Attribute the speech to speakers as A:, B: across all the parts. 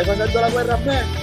A: Estoy contento la guerra, man. Pues.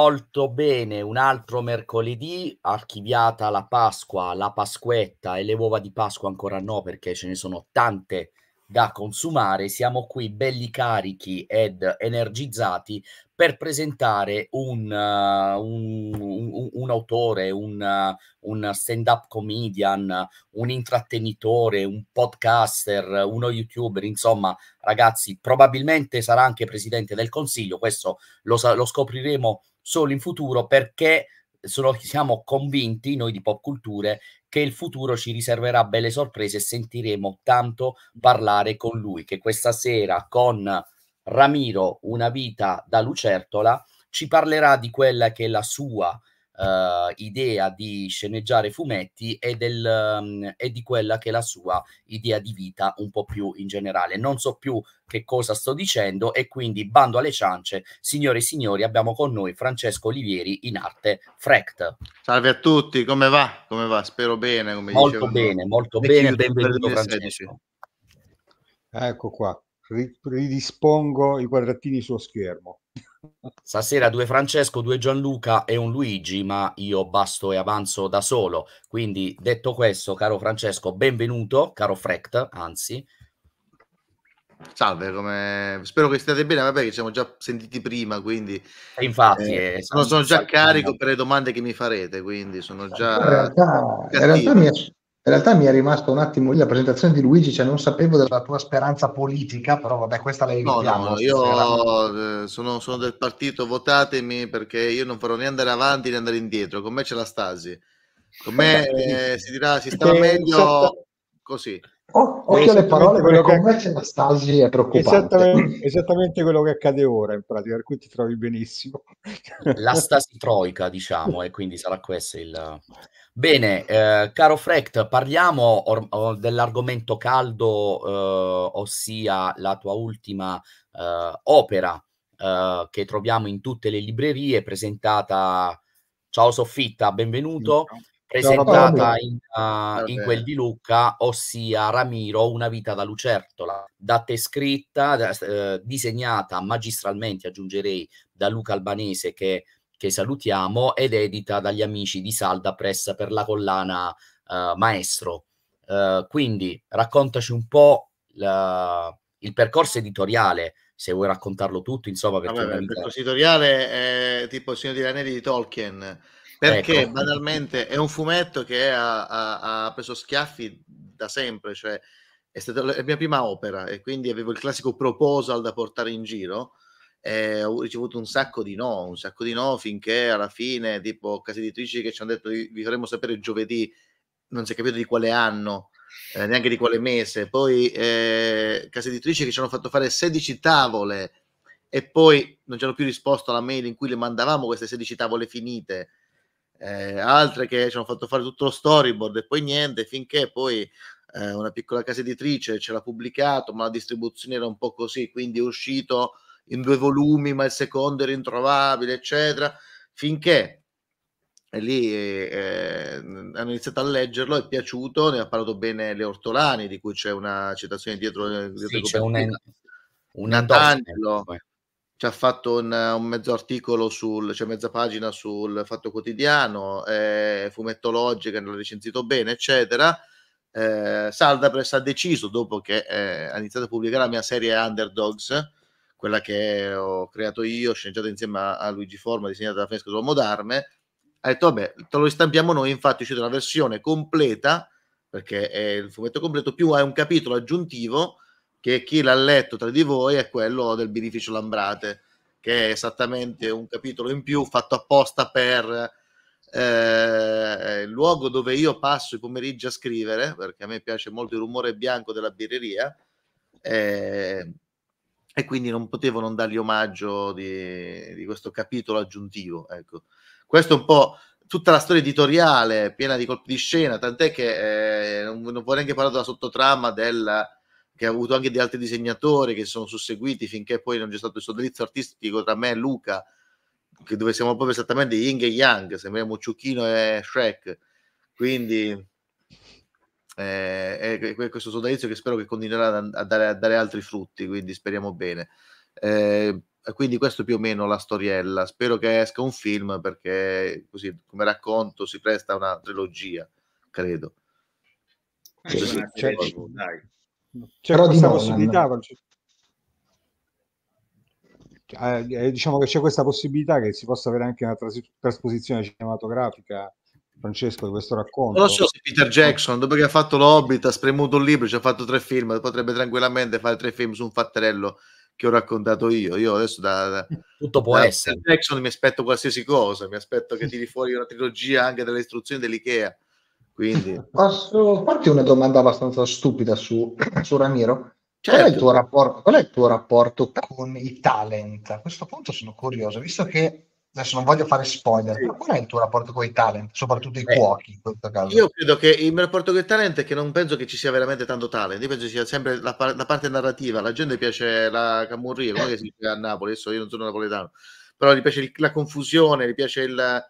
B: Molto bene, un altro mercoledì, archiviata la Pasqua, la Pasquetta e le uova di Pasqua ancora no perché ce ne sono tante da consumare. Siamo qui belli carichi ed energizzati per presentare un, uh, un, un, un autore, un, uh, stand-up comedian, un intrattenitore, un podcaster, uno youtuber, insomma, ragazzi, probabilmente sarà anche presidente del Consiglio, questo lo, lo scopriremo solo in futuro perché sono, siamo convinti noi di Pop Culture che il futuro ci riserverà belle sorprese e sentiremo tanto parlare con lui che questa sera con Ramiro Una vita da lucertola ci parlerà di quella che è la sua uh, idea di sceneggiare fumetti e, del, um, e di quella che è la sua idea di vita un po' più in generale. Non so più che cosa sto dicendo e quindi bando alle ciance, signore e signori, abbiamo con noi Francesco Olivieri in arte Frecht.
C: Salve a tutti, come va? Come va? Spero bene.
B: Come molto dicevo, bene, molto
C: bene,
D: benvenuto
B: Francesco.
D: Ecco qua, ridispongo i quadratini sullo schermo.
B: Stasera due Francesco, due Gianluca e un Luigi, ma io basto e avanzo da solo. Quindi detto questo, caro Francesco, benvenuto, caro Frecht, anzi. Salve, come... spero che
C: stiate bene, vabbè che ci siamo già sentiti prima, quindi... E infatti... Eh, eh sono, sono, già carico per le domande che mi farete, quindi sono già... In realtà, in realtà
E: mi, in realtà mi è rimasto un attimo lì la presentazione di Luigi, cioè non sapevo della tua speranza politica, però vabbè, questa la evitiamo. No, no, io
C: eh, sono, sono, del partito, votatemi perché io non farò né andare avanti né andare indietro, con me c'è la stasi. Con me eh, si dirà si stava meglio
B: così.
E: Oh, occhio alle parole, quello che con
B: me c'è la stasi è preoccupante.
E: Esattamente, esattamente,
D: quello che accade ora in pratica, per cui ti trovi benissimo.
B: La stasi troica, diciamo, e quindi sarà questo il... Bene, eh, caro Frecht, parliamo or- dell'argomento caldo, eh, ossia la tua ultima eh, opera eh, che troviamo in tutte le librerie, presentata... Ciao Soffitta, benvenuto. Ciao. Presentata Ciao, in, uh, in, quel di Lucca, ossia Ramiro, una vita da lucertola, da te scritta, da, eh, disegnata magistralmente, aggiungerei, da Luca Albanese che che salutiamo, ed edita dagli amici di Salda Press per la collana eh, Maestro. Eh, quindi raccontaci un po' la, il percorso editoriale, se vuoi raccontarlo tutto, insomma. Perché Vabbè, vita... Il percorso
C: editoriale è tipo il Signore degli Anelli di Tolkien,
B: perché ecco. banalmente
C: è un fumetto che ha, ha, ha preso schiaffi da sempre, cioè è stata la mia prima opera e quindi avevo il classico proposal da portare in giro eh, ho ricevuto un sacco di no, un sacco di no finché alla fine, tipo case editrici che ci hanno detto vi faremo sapere giovedì, non si è capito di quale anno, eh, neanche di quale mese, poi eh, case editrici che ci hanno fatto fare 16 tavole e poi non ci hanno più risposto alla mail in cui le mandavamo queste 16 tavole finite. Eh, altre che ci hanno fatto fare tutto lo storyboard e poi niente, finché poi eh, una piccola casa editrice ce l'ha pubblicato, ma la distribuzione era un po' così, quindi è uscito in due volumi, ma il secondo era introvabile, eccetera, finché e lì eh, eh, hanno iniziato a leggerlo, è piaciuto, ne ha parlato bene Le Ortolani, di cui c'è una citazione dietro, eh, dietro sì, c'è un, un Natanello ci ha fatto un, un, mezzo articolo sul, cioè mezza pagina sul Fatto Quotidiano, eh, Fumettologi che recensito bene, eccetera. Eh, Salda Press ha deciso, dopo che eh, ha iniziato a pubblicare la mia serie Underdogs, quella che ho creato io, sceneggiata insieme a, Luigi Forma, disegnata da Fresco Duomo d'Arme, ha detto vabbè, te lo ristampiamo noi, infatti è uscita una versione completa, perché è il fumetto completo, più è un capitolo aggiuntivo che chi l'ha letto tra di voi è quello del Beneficio Lambrate, che è esattamente un capitolo in più fatto apposta per eh, il luogo dove io passo i pomeriggi a scrivere, perché a me piace molto il rumore bianco della birreria. Eh, e quindi non potevo non dargli omaggio di, di questo capitolo aggiuntivo. Ecco. Questo è un po' tutta la storia editoriale piena di colpi di scena, tant'è che eh, non, non vorrei neanche parlare della sottotrama del, che ha avuto anche di altri disegnatori che sono susseguiti finché poi non c'è stato il sodalizio artistico tra me e Luca, che dove siamo proprio esattamente Ying e Yang, sembriamo Ciucchino e Shrek. Quindi eh, è questo sodalizio che spero che continuerà a dare, a dare altri frutti, quindi speriamo bene. Eh, quindi questo è più o meno la storiella. Spero che esca un film perché così come racconto si presta a una trilogia, credo. Eh, c'è, c'è, c'è,
D: c'è però questa possibilità. No, eh, eh, diciamo che c'è questa possibilità che si possa avere anche una tras- trasposizione cinematografica Francesco di questo racconto. Non so se Peter Jackson,
C: dopo che ha fatto l'Hobbit, ha spremuto un libro, ci ha fatto tre film, potrebbe tranquillamente fare tre film su un fatterello che ho raccontato
E: io. Io adesso da, da
C: tutto può da essere. Peter Jackson mi aspetto qualsiasi cosa, mi aspetto che tiri fuori una trilogia anche dalle istruzioni dell'IKEA.
E: Quindi posso farti una domanda abbastanza stupida su, su Ramiro? Certo. Qual, è certo. rapporto, qual è il tuo rapporto con i talent? A questo punto sono curioso, visto che adesso non voglio fare spoiler, sì. ma qual è il tuo rapporto con i talent, soprattutto i eh, cuochi in questo caso?
C: Io credo che il mio rapporto con i talent è che non penso che ci sia veramente tanto talent, io penso sia sempre la, la parte narrativa, la gente piace la camurria, come si dice a Napoli, adesso io non sono napoletano, però gli piace la confusione, gli piace il,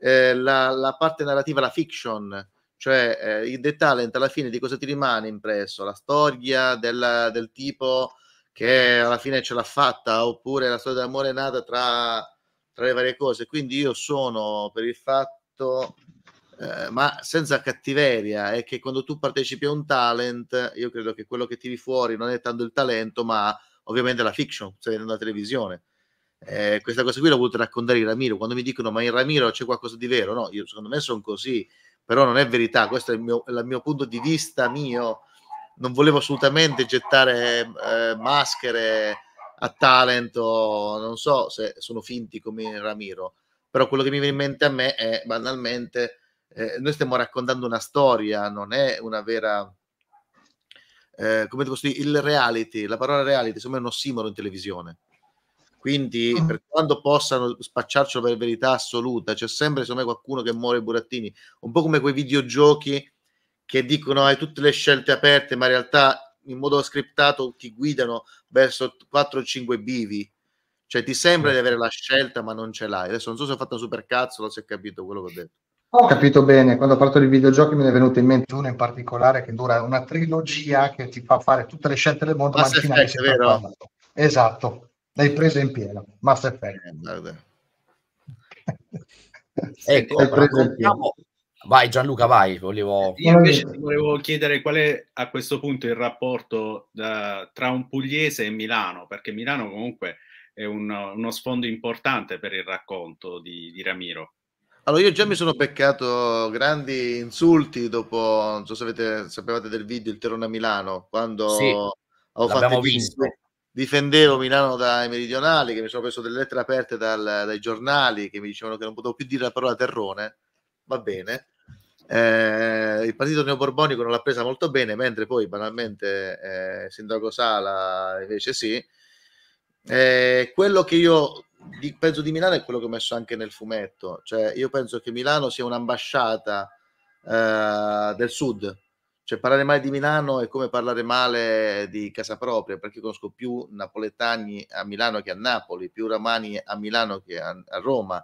C: eh, la, la, parte narrativa, la fiction, cioè eh, il The Talent alla fine di cosa ti rimane impresso? La storia del, del tipo che alla fine ce l'ha fatta, oppure la storia d'amore nata tra tra le varie cose. Quindi io sono per il fatto, eh, ma senza cattiveria, è che quando tu partecipi a un talent, io credo che quello che tiri fuori non è tanto il talento, ma ovviamente la fiction, stai vedendo la televisione. Eh, questa cosa qui l'ho voluta raccontare in Ramiro. Quando mi dicono ma in Ramiro c'è qualcosa di vero, no, io secondo me sono così, però non è verità. Questo è il mio, il mio punto di vista mio. Non volevo assolutamente gettare eh, maschere, a talento, non so se sono finti come Ramiro, però quello che mi viene in mente a me è banalmente, eh, noi stiamo raccontando una storia, non è una vera... Eh, come posso il reality, la parola reality insomma è un ossimoro in televisione. Quindi, mm. per quanto possano spacciarcelo per verità assoluta, c'è sempre secondo me qualcuno che muore burattini, un po' come quei videogiochi che dicono hai tutte le scelte aperte, ma in realtà in modo scriptato ti guidano verso 4-5 bivi. Cioè ti sembra di avere la scelta, ma non ce l'hai. Adesso non so se ho fatto un super cazzo, se ho capito
E: quello che ho detto. Ho capito bene, quando ho parlato di videogiochi mi è venuto in mente uno in particolare che dura una trilogia che ti fa fare tutte le scelte del mondo, Mass ma al finale si vero? Parlato. Esatto,
B: l'hai presa in pieno, Mass Effect. Eh, ecco, raccontiamo, Vai Gianluca, vai. Volevo... Io invece
A: ti volevo chiedere qual è a questo punto il rapporto da, tra un pugliese e Milano, perché Milano comunque è un, uno sfondo importante per il racconto di, di Ramiro. Allora,
C: io già mi sono beccato grandi insulti dopo, non so se avete, sapevate del video Il Terrone a Milano, quando sì, ho fatto visto. difendevo Milano dai meridionali, che mi sono preso delle lettere aperte dal, dai giornali che mi dicevano che non potevo più dire la parola terrone, va bene. Eh, il partito neoborbonico non l'ha presa molto bene, mentre poi banalmente eh, Sindaco Sala invece sì. Eh, quello che io di, penso di Milano è quello che ho messo anche nel fumetto, cioè io penso che Milano sia un'ambasciata eh, del sud, cioè parlare male di Milano è come parlare male di casa propria, perché conosco più napoletani a Milano che a Napoli, più romani a Milano che a, a Roma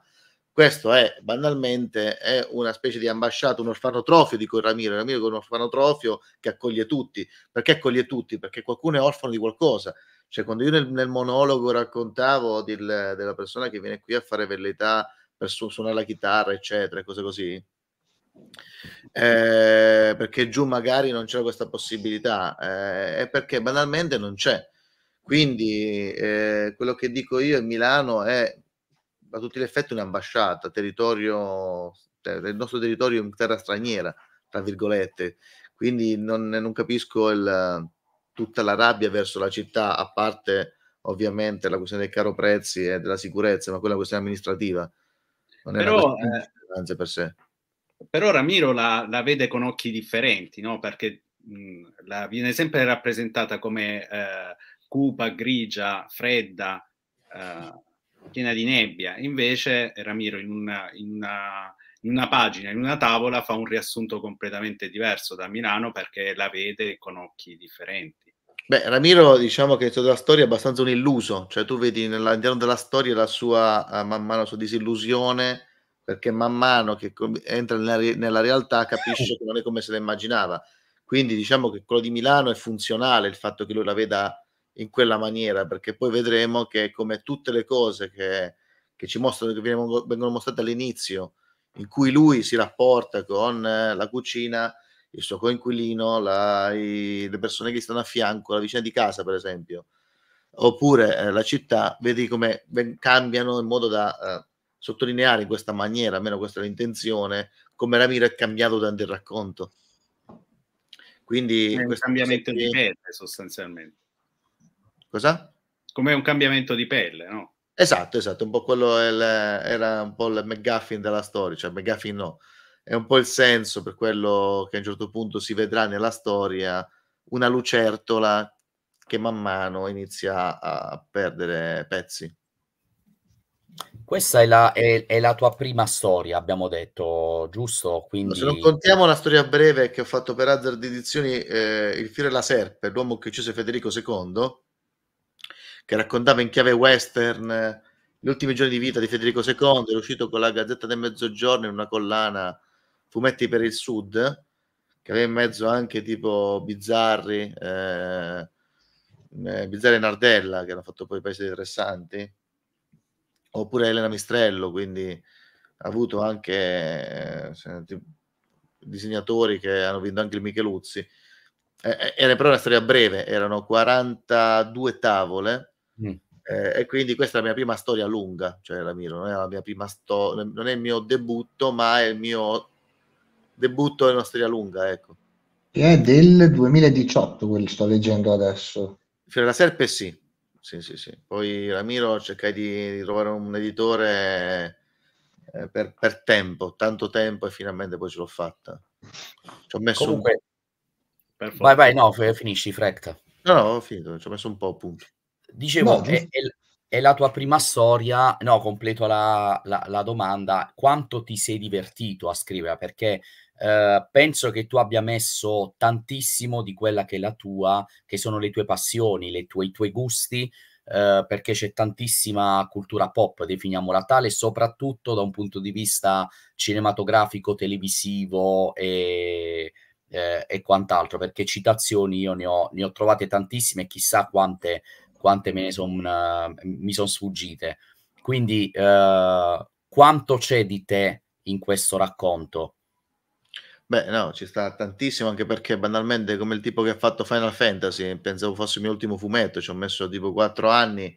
C: questo è banalmente è una specie di ambasciata, un orfanotrofio, dico il Ramiro. Il Ramiro è un orfanotrofio che accoglie tutti. Perché accoglie tutti? Perché qualcuno è orfano di qualcosa. Cioè, quando io nel, nel monologo raccontavo del, della persona che viene qui a fare velleità per su, suonare la chitarra, eccetera, cose così, eh, perché giù magari non c'era questa possibilità, eh, è perché banalmente non c'è. Quindi eh, quello che dico io in Milano è a tutti gli effetti un'ambasciata, territorio, il cioè nostro territorio in terra straniera, tra virgolette. Quindi non, non capisco il, tutta la rabbia verso la città, a parte ovviamente la questione dei caro prezzi e della sicurezza, ma quella è una questione amministrativa. Non Però, una eh, per sé.
A: Però Ramiro la, la, vede con occhi differenti, no? perché mh, la, viene sempre rappresentata come eh, cupa, grigia, fredda. Eh, piena di nebbia. Invece Ramiro in una, in una, in una pagina, in una tavola, fa un riassunto completamente diverso da Milano perché la vede con occhi differenti.
C: Beh, Ramiro, diciamo che tutta la storia è abbastanza un illuso, cioè tu vedi all'interno della storia la sua, eh, man mano, la sua disillusione, perché man mano che entra nella, re- nella, realtà capisce che non è come se la immaginava. Quindi diciamo che quello di Milano è funzionale, il fatto che lui la veda in quella maniera, perché poi vedremo che come tutte le cose che, che ci mostrano, che vengono, mostrate all'inizio, in cui lui si rapporta con eh, la cucina, il suo coinquilino, la, i, le persone che stanno a fianco, la vicina di casa, per esempio, oppure eh, la città, vedi come cambiano in modo da eh, sottolineare in questa maniera, almeno questa è l'intenzione, come Ramiro è cambiato durante il racconto. Quindi è un cambiamento di mente
A: sostanzialmente. Cosa? Come un cambiamento di pelle, no?
C: Esatto, esatto, un po' quello il, era un po' il McGuffin della storia, cioè McGuffin no, è un po' il senso per quello che a un certo punto si vedrà nella storia una lucertola che man mano inizia a perdere
B: pezzi. Questa è la, è, è la, tua prima storia, abbiamo detto, giusto? Quindi... Se non contiamo
C: la storia breve che ho fatto per Hazard Edizioni, eh, Il Fiore e la Serpe, l'uomo che uccise Federico II, che raccontava in chiave western eh, gli ultimi giorni di vita di Federico II, è uscito con la Gazzetta del Mezzogiorno in una collana Fumetti per il Sud, che aveva in mezzo anche tipo Bizzarri, eh, eh Bizzarri e Nardella, che hanno fatto poi i Paesi interessanti, oppure Elena Mistrello, quindi ha avuto anche eh, disegnatori che hanno vinto anche il Micheluzzi. Eh, eh era però una storia breve, erano 42 tavole Mm. Eh, e quindi questa è la mia prima storia lunga, cioè Ramiro, non è, la mia prima sto- non è il mio debutto, ma è il mio debutto è una storia lunga, ecco.
E: È del 2018 quello sto leggendo adesso.
C: Fiore della Serpe sì. Sì, sì, sì. Poi Ramiro cercai di, di trovare un editore eh, per, per, tempo, tanto tempo e finalmente poi ce l'ho fatta. Ci ho messo Comunque, un... Vai, vai,
B: no, finisci, fretta. No, no, ho finito, ci ho messo un po' appunto. Dicevo, no, è, è, è, la tua prima storia, no, completo la, la, la, domanda, quanto ti sei divertito a scrivere? Perché eh, penso che tu abbia messo tantissimo di quella che è la tua, che sono le tue passioni, le tue, i tuoi gusti, eh, perché c'è tantissima cultura pop, definiamola tale, soprattutto da un punto di vista cinematografico, televisivo e... Eh, e quant'altro, perché citazioni io ne ho, ne ho, trovate tantissime, chissà quante quante me ne son, uh, mi sono sfuggite. Quindi uh, quanto c'è di te in questo racconto? Beh, no, ci sta tantissimo, anche perché banalmente come il tipo
C: che ha fatto Final Fantasy, pensavo fosse il mio ultimo fumetto, ci ho messo tipo quattro anni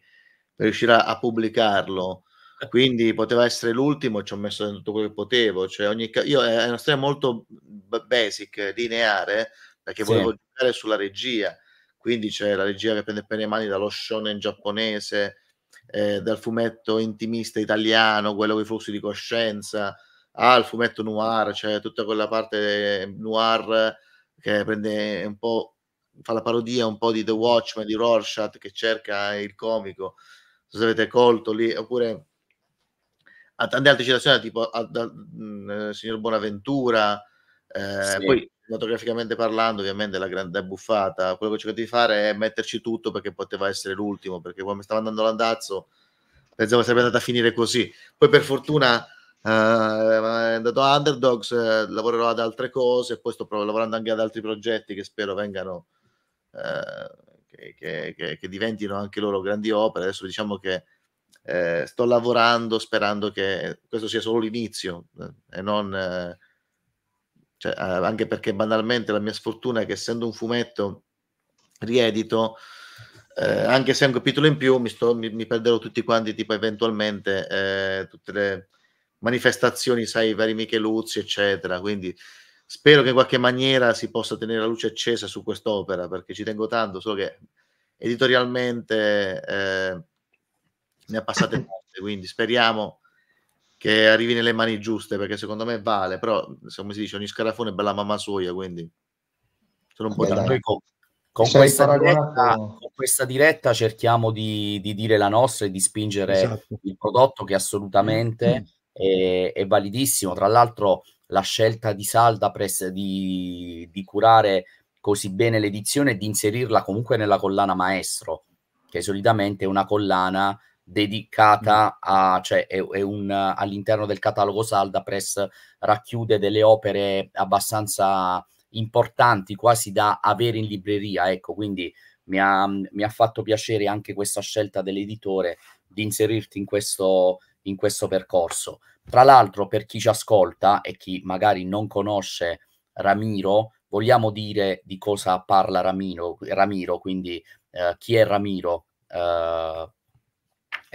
C: per riuscire a pubblicarlo quindi poteva essere l'ultimo ci ho messo tutto quello che potevo cioè ogni ca- io eh, è una storia molto basic lineare perché sì. volevo giocare sulla regia quindi c'è la regia che prende per le mani dallo shonen giapponese, eh, dal fumetto intimista italiano, quello con i flussi di coscienza, al fumetto noir, cioè tutta quella parte eh, noir che prende un po', fa la parodia un po' di The Watchman, di Rorschach che cerca il comico, se avete colto lì, oppure a tante altre citazioni tipo a, da, mh, mm, eh, Signor Bonaventura, eh, sì. Poi, cinematograficamente parlando, ovviamente la grande buffata, quello che ho cercato di fare è metterci tutto perché poteva essere l'ultimo, perché come stava andando l'andazzo pensavo sarebbe andata a finire così. Poi per fortuna eh, è andato a Underdogs, eh, lavorerò ad altre cose, poi sto lavorando anche ad altri progetti che spero vengano... Eh, che, che, che, che, diventino anche loro grandi opere. Adesso diciamo che eh, sto lavorando sperando che questo sia solo l'inizio eh, e non eh, cioè, eh, anche perché banalmente la mia sfortuna è che essendo un fumetto riedito, eh, anche se è un capitolo in più, mi, sto, mi, mi perderò tutti quanti, tipo eventualmente eh, tutte le manifestazioni, sai, i vari Micheluzzi, eccetera. Quindi spero che in qualche maniera si possa tenere la luce accesa su quest'opera, perché ci tengo tanto, solo che editorialmente eh, ne ha passate molte, quindi speriamo che arrivi nelle mani giuste perché secondo me vale però come si dice ogni scarafone è bella mamma soia quindi sono un po' Vabbè, con, con, questa diretta,
B: con, questa diretta, cerchiamo di, di, dire la nostra e di spingere esatto. il prodotto che assolutamente mm è, è, validissimo tra l'altro la scelta di Salda pres- di, di curare così bene l'edizione e di inserirla comunque nella collana maestro che solitamente è una collana dedicata mm. a, cioè è, è un, all'interno del catalogo Salda Press racchiude delle opere abbastanza importanti, quasi da avere in libreria, ecco, quindi mi ha, mi ha fatto piacere anche questa scelta dell'editore di inserirti in questo, in questo percorso. Tra l'altro, per chi ci ascolta e chi magari non conosce Ramiro, vogliamo dire di cosa parla Ramiro, Ramiro quindi eh, chi è Ramiro? Eh,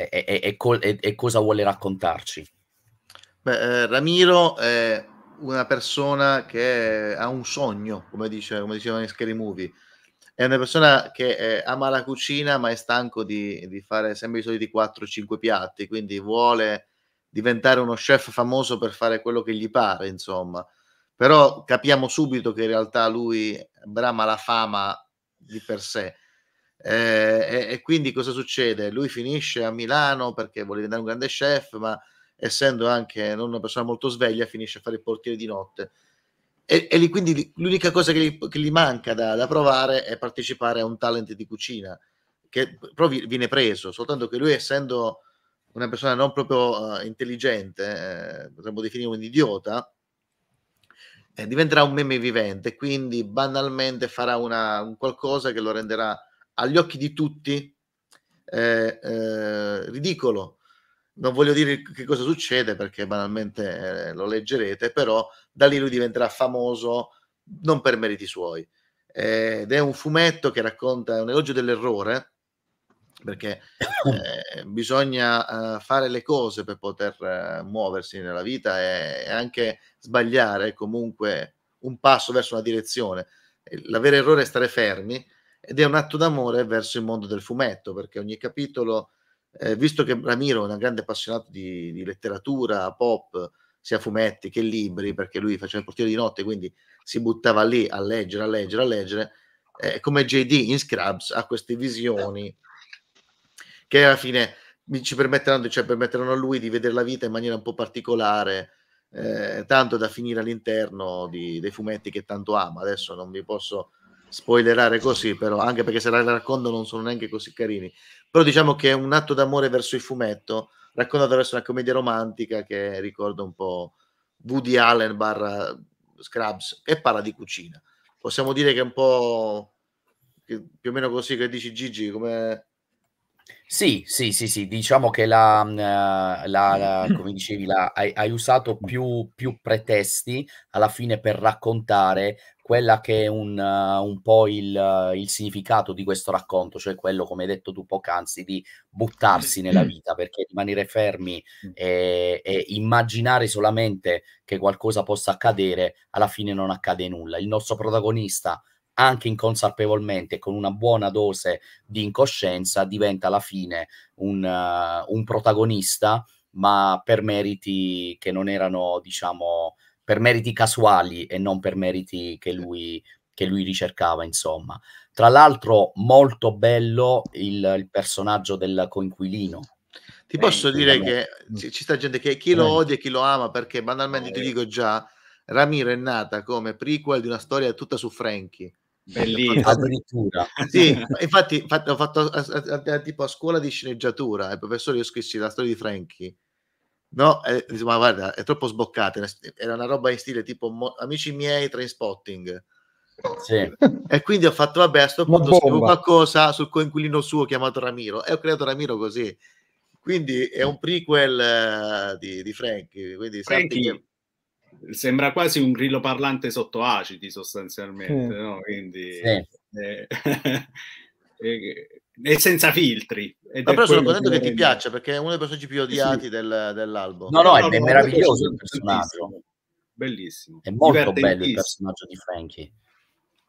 B: e, e, e, e cosa vuole raccontarci? Beh, eh, Ramiro
C: è una persona che ha un sogno, come, dice, come dicevano in Scary Movie. È una persona che è, eh, ama la cucina, ma è stanco di, di fare sempre i soliti 4-5 piatti, quindi vuole diventare uno chef famoso per fare quello che gli pare, insomma. Però capiamo subito che in realtà lui brama la fama di per sé. Eh, e, e, quindi cosa succede? Lui finisce a Milano perché vuole diventare un grande chef, ma essendo anche non una persona molto sveglia, finisce a fare il portiere di notte. E, e lì, quindi l'unica cosa che gli, che gli manca da, da, provare è partecipare a un talent di cucina, che però viene preso, soltanto che lui essendo una persona non proprio uh, intelligente, eh, potremmo definire un idiota, eh, diventerà un meme vivente, quindi banalmente farà una, un qualcosa che lo renderà agli occhi di tutti è, è ridicolo. Non voglio dire che cosa succede perché banalmente eh, lo leggerete, però da lì lui diventerà famoso non per meriti suoi. Eh, ed è un fumetto che racconta un elogio dell'errore, perché eh, bisogna uh, fare le cose per poter uh, muoversi nella vita e, e, anche sbagliare comunque un passo verso una direzione. L'avere errore è stare fermi, ed è un atto d'amore verso il mondo del fumetto, perché ogni capitolo, eh, visto che Ramiro è un grande appassionato di, di, letteratura, pop, sia fumetti che libri, perché lui faceva il portiere di notte, quindi si buttava lì a leggere, a leggere, a leggere, eh, come JD in Scrubs ha queste visioni che alla fine ci permetteranno, cioè permetteranno a lui di vedere la vita in maniera un po' particolare, eh, tanto da finire all'interno di, dei fumetti che tanto ama. Adesso non vi posso spoilerare così, però, anche perché se la racconto non sono neanche così carini. Però diciamo che è un atto d'amore verso il fumetto, raccontato attraverso una commedia romantica che ricorda un po' Woody Allen barra Scrubs e parla di cucina. Possiamo dire che è un po' più o meno così che dici Gigi, come
B: sì, sì, sì, sì, diciamo che la, mhmm, eh, la, la come dicevi, la, hai, hai, usato più, più, pretesti alla fine per raccontare quella che è un, uh, un po' il, uh, il, significato di questo racconto, cioè quello, come hai detto tu poc'anzi, di buttarsi nella vita, perché rimanere fermi e, e immaginare solamente che qualcosa possa accadere, alla fine non accade nulla. Il nostro protagonista anche inconsapevolmente, con una buona dose di incoscienza, diventa alla fine un, uh, un protagonista, ma per meriti che non erano, diciamo, per meriti casuali e non per meriti che lui, che lui ricercava, insomma. Tra l'altro, molto bello il, il personaggio del coinquilino,
C: ti posso dire che ci, ci, sta gente che chi lo eh. odia e chi lo ama perché banalmente eh. ti dico già Ramiro è nata come prequel di una storia tutta su Frankie Bellissimo. Addirittura. sì, infatti, infatti ho fatto a, a, a, tipo a scuola di sceneggiatura, il eh, professore io scrissi la storia di Frankie. No, eh, ma guarda, è troppo sboccata, era una roba in stile tipo mo, amici miei, train spotting. Sì. E quindi ho fatto, vabbè, a sto punto scrivo qualcosa sul coinquilino suo chiamato Ramiro e ho creato Ramiro così.
A: Quindi è un prequel uh, di, di Frankie. Quindi Frankie sembra quasi un grillo parlante sotto acidi sostanzialmente, sì. no? Quindi... Sì. Eh, e senza filtri. Ma però sono contento che, ti piaccia
C: perché è uno dei personaggi più odiati sì. del, dell'albo. No, no, è, no, è meraviglioso il personaggio. Bellissimo. È molto bello il personaggio di Frankie.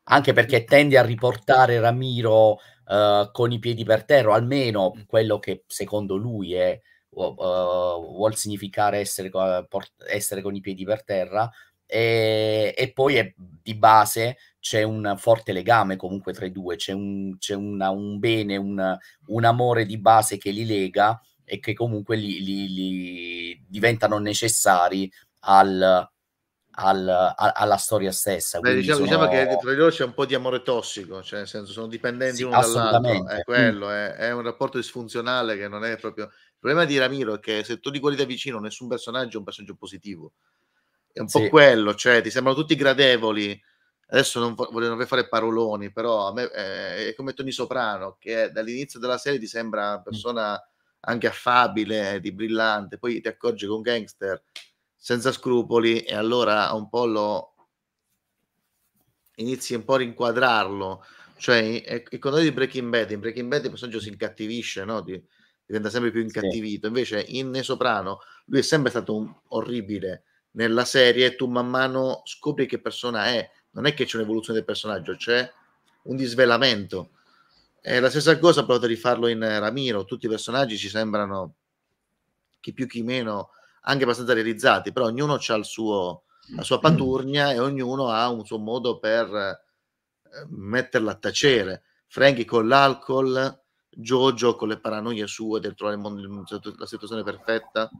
B: Anche perché tende a riportare Ramiro uh, con i piedi per terra, almeno quello che secondo lui è uh, vuol significare essere, essere, con i piedi per terra e, e poi è, di base c'è un forte legame comunque tra i due, c'è un, c'è una, un bene, un, un amore di base che li lega e che comunque li, li, li diventano necessari al, al, a, alla storia stessa. Beh, diciamo, diciamo, sono... diciamo, che
C: tra di loro c'è un po' di amore tossico, cioè nel senso sono dipendenti sì, uno dall'altro. È quello, è, è, un rapporto disfunzionale che non è proprio il problema di Ramiro è che se tu li guardi da vicino, nessun personaggio è un personaggio positivo. È un sì. po' quello, cioè ti sembrano tutti gradevoli. Adesso non voglio fare paroloni, però a me eh, è come Tony Soprano, che dall'inizio della serie ti sembra una mm. persona anche affabile, di brillante, poi ti accorgi con gangster senza scrupoli e allora un po' lo inizi un po' a rinquadrarlo. Cioè, è, è con noi di Breaking Bad, in Breaking Bad il personaggio si incattivisce, no? Di, diventa sempre più incattivito. Sì. Invece in Ne Soprano lui è sempre stato un, orribile nella serie e tu man mano scopri che persona è. Non è che c'è un'evoluzione del personaggio, c'è un disvelamento. È la stessa cosa provate di farlo in eh, Ramiro, tutti i personaggi ci sembrano chi più chi meno anche abbastanza realizzati, però ognuno ha il suo, la sua mm. paturnia e ognuno ha un suo modo per eh, metterla a tacere. Frankie con l'alcol, Giorgio con le paranoie sue del trovare il mondo, la situazione perfetta.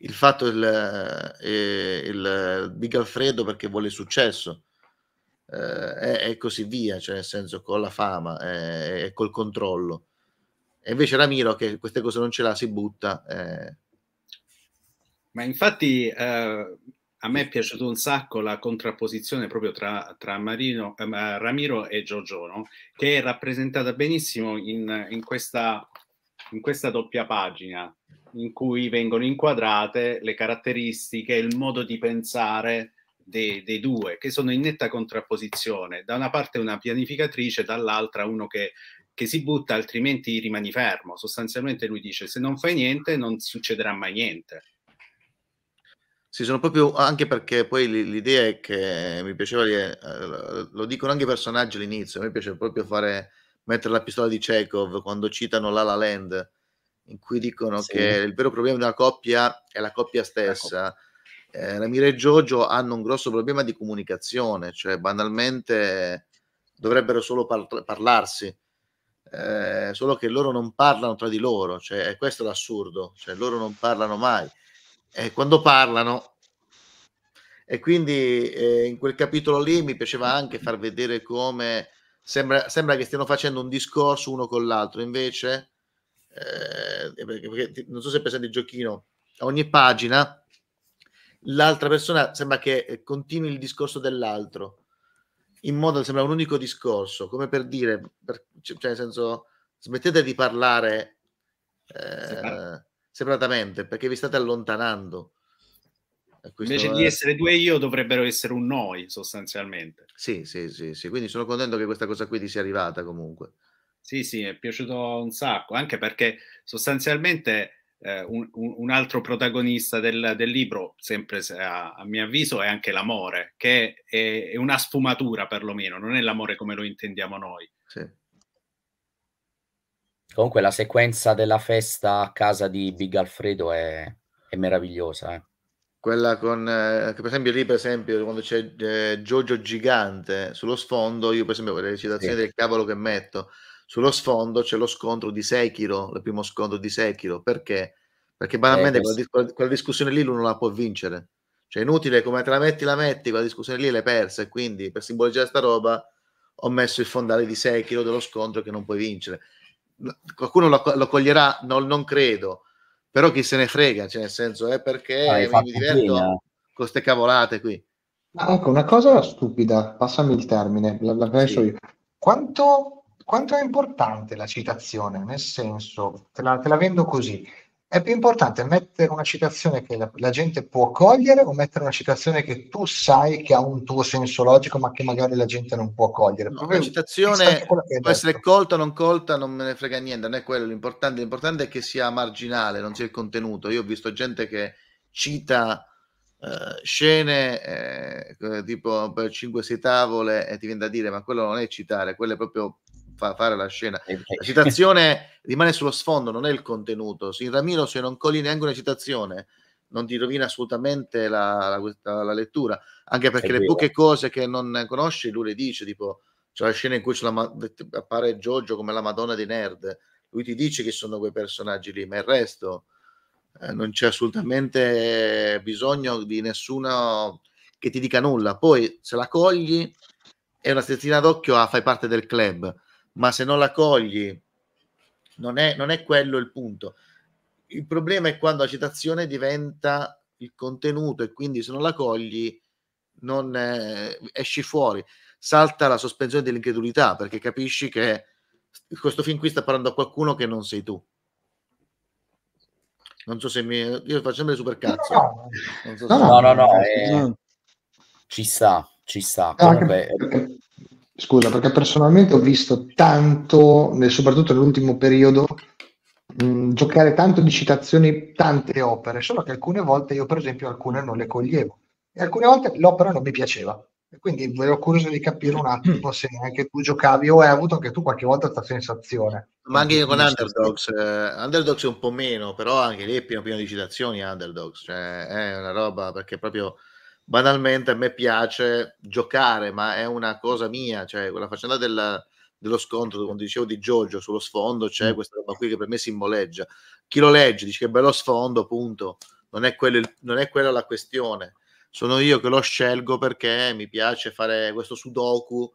C: Il fatto del il, eh, eh, il Big eh, Alfredo perché vuole il successo eh, e, così via, cioè nel senso con la fama e, e col controllo. E invece Ramiro
A: che queste cose non ce l'ha, si butta. Eh. Ma infatti eh, a me è piaciuta un sacco la contrapposizione proprio tra, tra Marino, ehm, eh, Ramiro e Giorgio, no? che è rappresentata benissimo in, in, questa, in, questa, doppia pagina in cui vengono inquadrate le caratteristiche, il modo di pensare dei, dei due, che sono in netta contrapposizione. Da una parte una pianificatrice, dall'altra uno che che si butta, altrimenti rimani fermo. Sostanzialmente lui dice: Se non fai niente, non succederà mai niente. Sì, sono
C: proprio anche perché poi l'idea è che mi piaceva, eh, lo dicono anche i personaggi all'inizio, a me piace proprio fare, mettere la pistola di Chekhov quando citano La La Land, in cui dicono che il vero problema di una coppia è la coppia La stessa. Eh, Ramiro e Jojo hanno un grosso problema di comunicazione, cioè banalmente dovrebbero solo par- parlarsi, eh, solo che loro non parlano tra di loro, cioè, questo è l'assurdo, cioè loro non parlano mai eh, quando parlano. E quindi eh, in quel capitolo lì mi piaceva anche far vedere come sembra, sembra che stiano facendo un discorso uno con l'altro, invece, eh, perché, perché, non so se pensate presente il giochino, a ogni pagina l'altra persona sembra che eh, continui il discorso dell'altro, in modo sembra un unico discorso, come per dire, per, cioè nel senso, smettete di parlare eh, separatamente perché vi state allontanando. Invece è... di essere
A: due io dovrebbero essere un noi sostanzialmente. Sì, sì, sì, sì, quindi sono contento che questa cosa qui ti sia arrivata comunque. Sì, sì, è piaciuto un sacco, anche perché sostanzialmente eh, un, un, altro protagonista del, del libro, sempre a, a, mio avviso, è anche l'amore, che è, è, una sfumatura perlomeno, non è l'amore come lo intendiamo noi.
B: Sì. Comunque la sequenza della festa a casa di Big Alfredo è, è meravigliosa. Eh. Quella con,
C: eh, per esempio lì per esempio quando c'è eh, Giorgio Gigante sullo sfondo, io per esempio per le citazioni sì. del cavolo che metto, sullo sfondo c'è lo scontro di Sekiro, il primo scontro di Sekiro, perché? Perché eh, banalmente quella, dis- quella discussione lì lui non la può vincere cioè inutile come te la metti la metti quella discussione lì l'hai persa e quindi per simboleggiare sta roba ho messo il fondale di 6 kg dello scontro che non puoi vincere qualcuno lo, lo coglierà, no, non credo, però chi se ne frega, cioè nel senso è eh, perché ah, mi diverto eh. con
E: queste cavolate qui. Ah, ecco, una cosa stupida, passami il termine, la, la penso sì. io. Quanto, quanto, è importante la citazione? Nel senso, te la, te la vendo così, è più importante mettere una citazione che la, la, gente può cogliere o mettere una citazione che tu sai che ha un tuo senso logico ma che magari la gente non può cogliere? No, una
C: citazione può essere colta o non colta, non me ne frega niente, non è quello l'importante, l'importante è che sia marginale, non sia il contenuto. Io ho visto gente che cita eh, scene eh, tipo per 5-6 tavole e ti viene da dire ma quello non è citare, quello è proprio fa fare la scena. Eh, la citazione rimane sullo sfondo, non è il contenuto. Se Ramiro, se non cogli neanche una citazione, non ti rovina assolutamente la, la, la lettura, anche perché le poche cose che non conosci lui le dice, tipo c'è la scena in cui la, appare Giorgio come la Madonna dei Nerd, lui ti dice che sono quei personaggi lì, ma il resto eh, non c'è assolutamente bisogno di nessuno che ti dica nulla. Poi se la cogli è una stezzina d'occhio, ah, fai parte del club ma se non la cogli non è, non è quello il punto. Il problema è quando la citazione diventa il contenuto e quindi se non la cogli non eh, esci fuori, salta la sospensione dell'incredulità perché capisci che questo film qui sta parlando a qualcuno che non sei tu. Non so se mi... Io faccio sempre super cazzo. No, so no, no, no, no eh,
B: ci sta, ci sta. Ah, Comunque, anche scusa,
E: perché personalmente ho visto tanto, soprattutto nell'ultimo periodo, mh, mm, giocare tanto di citazioni, tante opere, solo che alcune volte io per esempio alcune non le coglievo e alcune volte l'opera non mi piaceva. E quindi ero curioso di capire un attimo se anche tu giocavi o hai avuto anche tu qualche volta questa sensazione.
C: Ma anche con Underdogs, eh, Underdogs è un po' meno, però anche lì è pieno, pieno di citazioni Underdogs, cioè è una roba perché proprio banalmente a me piace giocare, ma è una cosa mia, cioè quella faccenda della, dello scontro, quando dicevo di Giorgio, sullo sfondo c'è mm. questa roba qui che per me simboleggia. Chi lo legge dice che bello sfondo, punto, non è, quello, non è quella la questione. Sono io che lo scelgo perché mi piace fare questo sudoku,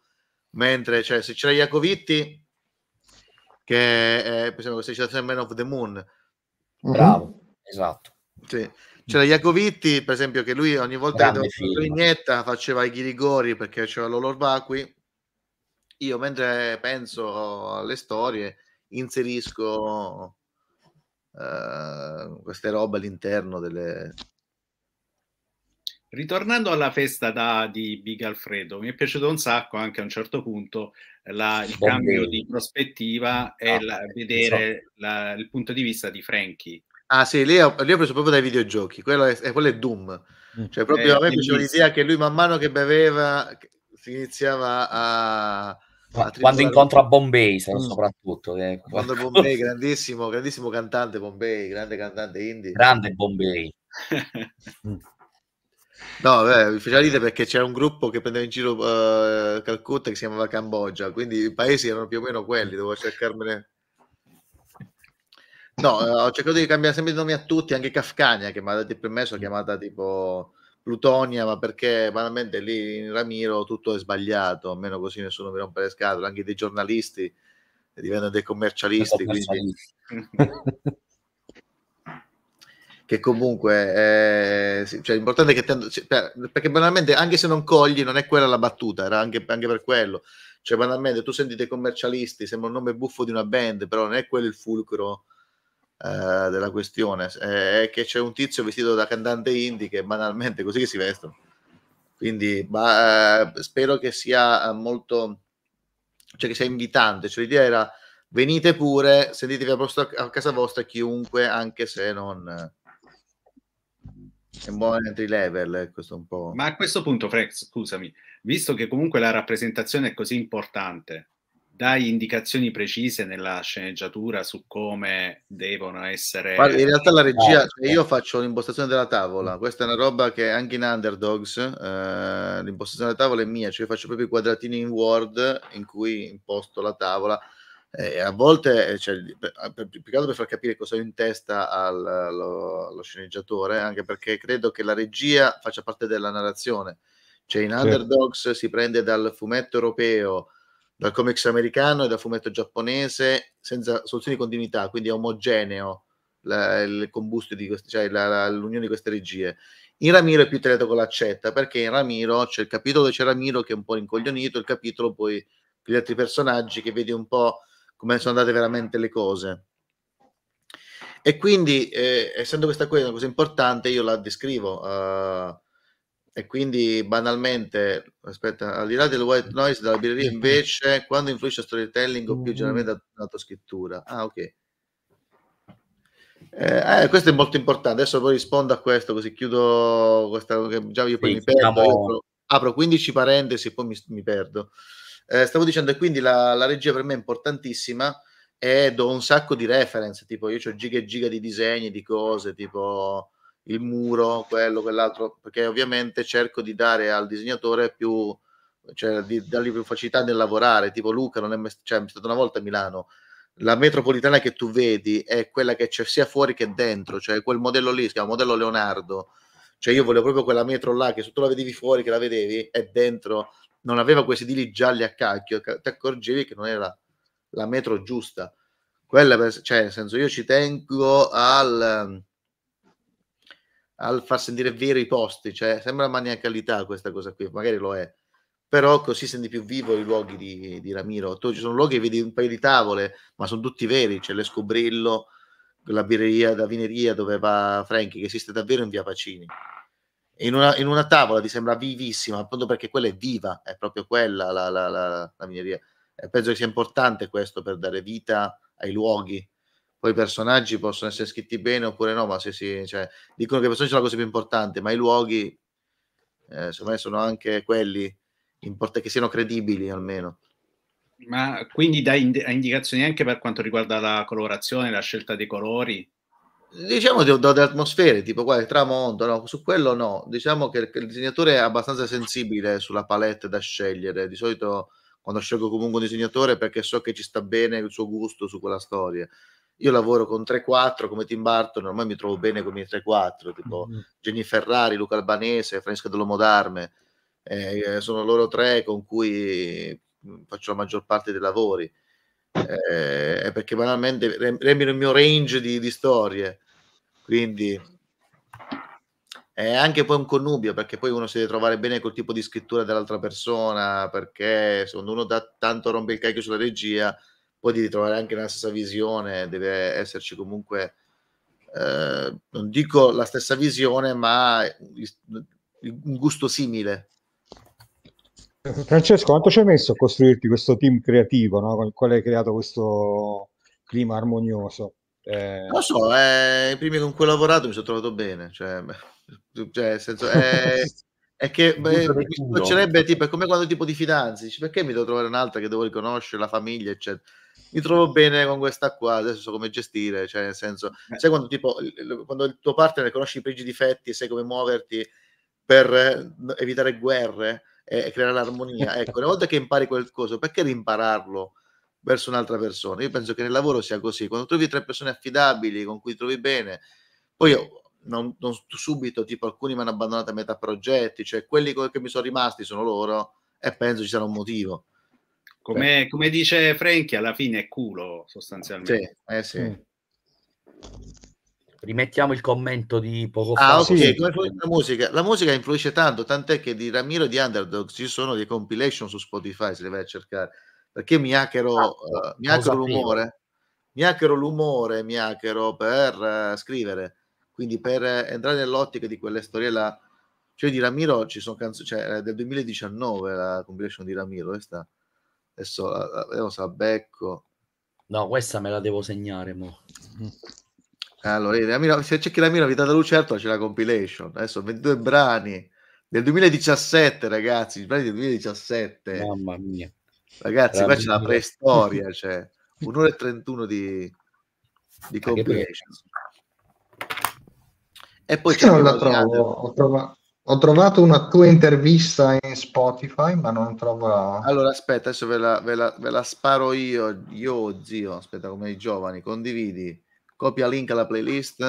C: mentre cioè, se c'era Iacovitti, che è per esempio questa citazione Man of the Moon. Bravo, mm-hmm. esatto. Sì c'era Iacovitti, per esempio, che lui ogni volta Grande che doveva vignetta faceva i ghirigori perché c'era l'olor Io mentre penso alle storie inserisco
A: uh,
C: queste robe all'interno delle...
A: Ritornando alla festa da, di Big Alfredo, mi è piaciuto un sacco anche a un certo punto la, il cambio di prospettiva e la, eh, vedere la, il punto di vista di Frankie
C: Ah sì, lì ho, lì ho preso proprio dai videogiochi, quello è, quello è Doom. Mm. Cioè proprio eh, a me piaceva l'idea che lui man mano che beveva si iniziava a... a quando incontra
B: Bombay mm. soprattutto. Eh. Quando
C: Bombay, grandissimo, grandissimo cantante Bombay, grande cantante indie. Grande
B: Bombay. Mm.
C: No, beh, mi faceva ridere perché c'era un gruppo che prendeva in giro uh, Calcutta che si chiamava Cambogia, quindi i paesi erano più o meno quelli, dovevo cercarmene No, ho cercato di cambiare sempre i nomi a tutti, anche Kafkania che mi ha dato il permesso, mm. chiamata tipo Plutonia, ma perché banalmente lì in Ramiro tutto è sbagliato, almeno così nessuno mi rompe le scatole, anche dei giornalisti diventano dei commercialisti. che comunque eh, cioè, l'importante è che tendo, cioè, perché banalmente anche se non cogli non è quella la battuta era anche, anche, per quello cioè banalmente tu senti dei commercialisti sembra un nome buffo di una band però non è quello il fulcro eh, della questione eh, è che c'è un tizio vestito da cantante indie che banalmente così che si vestono quindi bah, eh, spero che sia molto cioè che sia invitante cioè l'idea era venite pure sentitevi a, posto, a casa vostra
A: chiunque anche se non è un buon entry level questo un po' ma a questo punto Frex scusami visto che comunque la rappresentazione è così importante dai indicazioni precise nella sceneggiatura su come devono essere. Guarda, in realtà la regia,
C: cioè io faccio l'impostazione della tavola,
A: questa è una roba che anche in
C: Underdogs eh, l'impostazione della tavola è mia, cioè faccio proprio i quadratini in Word in cui imposto la tavola. Eh, a volte, eh, cioè, per, per, più per far capire cosa ho in testa al, allo, allo, sceneggiatore, anche perché credo che la regia faccia parte della narrazione. Cioè, in certo. Underdogs sì. si prende dal fumetto europeo, da comics americano e da fumetto giapponese senza soluzioni di continuità, quindi è omogeneo la, il combusto di queste, cioè la, la, l'unione di queste regie. In Ramiro è più tirato con l'accetta, perché in Ramiro c'è il capitolo dove c'è Ramiro che è un po' incoglionito, il capitolo poi gli altri personaggi che vedi un po' come sono andate veramente le cose. E quindi, eh, essendo questa cosa una cosa importante, io la descrivo. Uh, e quindi banalmente, aspetta, al di là del white noise della birreria invece, quando influisce a storytelling o più mm-hmm. generalmente datoscrittura? Ah, ok. Eh, eh, questo è molto importante, adesso poi rispondo a questo così chiudo questa che già io poi sì, mi perdo, apro, apro, 15 parentesi e poi mi, mi perdo. Eh, stavo dicendo e quindi la, la, regia per me è importantissima e do un sacco di reference, tipo io ho giga e giga di disegni, di cose, tipo il muro, quello, quell'altro, perché ovviamente cerco di dare al disegnatore più, cioè di dargli più facilità nel lavorare, tipo Luca, non è, mess- cioè, è stata una volta a Milano, la metropolitana che tu vedi è quella che c'è sia fuori che dentro, cioè quel modello lì, si chiama modello Leonardo, cioè io volevo proprio quella metro là che se tu la vedevi fuori, che la vedevi, e dentro non aveva questi dili gialli a cacchio, ti accorgevi che non era la metro giusta. Quella, per, cioè, nel senso, io ci tengo al al far sentire veri i posti, cioè sembra maniacalità questa cosa qui, magari lo è, però così senti più vivo i luoghi di, di Ramiro. Tu ci sono luoghi vedi un paio di tavole, ma sono tutti veri, c'è l'Escobrillo, la birreria da vineria dove va Franchi, che esiste davvero in via Pacini. In una, in una, tavola ti sembra vivissima, appunto perché quella è viva, è proprio quella la, la, la, la vineria. E penso che sia importante questo per dare vita ai luoghi poi i personaggi possono essere scritti bene oppure no, ma se si, cioè, dicono che i personaggi sono la cosa più importante, ma i luoghi, eh, secondo me, sono anche quelli import- che siano credibili almeno.
A: Ma quindi dai ind- indicazioni anche per quanto riguarda la colorazione, la scelta dei colori? Diciamo che do, delle atmosfere, tipo qua il tramonto, no, su quello no. Diciamo che
C: il disegnatore è abbastanza sensibile sulla palette da scegliere. Di solito quando scelgo comunque un disegnatore perché so che ci sta bene il suo gusto su quella storia io lavoro con 3-4 come Tim Burton, ormai mi trovo bene con i 3-4, tipo mm. Jenny Ferrari, Luca Albanese, Francesco Dell'Omodarme, eh, sono loro tre con cui mm, faccio la maggior parte dei lavori, eh, perché banalmente riempiono il mio range di, di storie, quindi è anche poi un connubio perché poi uno si deve trovare bene col tipo di scrittura dell'altra persona perché secondo uno da tanto rompe il cacchio sulla regia poi di ritrovare anche la stessa visione, deve esserci comunque, eh, non dico la stessa visione, ma un gusto simile.
D: Francesco, quanto ci hai messo a costruirti questo team creativo no? con il quale hai creato questo clima armonioso?
C: Eh... Lo so, eh, i primi con cui ho lavorato mi sono trovato bene, cioè, cioè senso, eh, è che beh, mi piacerebbe, tipo, è come quando tipo di fidanzi, perché mi devo trovare un'altra che devo riconoscere, la famiglia, eccetera mi trovo bene con questa qua, adesso so come gestire, cioè nel senso, eh. sai quando, tipo, quando il tuo partner conosce i pregi difetti e sai come muoverti per eh, evitare guerre e, e creare l'armonia, ecco, una volta che impari qualcosa, perché rimpararlo? verso un'altra persona. Io penso che nel lavoro sia così. Quando trovi tre persone affidabili con cui trovi bene, poi io non, non subito, tipo alcuni mi hanno abbandonato a metà progetti, cioè quelli che mi sono rimasti sono loro e penso ci sarà un motivo. Come,
A: come dice Frankie, alla fine è culo sostanzialmente.
B: Sì, eh sì. Mm. Rimettiamo il commento di poco ah, fa. Ah, ok, sì. la
A: musica. La musica influisce
C: tanto, tant'è che di Ramiro e di Underdog ci sono dei compilation su Spotify, se le vai a cercare. Perché mi hackero, ah, uh, mi hackero l'umore. Mi hackero l'umore, mi hackero per uh, scrivere. Quindi per uh, entrare nell'ottica di quelle storie là. Cioè di Ramiro ci sono canzoni, cioè eh, del 2019 la compilation di Ramiro, questa adesso la, la, vediamo se la becco no questa me la devo segnare mo. Eh, allora se c'è chi la mira vita da lucerto c'è la compilation adesso eh, 22 brani del 2017 ragazzi brani del 2017 mamma mia ragazzi Era qua c'è la preistoria cioè un'ora e 31 di, di compilation
E: e poi c'è non la trovo ho, trovato ho trovato una tua intervista in Spotify, ma non trovo la...
C: Allora, aspetta, adesso ve la, ve la, ve la sparo io, io zio, aspetta come i giovani, condividi, copia link alla playlist,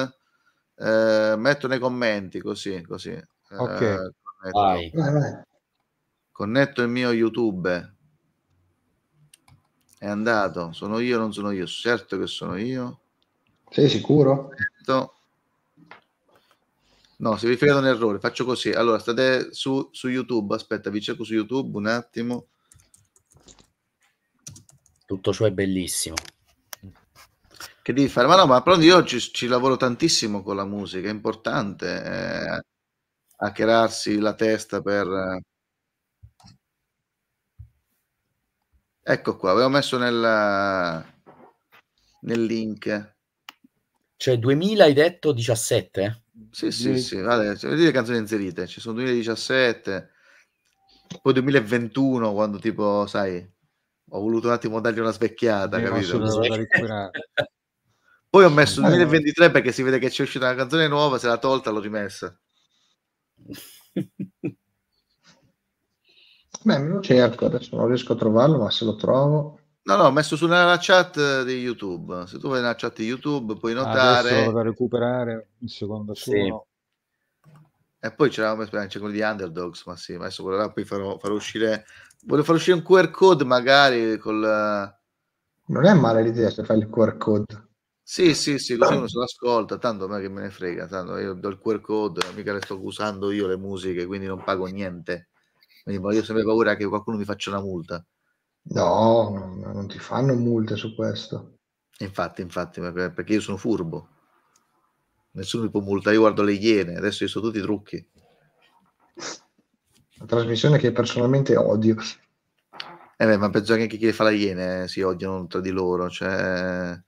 C: eh, metto nei commenti, così, così. Eh, ok. Eh, connetto. Vai. Vai, vai. connetto il mio YouTube. È andato, sono io, non sono io, certo che sono io.
E: Sei sicuro?
C: Connetto No, se vi fregate un errore, faccio così. Allora, state su, su YouTube, aspetta, vi cerco su YouTube un attimo. Tutto ciò è bellissimo. Che devi fare? Ma no, ma pronto, io ci, ci, lavoro tantissimo con la musica, è importante eh, hackerarsi la testa per... Eh. Ecco qua, avevo messo nel, nel link.
B: Cioè, 2000 hai detto 17?
C: Sì, sì, sì, vale, cioè, le canzoni inserite, ci sono 2017, poi 2021 quando tipo, sai, ho voluto un attimo dargli una svecchiata, eh, capito? Poi ho messo 2023 perché si vede che c'è uscita una canzone nuova, se l'ha tolta l'ho rimessa.
E: Beh, me lo cerco, adesso non riesco a trovarlo, ma se lo trovo...
C: No, no, ho messo sulla chat di YouTube. Se tu vai nella chat di YouTube puoi ah, notare... Adesso da
D: recuperare un secondo sì.
C: E poi c'era c'è con gli Underdogs, ma sì, adesso quello là poi farò, farò uscire... Volevo far uscire un QR code magari
E: col... Non è male l'idea se fai il QR code.
C: Sì, sì, sì, così uno se l'ascolta, tanto a me che me ne frega, tanto io do il QR code, mica le sto usando io le musiche, quindi non pago niente. Quindi io ho sempre paura che qualcuno mi faccia una multa.
E: No, non, non ti fanno multe su questo. Infatti, infatti, perché io
C: sono furbo. Nessuno mi può multare, io guardo le iene, adesso io so tutti i trucchi.
E: La trasmissione che personalmente odio. Eh beh, ma penso che anche chi
C: fa la iene eh, si odiano tra di loro, cioè...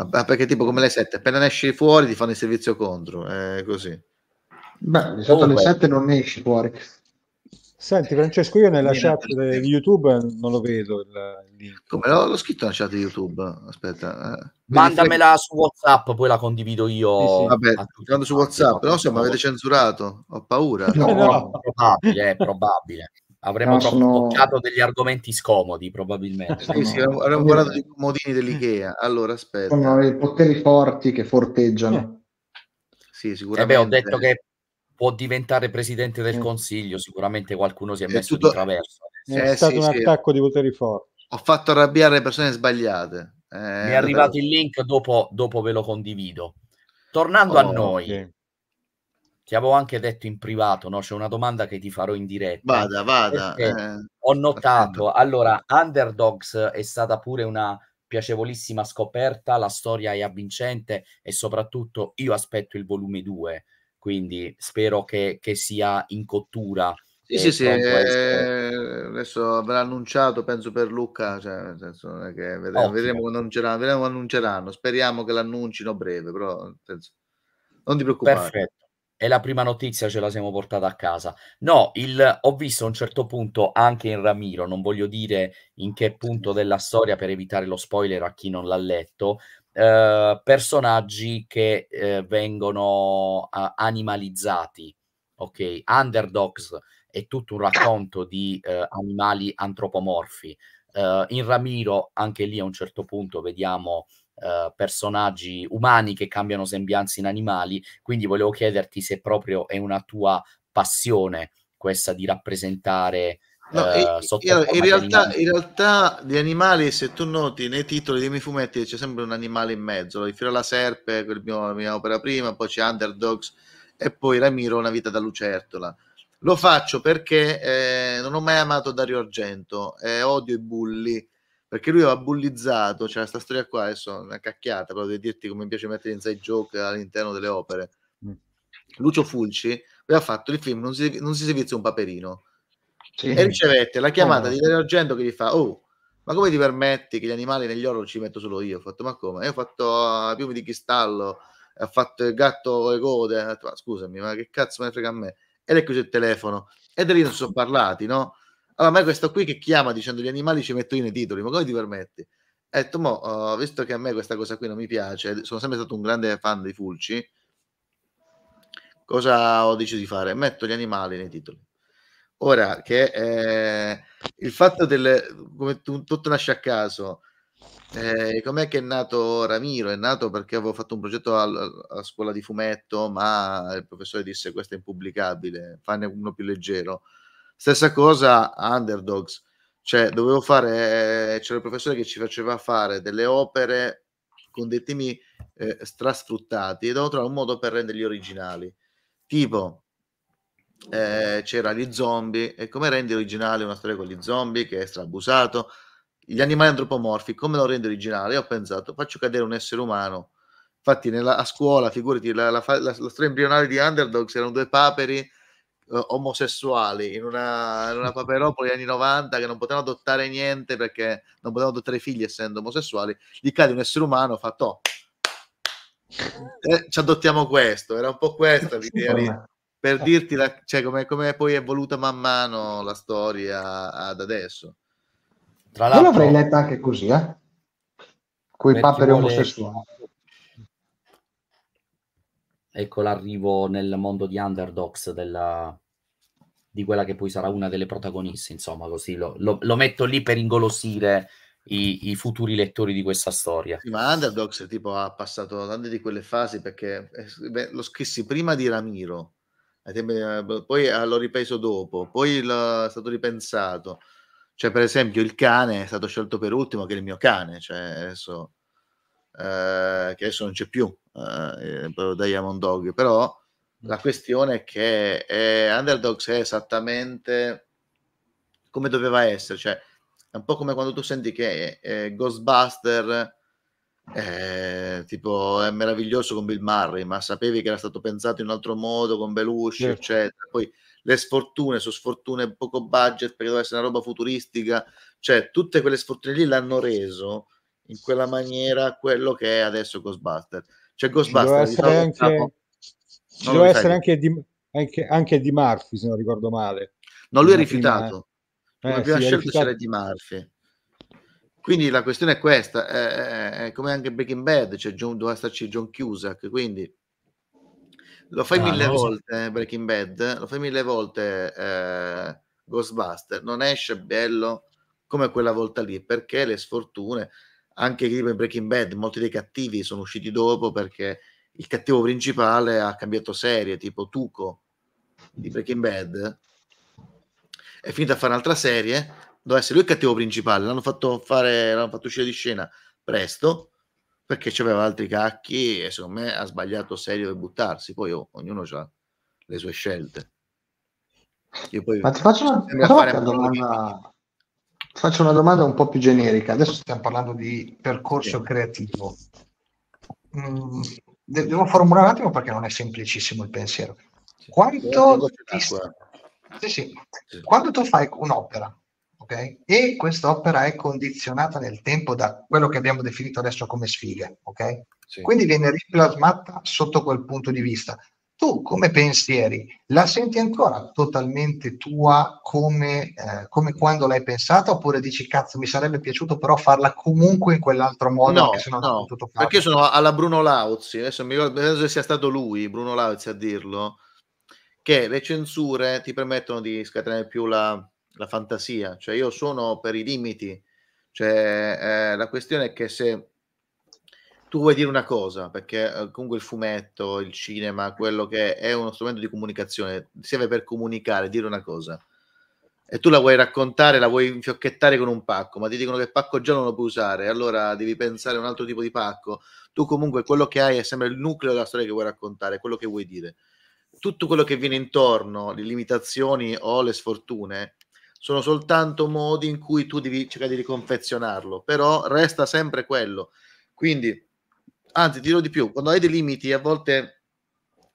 C: Ah, ah perché tipo come le 7, appena ne esci fuori ti fanno il servizio contro, è eh, così.
E: Beh, di solito alle
C: 7 non
D: esci fuori. Senti Francesco, io nella chat di YouTube
C: non lo vedo il link. Come l'ho, l'ho scritto nella chat di YouTube? Aspetta. Eh. Mandamela
B: su WhatsApp, poi la condivido io. Sì, sì. Vabbè, a... su WhatsApp, no, se mi avete censurato, ho paura. No, no. È probabile, è eh, probabile. Avremmo no, sono... toccato degli argomenti scomodi, probabilmente. Sì, sì, avremmo guardato i comodini dell'IKEA. Allora, aspetta. Sono
E: i poteri forti che forteggiano. Sì, sicuramente. Eh beh, ho detto
B: che può diventare presidente del mm. consiglio, sicuramente qualcuno si è, è messo tutto... di traverso. Eh, è eh, stato sì, un sì. attacco
D: di poteri
C: forti. Ho
B: fatto arrabbiare le persone sbagliate. Eh, Mi è arrivato però... il link, dopo, dopo, ve lo condivido. Tornando oh, a noi, okay. ti avevo anche detto in privato, no? c'è una domanda che ti farò in diretta. Vada, vada. Eh, ho notato, vada. allora, Underdogs è stata pure una piacevolissima scoperta, la storia è avvincente e soprattutto io aspetto il volume 2 quindi spero che, che sia in cottura. Sì, sì, sì, eh,
C: adesso avrà annunciato, penso per Luca, cioè, nel senso che vedremo, vedremo quando annunceranno, vedremo quando annunceranno, speriamo che l'annuncino breve, però penso,
B: non ti preoccupare. Perfetto. E la prima notizia ce la siamo portata a casa. No, il, ho visto a un certo punto anche in Ramiro, non voglio dire in che punto della storia per evitare lo spoiler a chi non l'ha letto, eh, personaggi che eh, vengono eh, animalizzati, ok? Underdogs è tutto un racconto di eh, animali antropomorfi. Eh, in Ramiro, anche lì a un certo punto vediamo personaggi umani che cambiano sembianze in animali, quindi volevo chiederti se proprio è una tua passione questa di rappresentare No, eh, e, in, realtà, in,
C: realtà, gli animali, se tu noti nei titoli dei miei fumetti, c'è sempre un animale in mezzo. Il filo alla serpe, quel mio, la mia opera prima, poi c'è Underdogs e poi Ramiro, una vita da lucertola. Lo faccio perché eh, non ho mai amato Dario Argento, eh, odio i bulli, perché lui ha bullizzato, c'è cioè, questa storia qua, adesso è una cacchiata, però devo dirti come mi piace mettere inside joke all'interno delle opere. Mm. Lucio Fulci aveva fatto il film Non si, non si servizia un paperino sì. e ricevette la chiamata oh. di Dario Argento che gli fa oh ma come ti permetti che gli animali negli oro ci metto solo io? Ho fatto ma come? Io ho fatto uh, ah, piume di cristallo ha fatto il gatto con le code detto, ma scusami ma che cazzo me ne frega a me e lei chiuso il telefono e da lì non sono parlati no? allora ma è questo qui che chiama dicendo gli animali ci metto io nei titoli ma come ti permetti? E detto, mo, uh, visto che a me questa cosa qui non mi piace, sono sempre stato un grande fan dei Fulci, cosa ho deciso di fare? Metto gli animali nei titoli. Ora, che eh, il fatto del... come tu, tutto nasce a caso, eh, com'è che è nato Ramiro? È nato perché avevo fatto un progetto al, alla scuola di fumetto, ma il professore disse questo è impubblicabile, fanne uno più leggero. Stessa cosa a Underdogs, cioè dovevo fare, eh, c'era il professore che ci faceva fare delle opere con dei temi eh, strasfruttati e dovevo trovare un modo per renderli originali. Tipo, eh, c'era gli zombie e come rendi originale una storia con gli zombie che è strabusato gli animali antropomorfi come lo rende originale io ho pensato faccio cadere un essere umano infatti nella, a scuola figurati la, la, la, la storia embrionale di Underdogs erano due paperi eh, omosessuali in una, in una paperopoli anni 90 che non potevano adottare niente perché non potevano adottare figli essendo omosessuali gli cade un essere umano fatto oh, eh, ci adottiamo questo era un po' questa l'idea lì per eh. dirti la, cioè, come, come, poi è evoluta man mano la storia ad adesso.
E: Tra l'altro, Io l'avrei letta anche così, eh?
B: Con i paperi omosessuali. Ecco l'arrivo nel mondo di Underdogs della, di quella che poi sarà una delle protagoniste, insomma, così lo, lo, lo metto lì per ingolosire i, i, futuri lettori di questa storia. Sì, ma Underdogs tipo, ha passato
C: tante di quelle fasi perché eh, beh, lo scrissi prima di Ramiro, eh, boh, poi eh, l'ho ripreso dopo, poi è stato ripensato. Cioè, per esempio, il cane è stato scelto per ultimo, che è il mio cane, cioè adesso, eh, che adesso non c'è più, eh, Diamond Dog, però la mm. questione è che eh, Underdogs è esattamente come doveva essere, cioè è un po' come quando tu senti che eh, Ghostbuster eh, tipo è meraviglioso con Bill Murray, ma sapevi che era stato pensato in un altro modo con Belushi, yeah. eccetera. Poi le sfortune su sfortune, poco budget perché doveva essere una roba futuristica, cioè tutte quelle sfortune lì l'hanno reso in quella maniera quello che è adesso Ghostbuster. Cioè Ghostbuster deve essere, diciamo, anche, deve diciamo, essere anche,
D: di, anche, anche, di, Murphy, se non ricordo male.
C: No, lui ha rifiutato. Prima, eh, la prima sì, scelta rifiutato. di Murphy quindi la questione è questa, è, è come anche Breaking Bad, cioè John, doveva starci John Cusack, quindi lo fai ah, mille no. volte eh, Breaking Bad, lo fai mille volte eh, Ghostbuster, non esce bello come quella volta lì, perché le sfortune, anche tipo in Breaking Bad, molti dei cattivi sono usciti dopo perché il cattivo principale ha cambiato serie, tipo Tuco di Breaking Bad, è finito a fare un'altra serie doveva essere lui il cattivo principale, l'hanno fatto, fare, l'hanno fatto uscire di scena presto perché c'aveva altri cacchi e secondo me ha sbagliato serio di buttarsi, poi oh, ognuno ha le sue scelte. Poi, Ma ti faccio
E: una, una domanda, faccio una domanda un po' più generica, adesso stiamo parlando di percorso sì. creativo. Mm, devo formulare un attimo perché non è semplicissimo il pensiero. Quanto, sì, ti... sì, sì. Quando tu fai un'opera, Okay? E opera è condizionata nel tempo da quello che abbiamo definito adesso come sfide, okay? sì. Quindi viene riplasmata sotto quel punto di vista. Tu come pensieri la senti ancora totalmente tua come, eh, come quando l'hai pensata oppure dici cazzo mi sarebbe piaciuto però farla comunque in quell'altro modo? No, perché, no,
C: perché sono alla Bruno Lauzi, adesso mi ricordo penso sia stato lui, Bruno Lauzi a dirlo, che le censure ti permettono di scatenare più la, la fantasia, cioè io sono per i limiti, cioè eh, la questione è che se tu vuoi dire una cosa, perché eh, comunque il fumetto, il cinema, quello che è, è uno strumento di comunicazione, serve per comunicare, dire una cosa, e tu la vuoi raccontare, la vuoi infiocchettare con un pacco, ma ti dicono che pacco già non lo puoi usare, allora devi pensare a un altro tipo di pacco, tu comunque quello che hai è sempre il nucleo della storia che vuoi raccontare, quello che vuoi dire tutto quello che viene intorno, le limitazioni o le sfortune, sono soltanto modi in cui tu devi cercare di riconfezionarlo, però resta sempre quello. Quindi, anzi, dirò di più, quando hai dei limiti a volte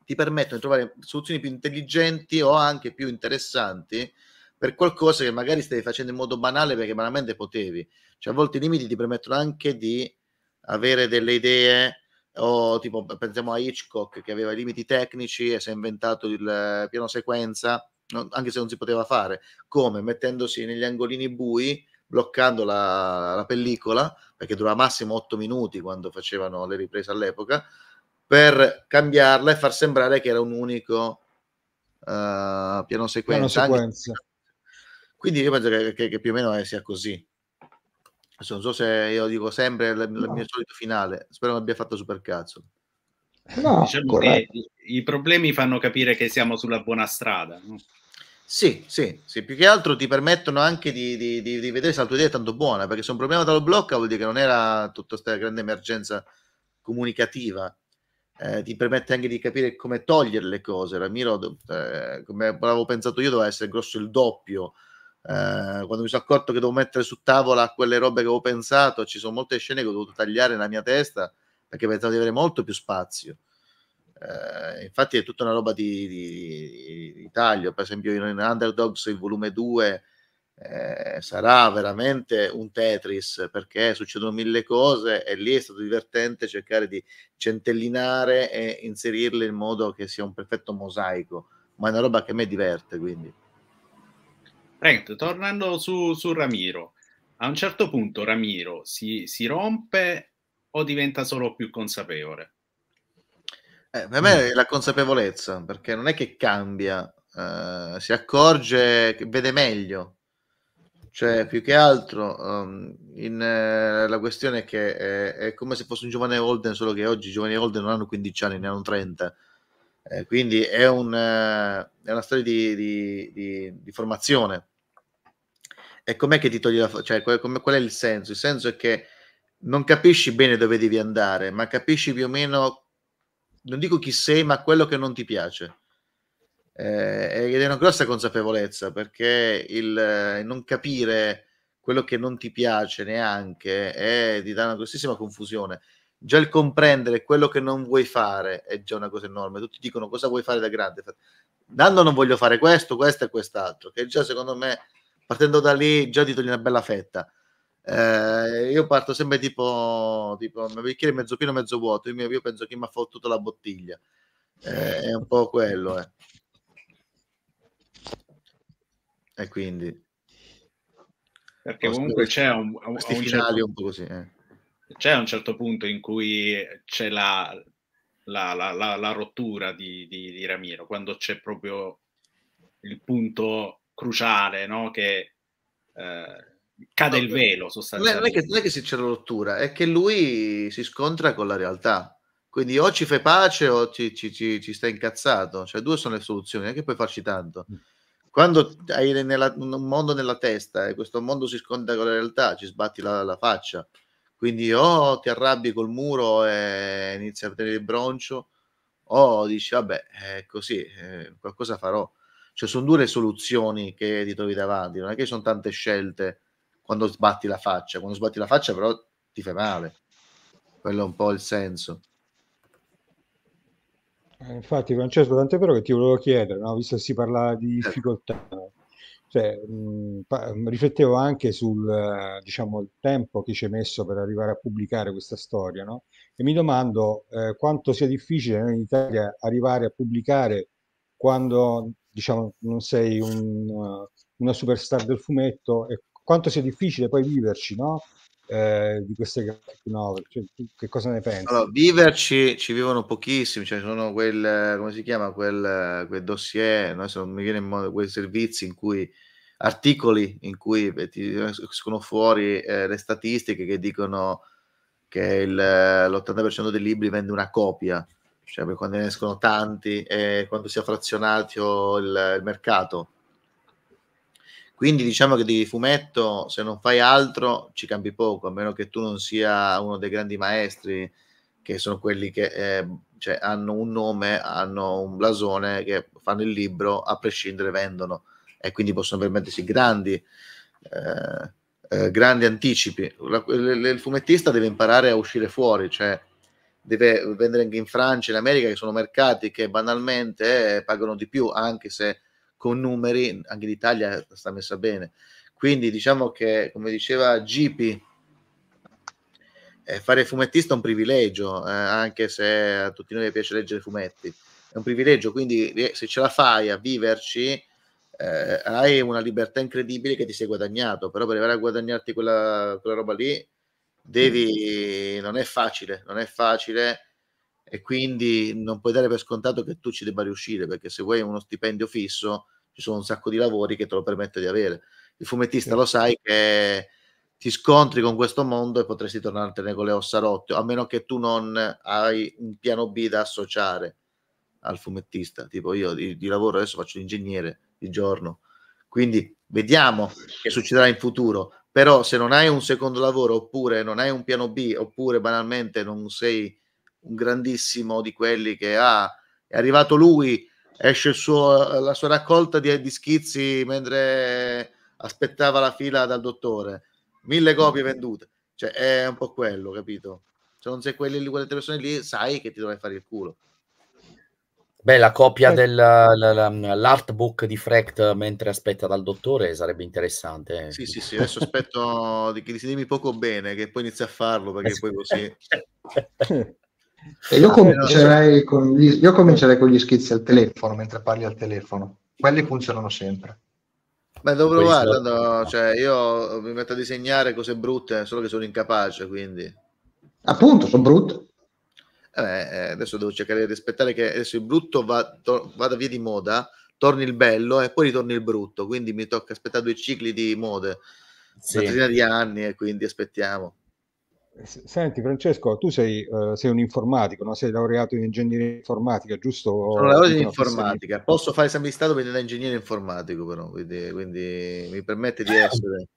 C: ti permettono di trovare soluzioni più intelligenti o anche più interessanti per qualcosa che magari stai facendo in modo banale perché banalmente potevi. Cioè, a volte i limiti ti permettono anche di avere delle idee o tipo pensiamo a Hitchcock che aveva i limiti tecnici e si è inventato il eh, piano sequenza anche se non si poteva fare, come mettendosi negli angolini bui, bloccando la, la pellicola, perché durava massimo 8 minuti quando facevano le riprese all'epoca, per cambiarla e far sembrare che era un unico uh, piano sequenza. Piano sequenza. Quindi io penso che, che, che più o meno eh, sia così. non so se io dico sempre il, no. mio solito finale, spero non abbia fatto super cazzo.
A: No, diciamo che, i problemi fanno capire che siamo sulla buona strada.
C: Sì, sì,
A: sì, più che altro ti permettono anche di, di, di, di vedere se la tua idea è tanto
C: buona, perché se un problema te lo blocca vuol dire che non era tutta questa grande emergenza comunicativa. Eh, ti permette anche di capire come togliere le cose. Ramiro, eh, come avevo pensato io, doveva essere grosso il doppio. Eh, quando mi sono accorto che devo mettere su tavola quelle robe che avevo pensato, ci sono molte scene che ho dovuto tagliare nella mia testa perché pensavo di avere molto più spazio. Eh, infatti è tutta una roba di, di, di, taglio, per esempio in Underdogs il volume 2 eh, sarà veramente un Tetris perché succedono mille cose e lì è stato divertente cercare di centellinare e inserirle in modo che sia un perfetto mosaico, ma è una roba che a me diverte
A: quindi. Prego, tornando su, su Ramiro, a un certo punto Ramiro si, si rompe o diventa solo più consapevole?
C: Eh, per me mm. è la consapevolezza, perché non è che cambia, eh, si accorge, vede meglio. Cioè, più che altro, um, in, eh, la questione è che è, è, come se fosse un giovane Holden, solo che oggi i giovani Holden non hanno 15 anni, ne hanno 30. Eh, quindi è, un, eh, è, una storia di, di, di, di, formazione. E com'è che ti togli la... Cioè, qual, qual è il senso? Il senso è che non capisci bene dove devi andare, ma capisci più o meno non dico chi sei, ma quello che non ti piace. Eh, ed è una grossa consapevolezza perché il eh, non capire quello che non ti piace neanche è, ti dà una grossissima confusione. Già il comprendere quello che non vuoi fare è già una cosa enorme. Tutti dicono cosa vuoi fare da grande. Dando non voglio fare questo, questo e quest'altro, che già secondo me partendo da lì già ti togli una bella fetta. Eh, io parto sempre tipo, tipo il bicchiere mezzo pieno, mezzo vuoto. Io, io penso che mi ha fottuto la bottiglia. Eh, è un po' quello, eh.
A: E quindi. Perché comunque c'è un, un, certo un, certo, un così, eh. c'è un certo punto in cui c'è la, la, la, la, la, rottura di, di, di, Ramiro, quando c'è proprio il punto cruciale, no? che eh, cade il velo sostanzialmente. Non è, che, non
C: è che si c'è la rottura, è che lui si scontra con la realtà. Quindi o ci fai pace o ci, ci, ci, ci stai incazzato. Cioè, due sono le soluzioni, non è che puoi farci tanto. Mm. Quando hai nella, un mondo nella testa e questo mondo si scontra con la realtà, ci sbatti la, la faccia. Quindi o ti arrabbi col muro e inizi a tenere il broncio, o dici, vabbè, è così, eh, qualcosa farò. Cioè, sono due le soluzioni che ti trovi davanti, non è che sono tante scelte quando sbatti la faccia. Quando sbatti la faccia però ti fa male. Quello è un po' il senso.
D: Eh, infatti Francesco, tant'è vero che ti volevo chiedere, no? visto che si parla di difficoltà, cioè, mh, mm, pa- mm, riflettevo anche sul eh, diciamo, tempo che ci hai messo per arrivare a pubblicare questa storia no? e mi domando eh, quanto sia difficile in Italia arrivare a pubblicare quando diciamo, non sei un, una superstar del fumetto e quanto sia difficile poi viverci, no? Eh, di queste no, cioè, che cosa ne pensi?
C: Allora, viverci ci vivono pochissimi, cioè sono quel come si chiama quel, quel dossier, no? non mi viene in modo quei servizi in cui articoli in cui eh, ti escono fuori eh, le statistiche che dicono che il, l'80% dei libri vende una copia, cioè quando ne escono tanti e eh, quanto sia frazionato il, il mercato quindi diciamo che di fumetto, se non fai altro, ci cambi poco, a meno che tu non sia uno dei grandi maestri, che sono quelli che eh, cioè, hanno un nome, hanno un blasone, che fanno il libro, a prescindere vendono e quindi possono permettersi grandi, eh, eh, grandi anticipi. La, l, il fumettista deve imparare a uscire fuori, cioè deve vendere anche in Francia, in America, che sono mercati che banalmente eh, pagano di più, anche se con numeri, anche l'Italia sta messa bene. Quindi diciamo che, come diceva Gipi, eh, fare fumettista è un privilegio, eh, anche se a tutti noi piace leggere fumetti. È un privilegio, quindi eh, se ce la fai a viverci, eh, hai una libertà incredibile che ti sei guadagnato, però per arrivare a guadagnarti quella, quella roba lì, devi... Mm. non è facile, non è facile e quindi non puoi dare per scontato che tu ci debba riuscire perché se vuoi uno stipendio fisso ci sono un sacco di lavori che te lo permette di avere. Il fumettista sì. lo sai che ti scontri con questo mondo e potresti tornartene con le ossa rotte, a meno che tu non hai un piano B da associare al fumettista. Tipo io di, di lavoro adesso faccio l'ingegnere di giorno, quindi vediamo che succederà in futuro. Però se non hai un secondo lavoro oppure non hai un piano B oppure banalmente non sei un grandissimo di quelli che ha, è arrivato lui, esce il suo, la sua raccolta di, di, schizzi mentre aspettava la fila dal dottore, mille mm. copie vendute, cioè è un po' quello, capito? Se cioè, non sei quelli, quelle persone lì, sai che ti dovrai fare il culo.
B: Beh, la copia eh. dell'artbook di Frecht mentre aspetta dal dottore sarebbe interessante. Sì, sì, sì, adesso aspetto
C: di che disegni poco bene, che poi
B: inizi a farlo, perché eh, poi così...
E: Io eh, comincerei, con gli, io comincerei con gli schizzi al telefono mentre parli al telefono. Quelli funzionano sempre.
C: Beh, devo provare, Questo... cioè, io mi metto a disegnare cose brutte, solo che sono incapace, quindi...
E: Appunto, sono brutto.
C: Eh, eh, adesso devo cercare di aspettare che adesso il brutto va, to- vada via di moda, torni il bello e poi ritorni il brutto, quindi mi tocca aspettare due cicli di mode, sì. una trentina di anni e quindi aspettiamo.
D: Senti Francesco, tu sei, uh, sei un informatico, no? sei laureato in ingegneria informatica, giusto? Sono laureato in informatica,
C: sei... posso fare esame di Stato da ingegnere informatico però, quindi, quindi mi permette di eh. essere...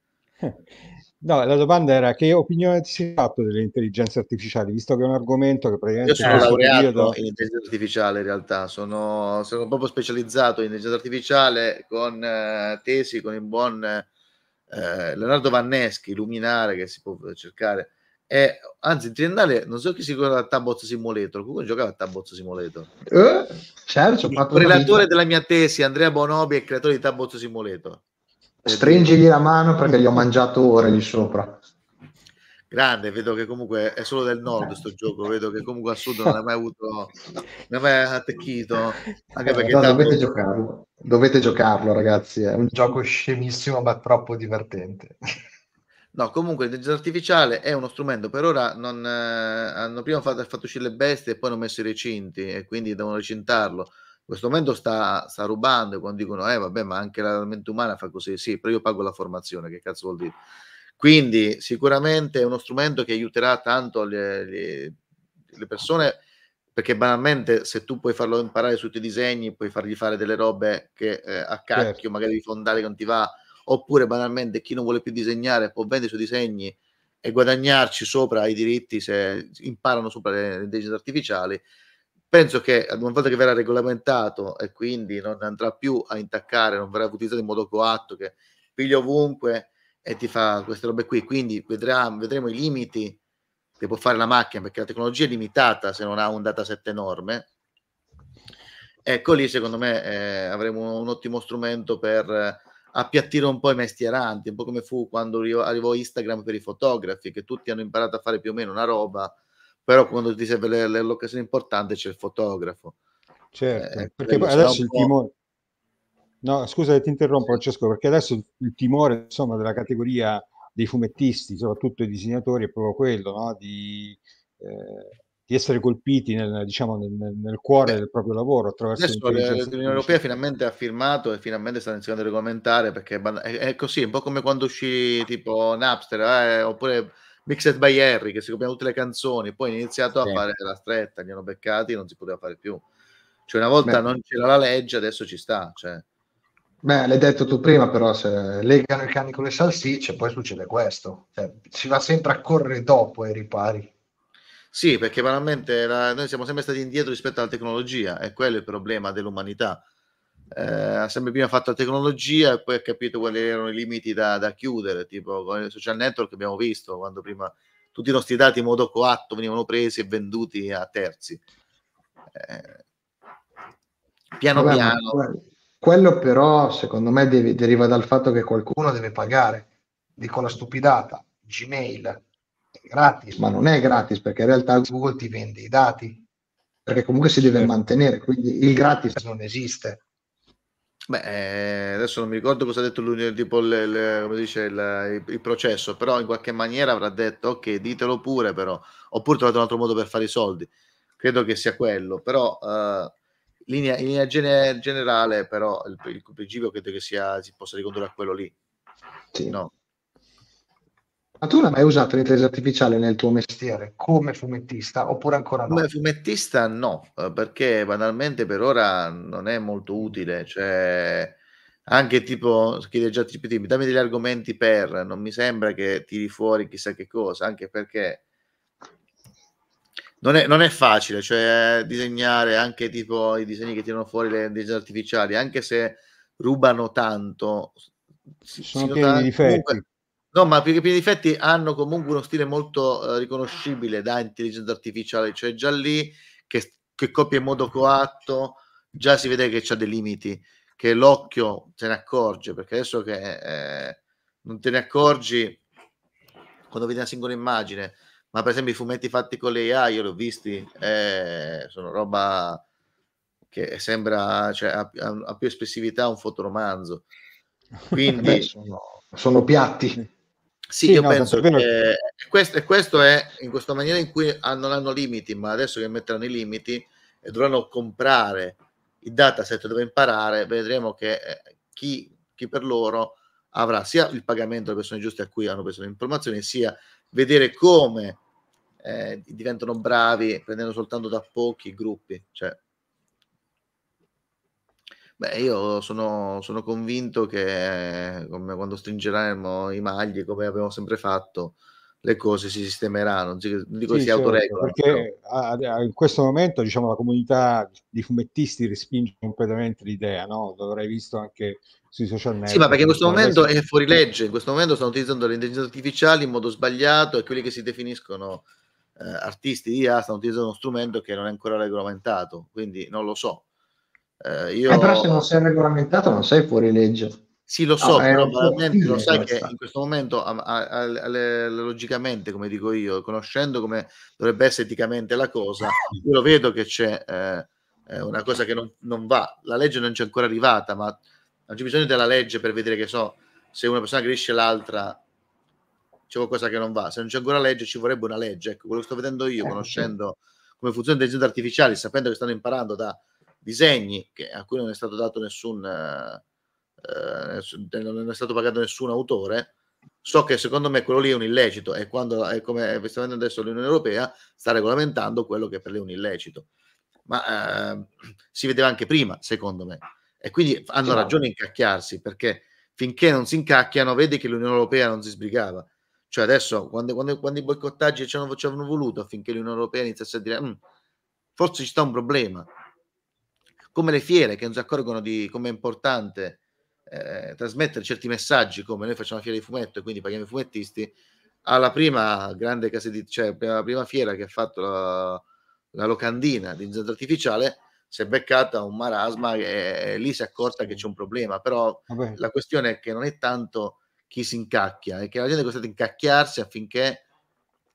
D: No, la domanda era che opinione si è fatto intelligenze artificiali, visto che è un argomento che praticamente... Io sono laureato periodo... in
C: intelligenza artificiale in realtà, sono, sono, proprio specializzato in intelligenza artificiale con eh, tesi, con il buon eh, Leonardo Vanneschi, Luminare, che si può cercare eh, anzi triennale non so chi si ricorda Tabozzo Simulator comunque giocava a Tabot Simulator
E: eh, certo, il relatore
C: della mia tesi Andrea Bonobi è creatore di Tabozzo Simulator
E: stringigli la mano perché gli ho mangiato ore lì sopra
C: grande, vedo che comunque è solo del nord questo gioco, vedo che comunque al sud non l'ha mai avuto, non l'ha mai attecchito anche eh, perché no, tanto... giocarlo
E: dovete giocarlo ragazzi è un gioco scemissimo ma troppo divertente
C: No, comunque l'intelligenza artificiale è uno strumento, per ora non, eh, hanno prima fatto, fatto, uscire le bestie e poi hanno messo i recinti e quindi devono recintarlo. In questo momento sta, sta rubando e quando dicono, eh vabbè, ma anche la mente umana fa così, sì, però io pago la formazione, che cazzo vuol dire? Quindi sicuramente è uno strumento che aiuterà tanto le, le, le persone, perché banalmente se tu puoi farlo imparare sui tuoi disegni, puoi fargli fare delle robe che eh, a cacchio, certo. magari di fondale che non ti va oppure banalmente chi non vuole più disegnare può vendere i suoi disegni e guadagnarci sopra i diritti se imparano sopra le intelligenze artificiali. Penso che ad una volta che verrà regolamentato e quindi non andrà più a intaccare, non verrà utilizzato in modo coatto, che piglia ovunque e ti fa queste robe qui. Quindi vedrà, vedremo i limiti che può fare la macchina, perché la tecnologia è limitata se non ha un dataset enorme. Ecco lì, secondo me, eh, avremo un, un ottimo strumento per appiattire un po' i mestieranti, un po' come fu quando arrivò Instagram per i fotografi, che tutti hanno imparato a fare più o meno una roba, però quando ti serve l'occasione importante c'è il fotografo.
D: Certo, eh, perché adesso il timore... No, scusa ti interrompo Francesco, perché adesso il timore insomma, della categoria dei fumettisti, soprattutto i disegnatori, è proprio quello, no? di eh, di essere colpiti nel, diciamo, nel, nel cuore Beh, del proprio lavoro. Adesso l'Unione Europea
C: finalmente ha firmato e finalmente sta iniziando a regolamentare perché è, è così, un po' come quando uscì tipo Napster eh, oppure Mixed by Harry che si copiano tutte le canzoni, poi hanno iniziato sì. a fare la stretta, li hanno beccati, non si poteva fare più. Cioè una volta Beh. non c'era la legge, adesso ci sta. Cioè.
E: Beh, l'hai detto tu prima, però se legano i cani con le salsicce, poi succede questo. Cioè, si va sempre a correre dopo ai ripari.
C: Sì, perché veramente la, noi siamo sempre stati indietro rispetto alla tecnologia, e quello è il problema dell'umanità. Eh, ha sempre prima fatto la tecnologia e poi ha capito quali erano i limiti da, da chiudere, tipo con i social network abbiamo visto quando prima tutti i nostri dati in modo coatto venivano presi e venduti a terzi. Eh,
E: piano Vabbè, piano. Quello, quello però, secondo me, deve, deriva dal fatto che qualcuno deve pagare. Dico la stupidata, Gmail gratis, ma non è gratis perché in realtà Google ti vende i dati, perché comunque si deve certo. mantenere, quindi il gratis non esiste. Beh, eh,
C: adesso non mi ricordo cosa ha detto lui, tipo le, le, come dice il, il, processo, però in qualche maniera avrà detto ok, ditelo pure però, oppure trovate un altro modo per fare i soldi. Credo che sia quello, però uh, linea, in linea gener- generale, però il, il, principio credo che sia, si possa ricondurre a quello lì.
E: Sì. No? Ma tu non hai mai usato l'intelligenza artificiale nel tuo mestiere come fumettista oppure ancora no?
C: Come fumettista no, eh, perché banalmente per ora non è molto utile, cioè anche tipo chiede già GPT, dammi degli argomenti per, non mi sembra che tiri fuori chissà che cosa, anche perché non è, non è facile, cioè disegnare anche tipo i disegni che tirano fuori le intelligenze artificiali, anche se rubano tanto, sono pieni di difetti. Comunque, No, ma perché che pieni difetti hanno comunque uno stile molto eh, riconoscibile da intelligenza artificiale, cioè già lì che, che copia in modo coatto, già si vede che c'ha dei limiti, che l'occhio se ne accorge, perché adesso che eh, non te ne accorgi quando vedi una singola immagine, ma per esempio i fumetti fatti con le AI, io li ho visti, eh, sono roba che sembra, cioè, ha, ha più espressività un fotoromanzo.
E: Quindi... Beh, sono, sono piatti sì, sì io no, penso che
C: questo, questo, è in questa maniera in cui ah, non hanno limiti, ma adesso che metteranno i limiti e dovranno comprare il dataset dove imparare, vedremo che eh, chi, chi per loro avrà sia il pagamento delle persone giuste a cui hanno preso le informazioni, sia vedere come eh, diventano bravi prendendo soltanto da pochi gruppi. Cioè, Beh, io sono, sono convinto che eh, come quando stringeremo i magli, come abbiamo sempre fatto, le cose si sistemeranno, non dico sì, si certo, autoregolano. Perché
D: però. in questo momento diciamo, la comunità di fumettisti respinge completamente l'idea, no? l'avrei visto anche sui social media. Sì, ma perché in questo diciamo, momento è fuori legge,
C: in questo momento stanno utilizzando le intelligenze artificiali in modo
E: sbagliato
C: e quelli che si definiscono eh, artisti di IA stanno utilizzando uno strumento che non è ancora regolamentato, quindi non lo so, eh, io... eh, però se
E: non sei regolamentato non sei fuori legge. Sì, lo ah, so, no, però veramente lo sai che in
C: questo momento, a, a, a, logicamente, come dico io, conoscendo come dovrebbe essere eticamente la cosa, io lo vedo che c'è eh, eh, una cosa che non, non, va. La legge non c'è ancora arrivata, ma non c'è bisogno della legge per vedere che so, se una persona aggredisce l'altra c'è qualcosa che non va. Se non c'è ancora legge, ci vorrebbe una legge. Ecco, quello che sto vedendo io, eh, conoscendo come funziona l'intelligenza artificiale, sapendo che stanno imparando da disegni che, a cui non è stato dato nessun, eh, eh, eh, non è stato pagato nessun autore. So che secondo me quello lì è un illecito e quando è come sta avendo adesso l'Unione Europea sta regolamentando quello che per lei è un illecito. Ma eh, si vedeva anche prima, secondo me. E quindi hanno ragione a incacchiarsi perché finché non si incacchiano, vedi che l'Unione Europea non si sbrigava. Cioè adesso, quando, quando, quando i boicottaggi ci hanno, ci hanno voluto affinché l'Unione Europea iniziasse a dire mm, forse ci sta un problema, come le fiere che non si accorgono di come è importante eh, trasmettere certi messaggi, come noi facciamo la fiera di fumetto e quindi paghiamo i fumettisti, alla prima grande casa di, cioè alla prima fiera che ha fatto la, la locandina di incendio artificiale, si è beccata un marasma e, e, lì si è accorta che c'è un problema, però Vabbè. la questione è che non è tanto chi si incacchia, è che la gente è costretta a incacchiarsi affinché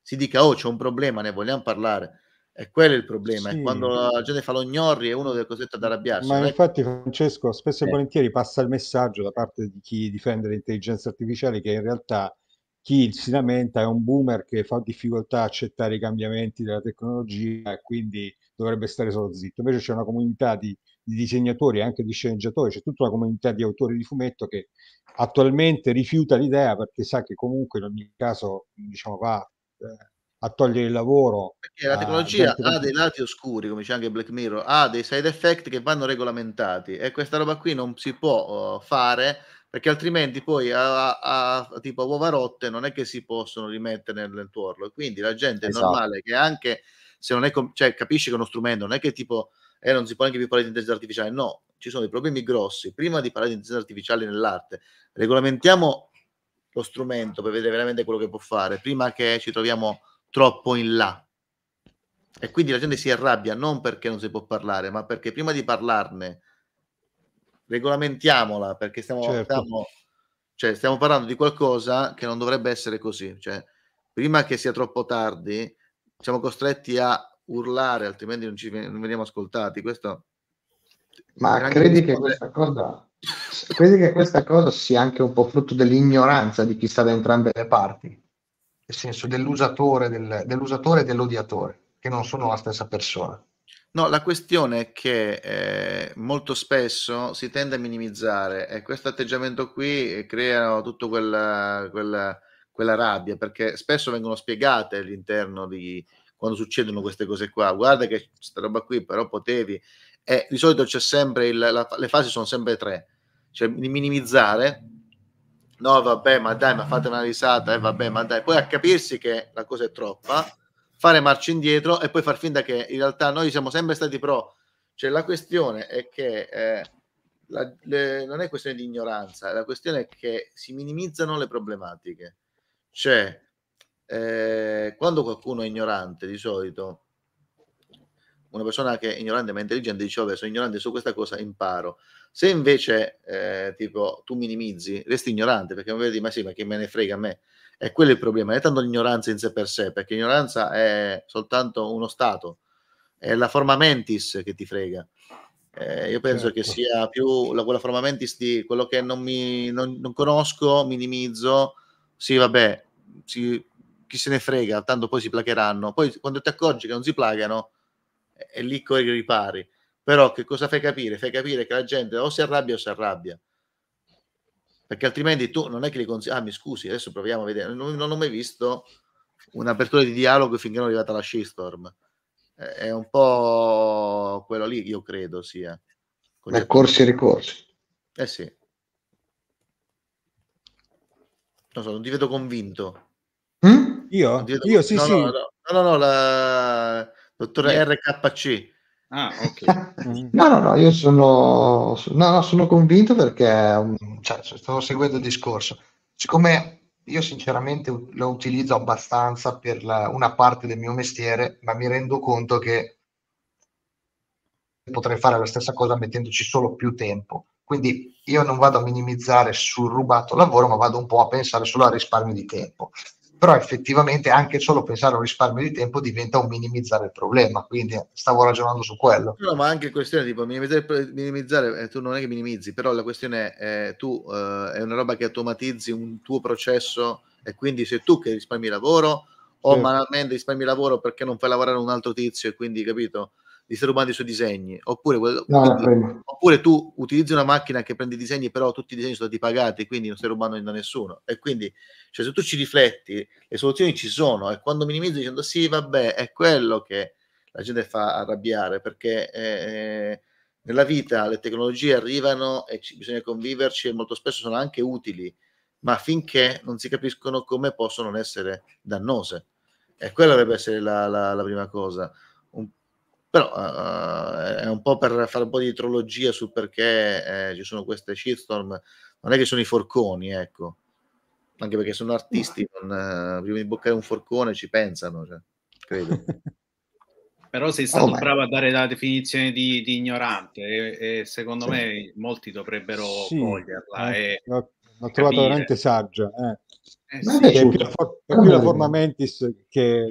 C: si dica oh c'è un problema, ne vogliamo parlare. È quello il problema, sì. è quando la gente fa lo gnorri è uno deve cosette ad arrabbiarsi. Ma
D: infatti Francesco spesso e eh. volentieri passa il messaggio da parte di chi difende l'intelligenza artificiale che in realtà chi si lamenta è un boomer che fa difficoltà a accettare i cambiamenti della tecnologia e quindi dovrebbe stare solo zitto. Invece c'è una comunità di, di disegnatori e anche di sceneggiatori, c'è tutta una comunità di autori di fumetto che attualmente rifiuta l'idea perché sa che comunque in ogni caso diciamo, va... Eh, a togliere il lavoro. Perché la tecnologia ha dei lati
C: oscuri, come dice anche Black Mirror, ha dei side effect che vanno regolamentati e questa roba qui non si può uhm, fare perché altrimenti poi a, a, a tipo uova rotte non è che si possono rimettere nel lentuorlo. Quindi la gente esatto. è normale che anche se non è, com- cioè capisci che uno strumento, non è che tipo, eh, non si può neanche più parlare di intelligenza artificiale, no, ci sono dei problemi grossi. Prima di parlare di intelligenza artificiale nell'arte, regolamentiamo lo strumento per vedere veramente quello che può fare, prima che ci troviamo troppo in là. E quindi la gente si arrabbia non perché non si può parlare, ma perché prima di parlarne regolamentiamola, perché stiamo, certo. stiamo, cioè, stiamo parlando di qualcosa che non dovrebbe essere così. Cioè, prima che sia troppo tardi, siamo costretti a urlare, altrimenti non, ci, non veniamo ascoltati. Questo ma credi che, cosa,
E: credi che, questa cosa, sia anche un po' frutto dell'ignoranza di chi sta da entrambe le parti? nel senso dell'usatore, del, dell'usatore e dell'odiatore, che non sono la stessa persona.
C: No, la questione è che eh, molto spesso si tende a minimizzare e questo atteggiamento qui eh, crea tutta quella, quella, quella, rabbia, perché spesso vengono spiegate all'interno di quando succedono queste cose qua, guarda che questa roba qui però potevi, e eh, di solito c'è sempre, il, la, le fasi sono sempre tre, cioè minimizzare, no vabbè ma dai ma fate una risata e eh, vabbè ma dai poi a capirsi che la cosa è troppa fare marcia indietro e poi far finta che in realtà noi siamo sempre stati pro cioè la questione è che eh, la, le, non è questione di ignoranza la questione è che si minimizzano le problematiche cioè eh, quando qualcuno è ignorante di solito una persona che è ignorante ma intelligente dice vabbè sono ignorante su questa cosa imparo se invece eh, tipo, tu minimizzi, resti ignorante perché non vedi, ma sì, ma che me ne frega a me. E quello è il problema, non è tanto l'ignoranza in sé per sé, perché l'ignoranza è soltanto uno stato, è la forma mentis che ti frega. Eh, io penso certo. che sia più la, quella forma mentis di quello che non, mi, non, non conosco, minimizzo, sì, vabbè, si, chi se ne frega, tanto poi si placheranno. Poi quando ti accorgi che non si placano, è lì che ripari. Però che cosa fai capire? Fai capire che la gente o si arrabbia o si arrabbia. Perché altrimenti tu non è che li consigli. Ah, mi scusi, adesso proviamo a vedere. Non, non ho mai visto un'apertura di dialogo finché non è arrivata la shitstorm. È un po' quello lì, io credo sia.
E: Con corsi e ricorsi.
C: Eh sì. Non so, non ti vedo convinto. Mm? Io? Vedo io sì, no, sì. No, no, no, no, no la... dottor RKC.
A: Ah, ok.
E: no, no, no, io sono, no, no, sono convinto perché cioè, stavo seguendo il discorso. Siccome io sinceramente lo utilizzo abbastanza per la, una parte del mio mestiere, ma mi rendo conto che potrei fare la stessa cosa mettendoci solo più tempo. Quindi io non vado a minimizzare sul rubato lavoro, ma vado un po' a pensare solo al risparmio di tempo però effettivamente anche solo pensare a un risparmio di tempo diventa un minimizzare il problema, quindi stavo ragionando su quello.
C: No, ma anche questione tipo minimizzare, minimizzare eh, tu non è che minimizzi, però la questione è eh, tu eh, è una roba che automatizzi un tuo processo e quindi sei tu che risparmi lavoro o sì. manualmente risparmi lavoro perché non fai lavorare un altro tizio e quindi capito? di stare rubando i suoi disegni, oppure, no, oppure, tu utilizzi una macchina che prende i disegni, però tutti i disegni sono stati pagati, quindi non stai rubando da nessuno. E quindi, cioè, se tu ci rifletti, le soluzioni ci sono, e quando minimizzi dicendo sì, vabbè, è quello che la gente fa arrabbiare, perché... Eh, nella vita le tecnologie arrivano e ci, bisogna conviverci e molto spesso sono anche utili, ma finché non si capiscono come possono essere dannose. E quella dovrebbe essere la, la, la prima cosa però uh, è un po' per fare un po' di trologia sul perché eh, ci sono queste shitstorm, non è che sono i forconi, ecco, anche perché sono artisti, non, uh, prima di boccare un forcone ci pensano, cioè, credo.
A: però sei oh, stato oh, bravo a dare la definizione di, di ignorante e, e secondo sì. me molti dovrebbero sì, coglierla. Eh,
D: l'ho, l'ho trovata veramente saggia. Eh. Eh, sì, è, più la, è più la forma mentis che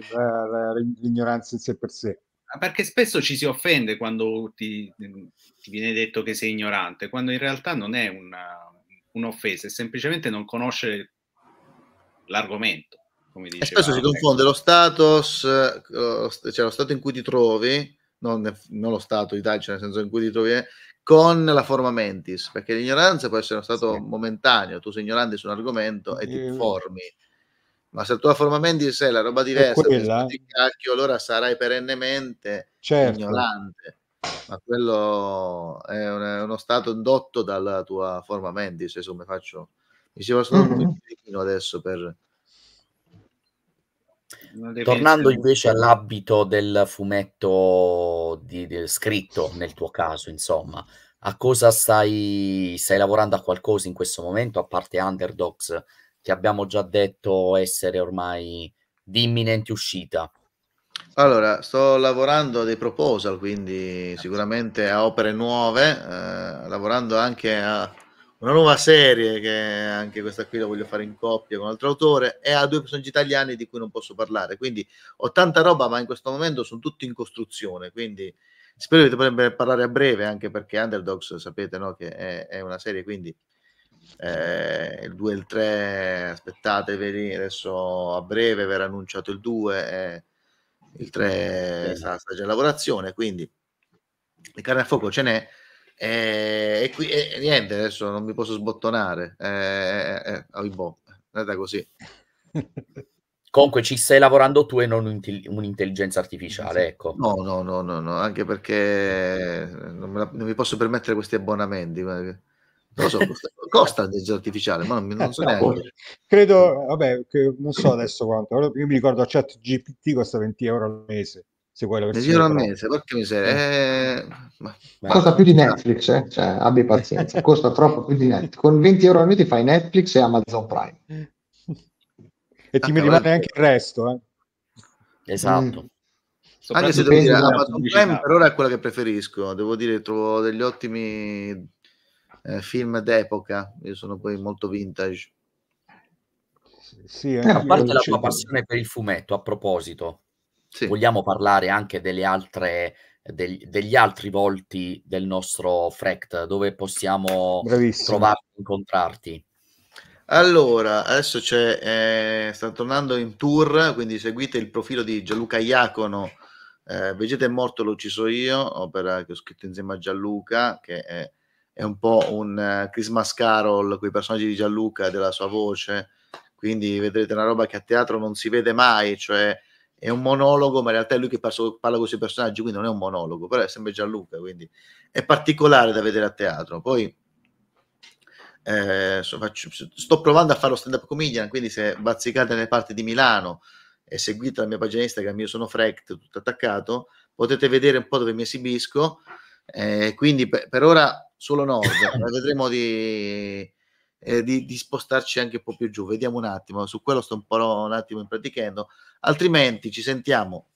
D: l'ignoranza in sé per sé.
A: Ah, perché spesso ci si offende quando ti, ti, viene detto che sei ignorante, quando in realtà non è una, un'offesa, è semplicemente non conoscere l'argomento. Come diceva, e spesso si
C: confonde lo status, eh, cioè lo stato in cui ti trovi, non, non lo stato Italia, cioè nel senso in cui ti trovi, eh, con la forma mentis, perché l'ignoranza può essere uno stato sì. momentaneo, tu sei ignorante su un argomento e ti eh, formi ma se la tua forma mentis è la roba diversa quella, di cacchio, allora sarai perennemente
D: certo. ignorante
C: ma quello è, un, è, uno stato indotto dalla tua forma mentis
B: insomma faccio mi si va solo mm-hmm. un pochino adesso per Tornando invece all'abito del fumetto di, del scritto, nel tuo caso, insomma, a cosa stai, stai lavorando a qualcosa in questo momento, a parte Underdogs che abbiamo già detto essere ormai di imminente uscita?
C: Allora, sto lavorando a dei proposal, quindi sicuramente a opere nuove, eh, lavorando anche a una nuova serie che anche questa qui la voglio fare in coppia con un altro autore e a due personaggi italiani di cui non posso parlare. Quindi ho tanta roba, ma in questo momento sono tutti in costruzione, quindi spero di poter parlare a breve anche perché Underdogs sapete no, che è, è una serie, quindi eh, il 2 e il 3 aspettatevi adesso a breve verrà annunciato il 2 eh, il 3 sta, sta già in lavorazione quindi il carne a fuoco ce n'è eh, e qui eh, niente adesso non mi posso
B: sbottonare eh, eh, eh, eh oh, boh, è così Comunque ci stai lavorando tu e non un'intelligenza artificiale, ecco. No, no, no, no, no anche
C: perché non, la, non, mi posso permettere questi abbonamenti. Ma non so, costa il deserto artificiale, ma non, non so neanche.
D: Credo, vabbè, che non so adesso quanto, io mi ricordo chat GPT costa 20 euro al mese. Se vuoi la versione 20 euro al mese,
C: porca miseria. Eh, eh ma, costa più
E: di Netflix, eh? cioè, abbi pazienza, costa troppo più di Netflix. Con 20 euro al mese fai Netflix e Amazon Prime. e ti ah, rimane anche il resto. Eh? Esatto. Mm.
C: Anche se devo dire, Amazon Prime per ora è quella che preferisco, devo dire, trovo degli ottimi eh, film d'epoca, io
B: sono poi molto vintage.
C: Sì, eh, a parte la tua
B: passione per il fumetto, a proposito, sì. vogliamo parlare anche delle altre degli, degli, altri volti del nostro Fract, dove possiamo Bravissimo. trovarti, incontrarti. Allora, adesso c'è, eh, sta tornando in tour,
C: quindi seguite il profilo di Gianluca Iacono, eh, Vegeta è morto, lo ci so io, opera che ho scritto insieme a Gianluca, che è è un po' un eh, Christmas Carol con i personaggi di Gianluca e della sua voce, quindi vedrete una roba che a teatro non si vede mai, cioè è un monologo, ma in realtà è lui che parla con i suoi personaggi, quindi non è un monologo, però è sempre Gianluca, quindi è particolare da vedere a teatro. Poi eh, so, faccio, sto provando a fare lo stand-up comedian, quindi se bazzicate nelle parti di Milano e seguite la mia pagina Instagram, io sono Frect, tutto attaccato, potete vedere un po' dove mi esibisco. Eh, quindi per, per ora solo nord, eh, vedremo di, eh, di, di, spostarci anche un po' più giù, vediamo un attimo, su quello sto un po' un attimo impratichendo, altrimenti ci sentiamo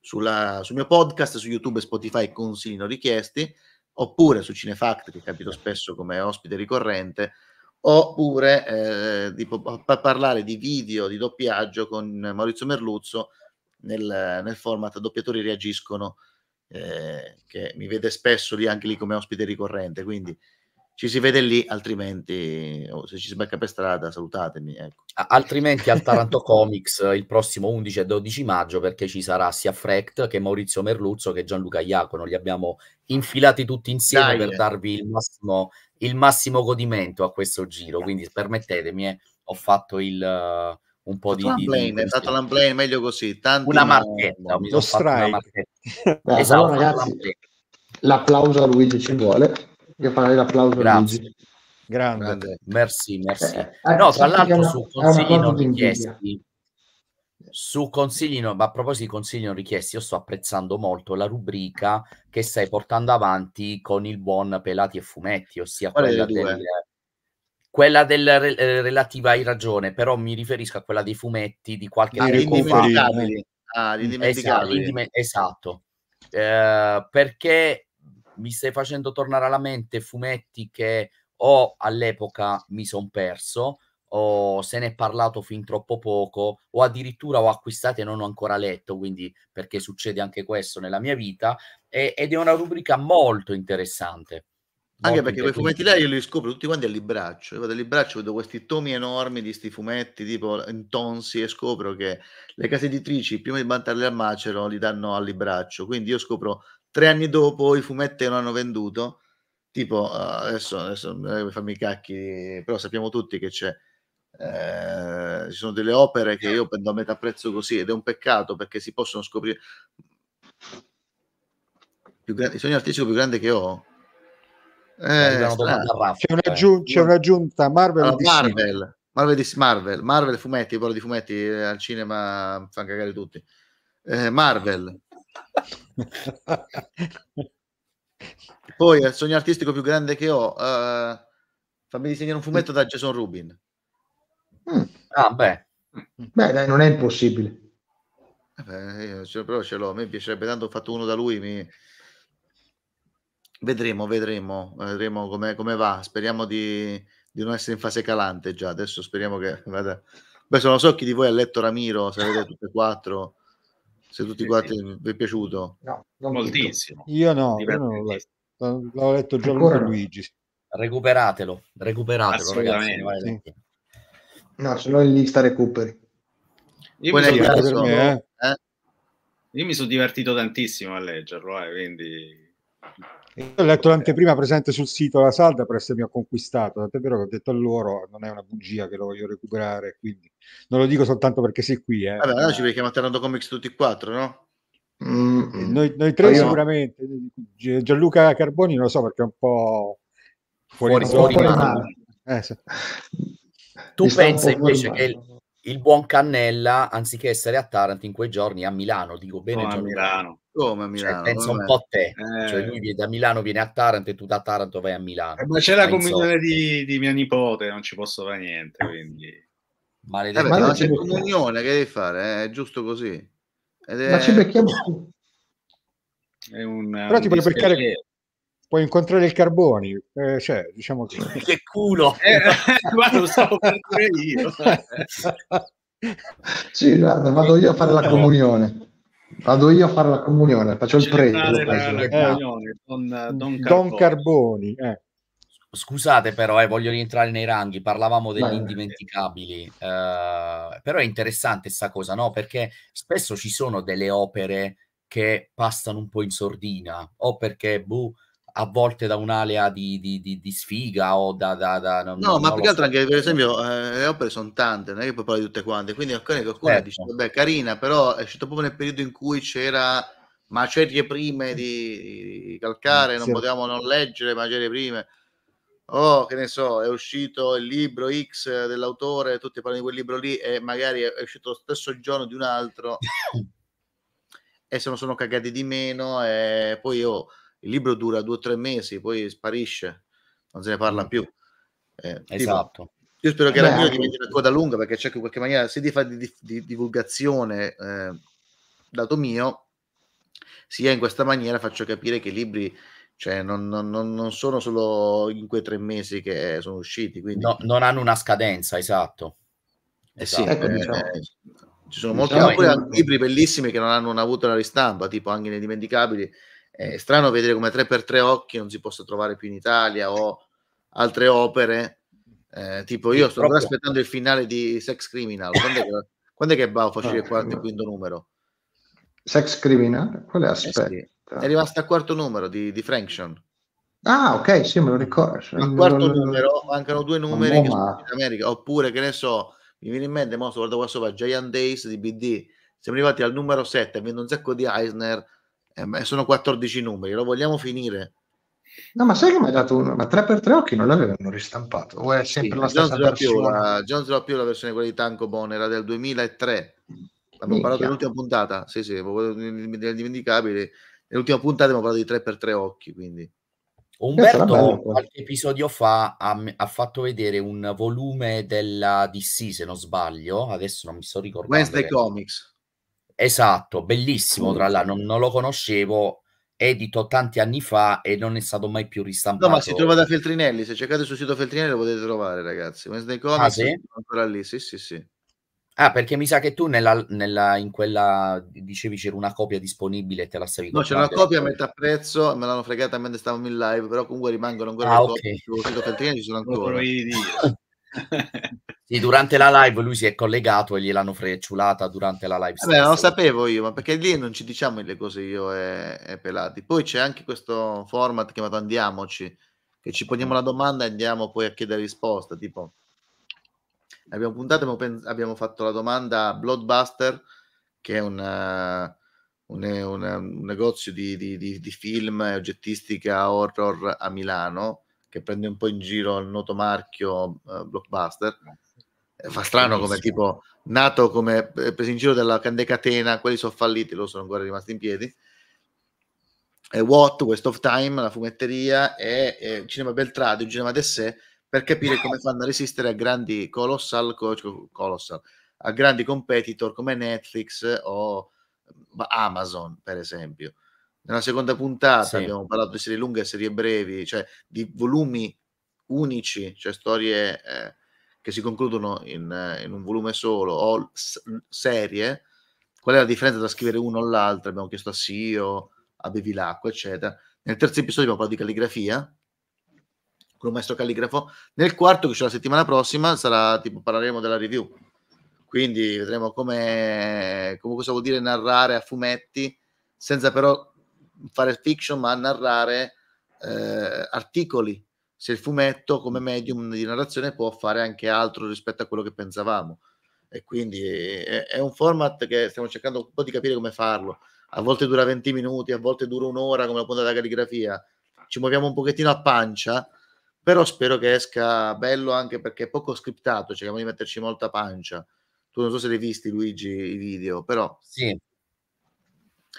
C: sulla, sul mio podcast, su YouTube e Spotify consigli non richiesti, oppure su Cinefact che capito spesso come ospite ricorrente, oppure eh, di pa- parlare di video di doppiaggio con Maurizio Merluzzo nel, nel format doppiatori reagiscono eh, che mi vede spesso lì anche lì come ospite ricorrente, quindi ci si vede lì,
B: altrimenti oh, se ci si becca per strada salutatemi. Ecco. Altrimenti al Taranto Comics eh, il prossimo 11 e 12 maggio perché ci sarà sia Frecht che Maurizio Merluzzo che Gianluca Iacono, li abbiamo infilati tutti insieme Dai, per eh. darvi il massimo, il massimo godimento a questo giro, quindi permettetemi, eh, ho fatto il... Uh, un po' di... L'unplane, è stato l'unplane, meglio così. Tanti una marchetta. Lo no, strike.
E: Una esatto, allora, ragazzi, l'applauso a Luigi ci vuole. Io farei l'applauso a Luigi.
B: Grande. Grande. Merci, merci. Eh, eh no, tra l'altro su consigli non richiesti, su consigli, non, ma a proposito di consigli non richiesti, io sto apprezzando molto la rubrica che stai portando avanti con il buon Pelati e Fumetti, ossia Qual quella del... Due? quella del, re, eh, relativa hai ragione, però mi riferisco a quella dei fumetti di qualche ah, tempo fa. Ah, indimenticabili. Mm, esatto, eh, perché mi stai facendo tornare alla mente fumetti che o all'epoca mi sono perso o se ne è parlato fin troppo poco o addirittura ho acquistato e non ho ancora letto, quindi perché succede anche questo nella mia vita e, ed è una rubrica molto interessante. Anche perché quei fumetti là io li scopro tutti quanti al
C: libraccio. Io vado al libraccio, vedo questi tomi enormi di sti fumetti, tipo intonsi, e scopro che le case editrici, prima di mandarli al macero, li danno al libraccio. Quindi io scopro tre anni dopo i fumetti non hanno venduto. Tipo, eh, adesso, adesso fammi i cacchi, però sappiamo tutti che c'è. Eh, ci sono delle opere che io prendo a metà prezzo così ed è un peccato perché si possono scoprire. il sogno artistico più grande che ho eh, eh c'è, un'aggiun- eh. c'è
D: un'aggiunta Marvel, allora, Marvel,
C: Marvel, Marvel, Marvel fumetti, parlo di fumetti eh, al cinema, fa cagare tutti. Eh, Marvel. Poi il sogno artistico più grande che ho, eh, fammi disegnare un fumetto da Jason Rubin. Mm. Ah, beh.
E: beh dai, non è impossibile.
C: Vabbè, eh io, però ce l'ho, a me piacerebbe tanto ho fatto uno da lui, mi, Vedremo, vedremo, vedremo come, come va. Speriamo di, di, non essere in fase calante già. Adesso speriamo che vada. Beh, sono so chi di voi ha letto Ramiro, sarete tutti e quattro. Se tutti e quattro vi è piaciuto. No, moltissimo.
D: Io no, io non l'ho letto. L'ho letto già Ancora
C: Luigi.
B: Recuperatelo, recuperatelo. Assolutamente. Ragazzi, sì.
E: No, se no in lista recuperi. Io mi, diverso, me,
A: eh? Eh? io mi, sono divertito tantissimo a leggerlo, eh, quindi ho letto
D: l'anteprima presente sul sito La Salda, presto mi ha conquistato, tant'è vero che ho detto a loro, non è una bugia che lo voglio recuperare, quindi non lo dico soltanto perché sei qui.
C: Eh. Vabbè, allora ci becchiamo a Terrando Comics tutti e quattro, no?
D: Mm-hmm. Noi, noi, tre Io... sicuramente, Gianluca Carboni non lo so perché è un po' fuori, fuori, fuori mano. Eh, sì.
B: Tu pensi pensa invece che il, il buon Cannella, anziché essere a Taranto in quei giorni, a Milano, dico bene. No, a Milano. Come a cioè, Milano? Cioè, pensa un po' a te. Cioè, eh. Cioè, lui da Milano viene a Taranto e tu da Taranto vai a Milano. Eh, ma c'è la comunione
A: di, di, mia nipote, non ci posso fare niente, quindi... Maledetto. Eh, ma non eh, c'è comunione, che devi fare? Eh, è giusto così. Ed è... Ma ci becchiamo... È un, Però un ti puoi beccare
D: puoi incontrare il Carboni, eh, cioè, diciamo che... che
A: culo! Eh, guarda, lo stavo per dire io.
E: sì, guarda, vado io a fare la comunione. Vado io a fare la comunione, faccio il prete. Eh,
B: don, don, don, Carboni. Eh. Scusate però, eh, voglio rientrare nei ranghi, parlavamo degli Beh, indimenticabili, eh, però è interessante sta cosa, no? Perché spesso ci sono delle opere che passano un po' in sordina, o perché, boh, a volte da un'alea di, di, di, di sfiga o da... da, da non, no, non ma più che altro anche,
C: per esempio, eh, le opere sono tante, non è che puoi parlare di tutte quante, quindi alcune qualcuno certo. dice, vabbè, carina, però è uscito proprio nel periodo in cui c'era macerie prime di, calcare, non potevamo non leggere macerie prime. Oh, che ne so, è uscito il libro X dell'autore, tutti parlano di quel libro lì e magari è uscito lo stesso giorno di un altro e se non sono cagati di meno e poi oh, il libro dura due o tre mesi, poi sparisce, non se ne parla mm. più. Eh, esatto. Tipo, io spero che eh Beh, la mia diventi una coda lunga perché c'è in qualche maniera se di, di, di divulgazione eh, lato mio, sia in questa maniera faccio capire che i libri cioè, non, non, non, sono solo in quei tre mesi che sono usciti. Quindi... No, non hanno una scadenza, esatto. Eh esatto. sì, eh, ecco, diciamo. eh, diciamo. ci sono molti diciamo, libri bellissimi che non hanno avuto la ristampa, tipo anche nei dimenticabili è strano vedere come 3x3 occhi non si possa trovare più in Italia o altre opere. Eh, tipo io sto proprio... aspettando il finale di Sex Criminal. Quando è che, quando è che Bao faceva ah, il quarto e eh. quinto numero?
E: Sex Criminal? Quale aspetta? Eh
C: sì. È rimasto al quarto numero di, di Franction.
E: Ah, ok, sì, me lo ricordo. Al quarto lo... numero
C: mancano due numeri che sono in America. Oppure, che ne so, mi viene in mente, mo, guarda qua sopra, Giant Days di BD. Siamo arrivati al numero 7, avendo un sacco di Eisner eh, sono 14 numeri, lo vogliamo finire?
E: No, ma sai che mi hai dato una 3x3 occhi non l'avevano ristampato? O è sempre sì, la stessa Jones versione?
C: Jones l'ha più la versione quella di Tanco Bon, era del 2003. Abbiamo parlato dell'ultima puntata, sì, sì, del dimenticabile. Nell'ultima puntata abbiamo parlato
B: di 3x3 occhi, quindi. Umberto qualche episodio fa ha, ha, fatto vedere un volume della DC, se non sbaglio, adesso non mi sto ricordando. Wednesday Comics. Esatto, bellissimo tra l'altro, non, non, lo conoscevo, edito tanti anni fa e non è stato mai più ristampato. No, ma si trova
C: da Feltrinelli, se cercate sul sito Feltrinelli lo potete
B: trovare ragazzi. Wednesday ah, Comics ah, sì? ancora lì, sì sì sì. Ah, perché mi sa che tu nella, nella, in quella dicevi c'era una copia disponibile e te la stavi No, c'era una copia a metà
C: prezzo, me l'hanno fregata mentre stavamo in live, però comunque rimangono ancora ah, okay.
B: copie, ci sono ancora. Sì, durante la live lui si è collegato e gliel'hanno frecciolata durante la live. Vabbè, non lo
C: sapevo io, ma perché lì non ci diciamo le cose io e, e Pelati. Poi c'è anche questo format chiamato Andiamoci, che ci poniamo mm. la domanda e andiamo poi a chiedere risposta. Tipo, abbiamo puntato, abbiamo, abbiamo fatto la domanda a Bloodbuster, che è un, un, un, un negozio di, di, di, di film e oggettistica horror a Milano che prende un po' in giro il noto marchio eh, Blockbuster. Eh, eh, fa strano come tipo, nato come eh, preso in giro dalla Candecatena, quelli sono falliti, loro sono ancora rimasti in piedi. E What, Waste of Time, la fumetteria e, e Cinema il Cinema Dessè, per capire come fanno a resistere a grandi colossal, colossal a grandi competitor come Netflix o Amazon, per esempio. Nella seconda puntata sì. abbiamo parlato di serie lunghe e serie brevi, cioè di volumi unici, cioè storie eh, che si concludono in, eh, in, un volume solo o s- serie. Qual è la differenza tra scrivere uno o l'altro? Abbiamo chiesto a Sio, a Bevilacqua, eccetera. Nel terzo episodio abbiamo parlato di calligrafia, con un maestro calligrafo. Nel quarto, che c'è la settimana prossima, sarà tipo parleremo della review. Quindi vedremo come, come cosa vuol dire narrare a fumetti senza però fare fiction, ma narrare eh, articoli. Se il fumetto come medium di narrazione può fare anche altro rispetto a quello che pensavamo. E quindi è, è un format che stiamo cercando un po' di capire come farlo. A volte dura 20 minuti, a volte dura un'ora come la puntata della calligrafia. Ci muoviamo un pochettino a pancia, però spero che esca bello anche perché è poco scriptato, cerchiamo di metterci molta pancia. Tu non so se l'hai visti Luigi i
B: video, però... Sì,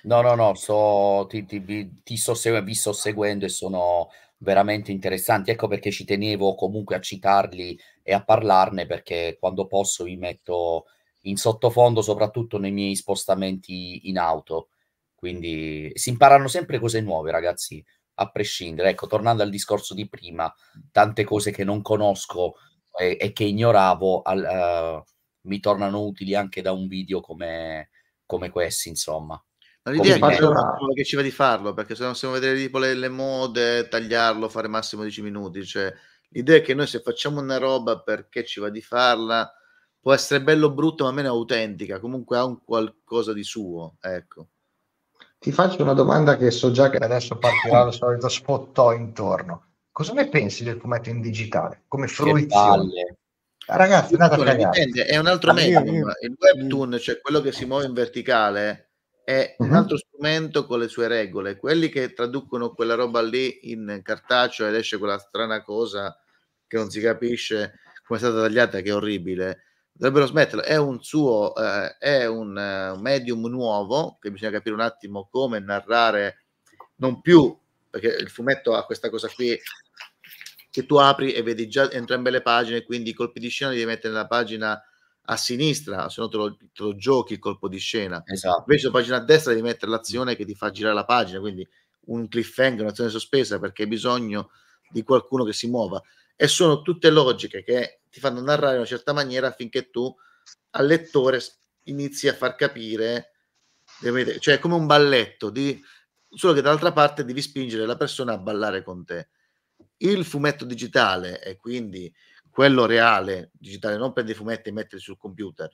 B: No, no, no, so, ti, ti, ti sossegue, vi sto seguendo e sono veramente interessanti. Ecco perché ci tenevo comunque a citarli e a parlarne, perché quando posso vi metto in sottofondo, soprattutto nei miei spostamenti in auto. Quindi si imparano sempre cose nuove, ragazzi, a prescindere. Ecco, tornando al discorso di prima, tante cose che non conosco e, e che ignoravo al, uh, mi tornano utili anche da un video come, come questi, insomma. Ma l'idea è che, una...
C: che ci va di farlo, perché se non possiamo vedere tipo le, le, mode, tagliarlo, fare massimo 10 minuti. Cioè, l'idea è che noi se facciamo una roba perché ci va di farla, può essere bello o brutto, ma meno autentica, comunque ha un qualcosa di suo, ecco.
E: Ti faccio una domanda che so già che adesso partirà lo solito spottò intorno. Cosa ne pensi del fumetto in digitale? Come fruizione? Ah, ragazzi, andate a cagare. È un altro ah, metodo. Il
C: webtoon, cioè quello che si muove in verticale, è un altro strumento con le sue regole. Quelli che traducono quella roba lì in cartaceo ed esce quella strana cosa che non si capisce come è stata tagliata, che è orribile, dovrebbero smetterlo. È un suo, eh, è un uh, medium nuovo che bisogna capire un attimo come narrare, non più perché il fumetto ha questa cosa qui che tu apri e vedi già entrambe le pagine, quindi i colpi di scena li devi mettere nella pagina a sinistra, se no te lo, te lo giochi il colpo di scena. Esatto. Invece la pagina a destra devi mettere l'azione che ti fa girare la pagina, quindi un cliffhanger, un'azione sospesa perché hai bisogno di qualcuno che si muova. E sono tutte logiche che ti fanno narrare in una certa maniera affinché tu al lettore inizi a far capire, cioè come un balletto, di, solo che dall'altra parte devi spingere la persona a ballare con te. Il fumetto digitale e quindi quello reale, digitale, non prendere i fumetti e metterli sul computer,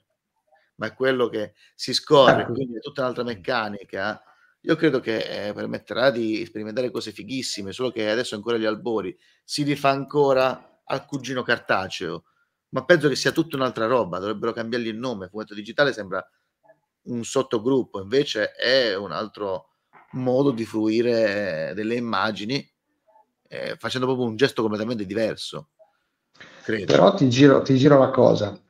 C: ma è quello che si scorre, certo. quindi è tutta un'altra meccanica. Io credo che eh, permetterà di sperimentare cose fighissime, solo che adesso ancora gli albori si rifà ancora al cugino cartaceo, ma penso che sia tutta un'altra roba, dovrebbero cambiargli il nome, fumetto digitale sembra un sottogruppo, invece è un altro modo di fruire eh, delle immagini eh, facendo proprio un gesto completamente diverso
E: Credo. Però ti giro, ti giro la cosa.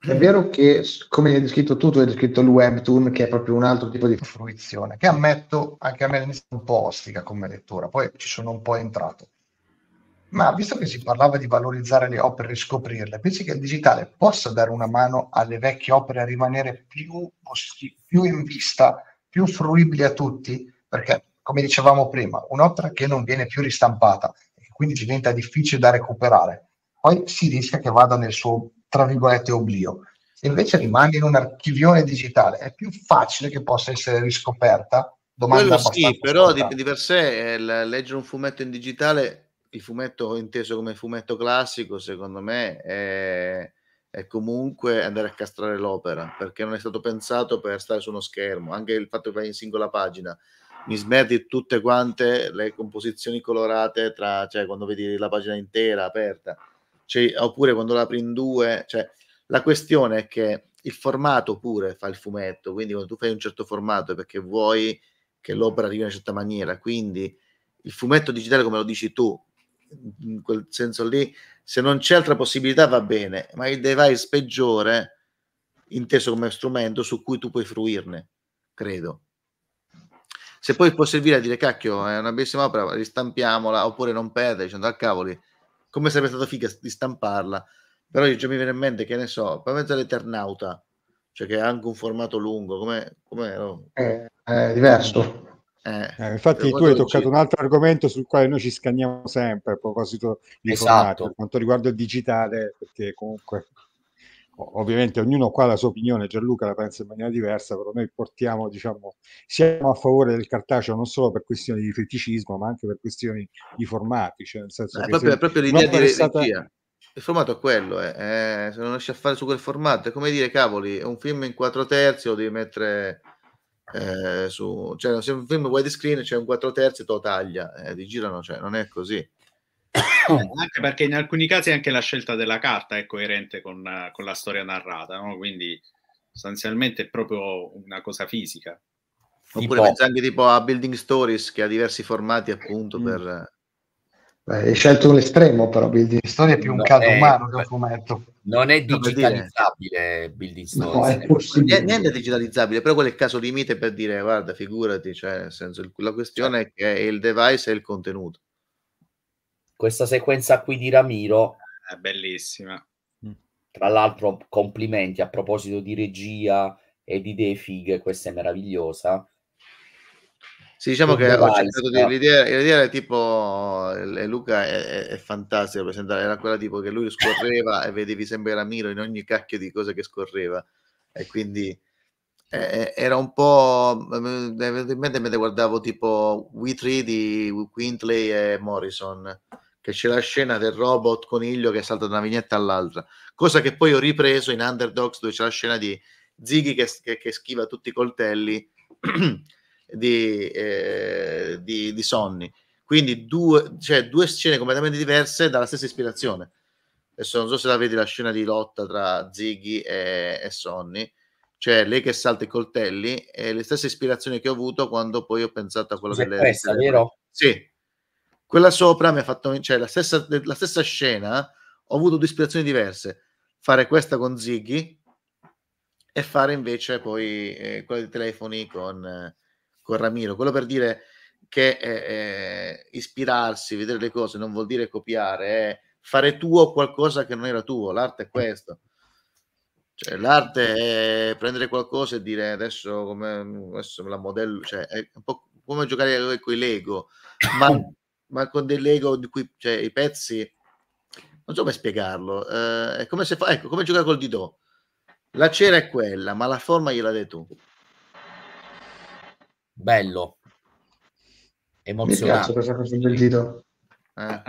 E: È vero che, come hai descritto tu, tu hai descritto il webtoon, che è proprio un altro tipo di fruizione, che ammetto anche a me è un po' ostica come lettura, poi ci sono un po' entrato. Ma visto che si parlava di valorizzare le opere e riscoprirle, pensi che il digitale possa dare una mano alle vecchie opere a rimanere più, posti, più in vista, più fruibili a tutti? Perché, come dicevamo prima, un'opera che non viene più ristampata e quindi diventa difficile da recuperare, poi si rischia che vada nel suo, tra virgolette, oblio. Se invece rimane in un archivione digitale, è più facile che possa essere riscoperta. Domanda sì, però di, di,
C: per sé eh, leggere un fumetto in digitale, il fumetto inteso come fumetto classico, secondo me è, è comunque andare a castrare l'opera, perché non è stato pensato per stare su uno schermo, anche il fatto che vai in singola pagina mi smerdi tutte quante le composizioni colorate tra, cioè quando vedi la pagina intera aperta cioè, oppure quando l'apri in due. Cioè, la questione è che il formato pure fa il fumetto, quindi quando tu fai un certo formato è perché vuoi che l'opera arrivi in una certa maniera, quindi il fumetto digitale come lo dici tu, in quel senso lì, se non c'è altra possibilità va bene, ma il device peggiore, inteso come strumento su cui tu puoi fruirne, credo. Se poi può servire a dire cacchio, è una bellissima opera, ristampiamola, oppure non perdere dicendo al ah, cavoli, come sarebbe stato figa di stamparla. Però io già mi viene in mente che ne so, mezzo dell'Eternauta, cioè che ha anche un formato lungo, come no? è, eh, è diverso.
E: Eh, eh, eh infatti tu hai toccato
C: un
D: altro argomento sul quale noi ci scanniamo sempre a proposito di esatto. formato, quanto riguarda il digitale, perché comunque ovviamente ognuno qua ha la sua opinione, Gianluca la pensa in maniera diversa, però noi portiamo, diciamo, siamo a favore del cartaceo non solo per questioni di feticismo, ma anche per questioni di formati. Cioè nel senso è eh, che proprio, proprio l'idea di stata... regia.
C: Il formato è quello, eh. Eh, se non riesci a fare su quel formato, è come dire, cavoli, è un film in quattro terzi, lo devi mettere eh, su... Cioè, se è un film widescreen c'è cioè un 4 terzi, te
A: taglia, eh, ti girano, cioè, non è così. Ecco. Eh, anche perché in alcuni casi anche la scelta della carta è coerente con, con la storia narrata, no? quindi sostanzialmente è proprio una cosa fisica.
C: Oppure pensa anche tipo a Building Stories che ha diversi formati appunto mm. per...
E: Beh, hai scelto un estremo però, Building Stories è più un caso è... Eh, umano
B: che un eh, fumetto. Non è digitalizzabile
C: Building Stories. No, è niente è digitalizzabile, però quello è il caso limite per dire guarda figurati, cioè nel senso la questione è che il
B: device e il contenuto questa sequenza qui di Ramiro è bellissima. Mm. Tra l'altro, complimenti a proposito di regia e di idee fighe, questa è meravigliosa. Sì, diciamo che ho cercato di, l'idea,
C: l'idea era tipo eh, Luca è, è fantastico presentare, era quella tipo che lui scorreva e vedevi sempre Ramiro in ogni cacchio di cose che scorreva e quindi eh, eh era un po' evidentemente mentre guardavo tipo We 3 di Quintley e Morrison che c'è la scena del robot coniglio che salta da una vignetta all'altra, cosa che poi ho ripreso in Underdogs dove c'è la scena di Ziggy che, che, che schiva tutti i coltelli di, eh, di, di, Sonny. Quindi due, cioè, due scene completamente diverse dalla stessa ispirazione. Adesso non so se la vedi la scena di lotta tra Ziggy e, e Sonny, cioè lei che salta i coltelli, è le stesse ispirazioni che ho avuto quando poi ho pensato a quella delle... Questa, vero? Sì, quella sopra mi ha fatto cioè, la, stessa, la stessa scena, ho avuto due ispirazioni diverse, fare questa con Ziggy e fare invece poi eh, quella dei telefoni con, eh, con, Ramiro. Quello per dire che eh, eh, ispirarsi, vedere le cose non vuol dire copiare, è fare tuo qualcosa che non era tuo, l'arte è questo. Cioè, l'arte è prendere qualcosa e dire adesso come adesso la modello, cioè, è un po' come giocare con i Lego, ma ma con dei Lego di cui cioè, i pezzi non so come spiegarlo. Eh, è come se fa, ecco, come giocare col Didò. La cera è quella, ma la forma gliela dai
A: tu. Bello.
C: Emozionante.
E: Mi piace questa cosa del Didò. Eh.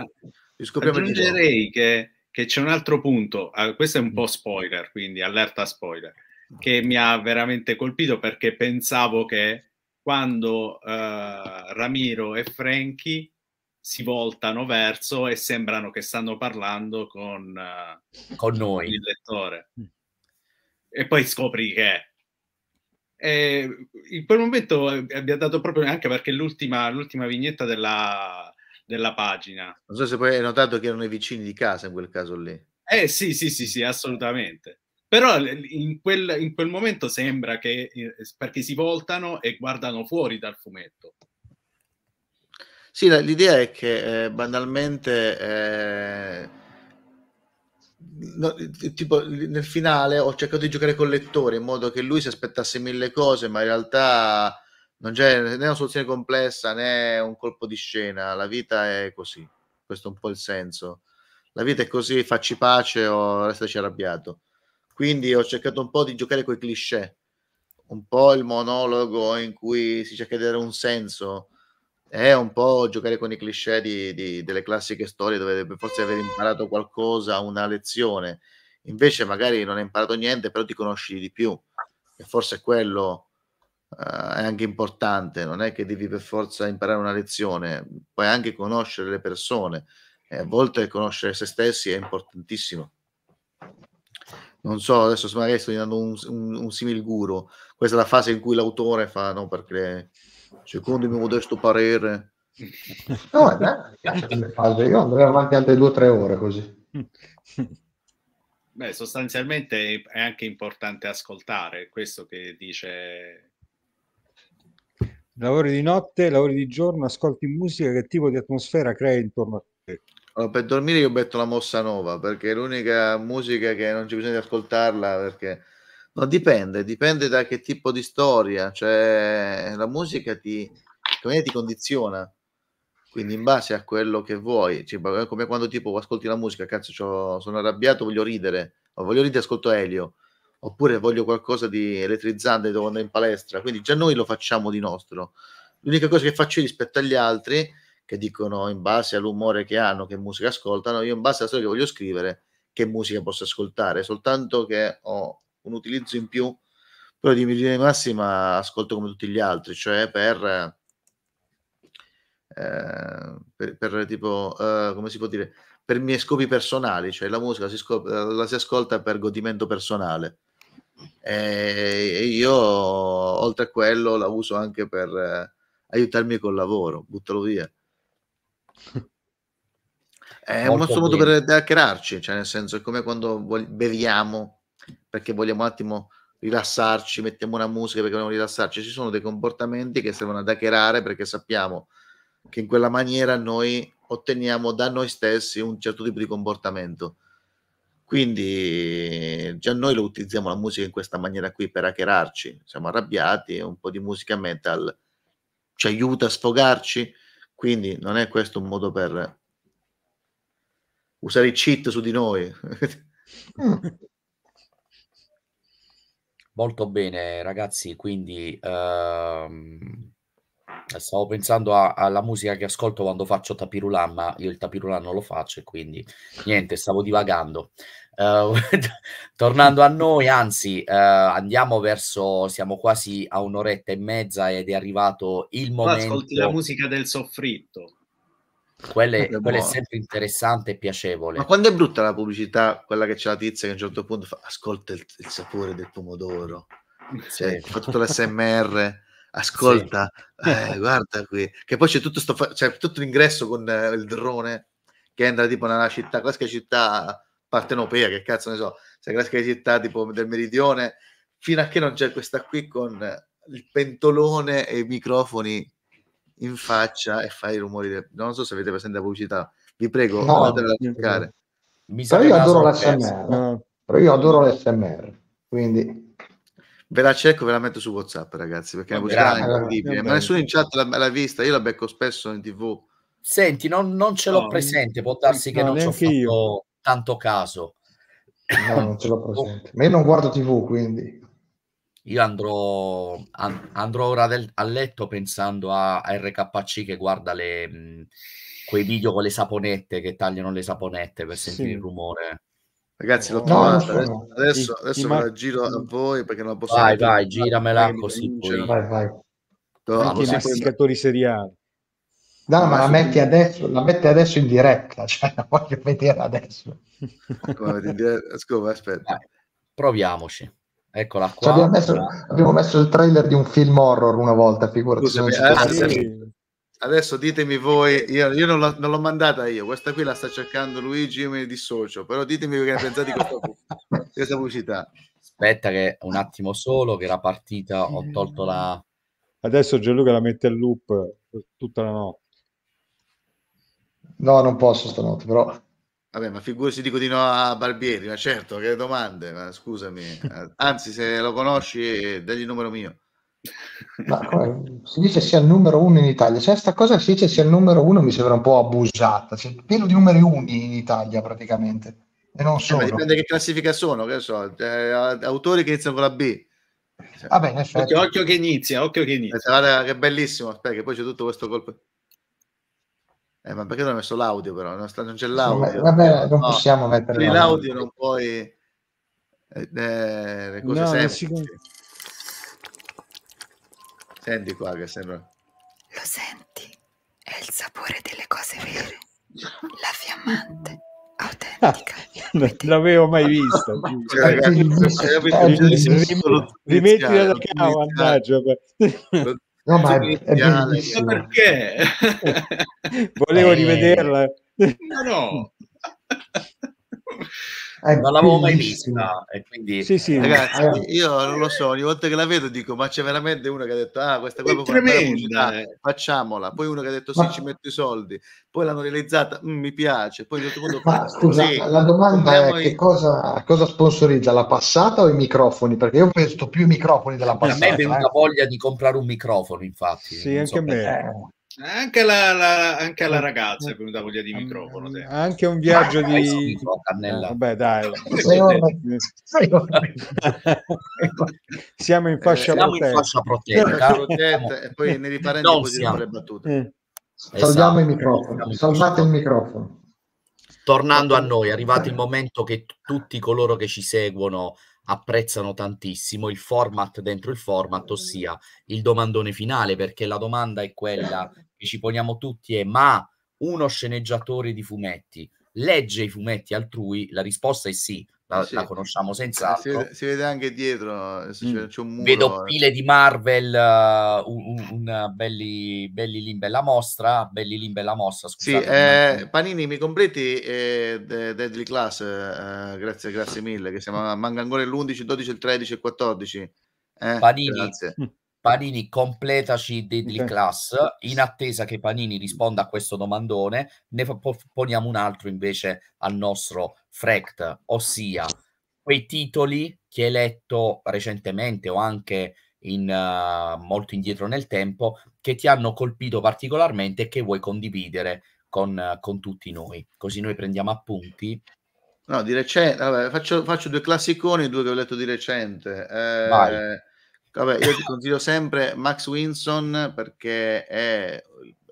A: che, che, c'è un altro punto, uh, questo è un po' spoiler, quindi allerta spoiler, che mi ha veramente colpito perché pensavo che quando uh, Ramiro e Frankie si voltano verso e sembrano che stanno parlando con, uh,
B: con noi, il
A: lettore. Mm. E poi scopri che e in quel momento eh, abbia dato proprio anche perché l'ultima, l'ultima vignetta della, della, pagina.
C: Non so se poi hai notato che erano i vicini di casa in quel caso lì.
A: Eh sì, sì, sì, sì, assolutamente. Però in quel, in quel momento sembra che eh, perché si voltano e guardano fuori dal fumetto.
C: Sì, l'idea è che eh, banalmente eh, no, tipo nel finale ho cercato di giocare col lettore in modo che lui si aspettasse mille cose, ma in realtà non c'è né una soluzione complessa né un colpo di scena, la vita è così. Questo è un po' il senso. La vita è così, facci pace o restaci arrabbiato. Quindi ho cercato un po' di giocare con i cliché, un po' il monologo in cui si cerca di dare un senso è un po' giocare con i cliché di, di, delle classiche storie dove forse aver imparato qualcosa, una lezione, invece magari non hai imparato niente, però ti conosci di più. E forse quello uh, è anche importante, non è che devi per forza imparare una lezione, puoi anche conoscere le persone e a volte conoscere se stessi è importantissimo. Non so, adesso magari sto diventando un, un, un simil guru. Questa è la fase in cui l'autore fa, no, perché Secondo il mio modesto parere.
E: No, è bello, Io andrei avanti altre due o tre ore così.
A: Beh, sostanzialmente è anche importante ascoltare questo che dice.
D: Lavori di notte, lavori di giorno, ascolti musica, che tipo di atmosfera crea intorno a
C: te? Allora, per dormire io metto la mossa nuova, perché è l'unica musica che non c'è bisogno di ascoltarla perché No, dipende, dipende da che tipo di storia, cioè la musica ti, come ti condiziona, quindi in base a quello che vuoi, cioè, come quando tipo ascolti la musica, cazzo sono arrabbiato, voglio ridere, o voglio ridere, ascolto Elio, oppure voglio qualcosa di elettrizzante, dove andare in palestra, quindi già noi lo facciamo di nostro. L'unica cosa che faccio rispetto agli altri, che dicono in base all'umore che hanno, che musica ascoltano, io in base alla storia che voglio scrivere, che musica posso ascoltare, soltanto che ho un utilizzo in più, però di linea massima ascolto come tutti gli altri, cioè per, eh, per, per tipo, eh, come si può dire, per miei scopi personali, cioè la musica si scop- la si ascolta per godimento personale. E io, oltre a quello, la uso anche per eh, aiutarmi col lavoro, buttalo via. È Molto un nostro modo per hackerarci, cioè nel senso è come quando beviamo perché vogliamo un attimo rilassarci, mettiamo una musica perché vogliamo rilassarci, ci sono dei comportamenti che servono ad hackerare perché sappiamo che in quella maniera noi otteniamo da noi stessi un certo tipo di comportamento. Quindi già noi lo utilizziamo la musica in questa maniera qui per hackerarci, siamo arrabbiati, un po' di musica metal ci aiuta a sfogarci, quindi non è questo un modo per usare i cheat su di noi.
B: Molto bene, ragazzi. Quindi ehm, stavo pensando a, alla musica che ascolto quando faccio tapirulam, ma io il tapirulam non lo faccio e quindi niente, stavo divagando. Uh, tornando a noi, anzi, uh, andiamo verso. Siamo quasi a un'oretta e mezza ed è arrivato il momento. ascolti la
A: musica del soffritto.
C: Quella è, quella boh. è, sempre interessante
B: e piacevole. Ma quando è brutta la pubblicità,
C: quella che c'è la tizia che a un certo punto fa ascolta il, il sapore del pomodoro, cioè, fa tutto l'SMR, ascolta, sì. eh, guarda qui, che poi c'è tutto, sto, c'è tutto l'ingresso con eh, il drone che entra tipo nella città, classica città partenopea, che cazzo ne so, cioè classica città tipo del meridione, fino a che non c'è questa qui con il pentolone e i microfoni in faccia e fai i rumori. Del... Non so se avete presente la pubblicità, vi prego, no, andatela a cercare.
E: Però io adoro l'SMR, però io adoro l'SMR, quindi...
C: Ve la cerco, ve la metto su WhatsApp, ragazzi, perché è una pubblicità incredibile. Ma nessuno in chat l'ha, l'ha vista, io la becco spesso in tv.
B: Senti, non, non ce l'ho no, presente, può darsi no, che non ci ho fatto io. tanto caso.
E: No, non ce l'ho presente. Ma io non guardo tv, quindi...
B: Io andrò, and- andrò ora del- a letto pensando a, a RKC che guarda le, mh, quei video con le saponette che tagliano le saponette per sentire sì. il rumore. Ragazzi, l'ho trovata. No, adesso no. adesso, I, adesso i me mar-
C: la giro a voi perché non la posso. Vai, vai,
B: giramela così. Poi. Vai, vai. No, Anche i masticatori
D: seriali.
E: No, no, ma la metti, adesso, la metti adesso in diretta, cioè la voglio vedere adesso. Come,
B: dire... Scusa, aspetta. Dai, proviamoci. Eccola qua. Abbiamo messo, abbiamo, messo,
E: il trailer di un film horror una volta, figurati. Scusami, eh, adesso,
C: adesso, ditemi voi, io, io non, l'ho, non, l'ho, mandata io, questa qui la sta cercando Luigi, io me ne dissocio, però ditemi che ne
B: pensate di questa, questa pubblicità. Aspetta che un attimo solo, che era partita, ho tolto la...
D: Adesso Gianluca la mette al loop tutta la notte.
E: No, non posso stanotte, però...
C: Vabbè, ma figurati se dico di no a Barbieri, ma certo, che domande, ma scusami. Anzi, se lo conosci, dagli il numero mio.
E: No, eh, si dice sia il numero uno in Italia, cioè sta cosa si dice sia il numero uno mi sembra un po' abusata, c'è cioè, pieno di numeri uni in Italia praticamente, e non eh, solo. Eh, dipende
C: che classifica sono, che so, cioè, autori che iniziano con la B.
E: Cioè, ah, beh, occhio,
C: occhio, che inizia, occhio che inizia. Guarda, che bellissimo, aspetta, che poi c'è tutto questo colpo. Eh, ma perché non ho messo l'audio però? Non, sta, non c'è l'audio. No, vabbè, eh, non no, possiamo mettere l'audio. non puoi... Eh, le cose no, semplici. Senti qua che sembra... Lo senti?
D: È il sapore delle cose vere. La fiammante, autentica. non l'avevo mai vista. Cioè, cioè, cioè, Rimettila da cavo, mannaggia. No, ma è, è bellissimo. Perché? Volevo eh. rivederla. No, no. eh, non l'avevo mai
C: vista. E quindi, sì, sì, ragazzi, eh. io non lo so, ogni volta che la vedo dico, ma c'è veramente uno che ha detto, ah, questa qua pubblicità, eh. facciamola. Poi uno che ha detto, sì, ma... ci metto i soldi. Poi l'hanno realizzata, mm, mi piace. Poi certo punto, ma, scusa, sì, la
E: domanda è che cosa, cosa, sponsorizza, la passata o i microfoni? Perché io penso più i microfoni della passata. A me è venuta eh.
B: voglia di comprare un microfono, infatti. Sì, anche so a me. Perché anche la, la,
A: anche la, eh, ragazza è eh. venuta voglia di microfono. Te. Eh,
D: anche un viaggio ah, di... Vabbè dai. siamo in fascia eh, siamo In
E: fascia protetta.
B: e poi nei riparenti non le battute.
E: Eh. Salviamo esatto. il microfono. Salvate il microfono.
B: Tornando a noi, è arrivato il momento che tutti coloro che ci seguono apprezzano tantissimo il format dentro il format, ossia il domandone finale, perché la domanda è quella che ci poniamo tutti è ma uno sceneggiatore di fumetti legge i fumetti altrui? La risposta è sì, la, eh sì. la conosciamo eh, senz'altro.
C: Si, si vede, anche dietro, eh, mm. c'è, un muro. Vedo pile di
B: Marvel, uh, un, un, belli, belli lì in bella mostra, belli lì in bella mostra, scusate. Sì,
C: eh, Panini, mi completi eh, Deadly Class, eh, grazie, grazie mille, che siamo, manca ancora l'11, il 12, il 13 e il 14. Eh, Panini, grazie.
B: Panini completaci Deadly okay. Class in attesa che Panini risponda a questo domandone ne poniamo un altro invece al nostro Fract ossia quei titoli che hai letto recentemente o anche in, uh, molto indietro nel tempo che ti hanno colpito particolarmente e che vuoi condividere con, uh, con tutti noi così noi prendiamo appunti no di recente
C: faccio, faccio, due classiconi due che ho letto di recente eh, Vai Vabbè, io ti consiglio sempre Max Winson perché è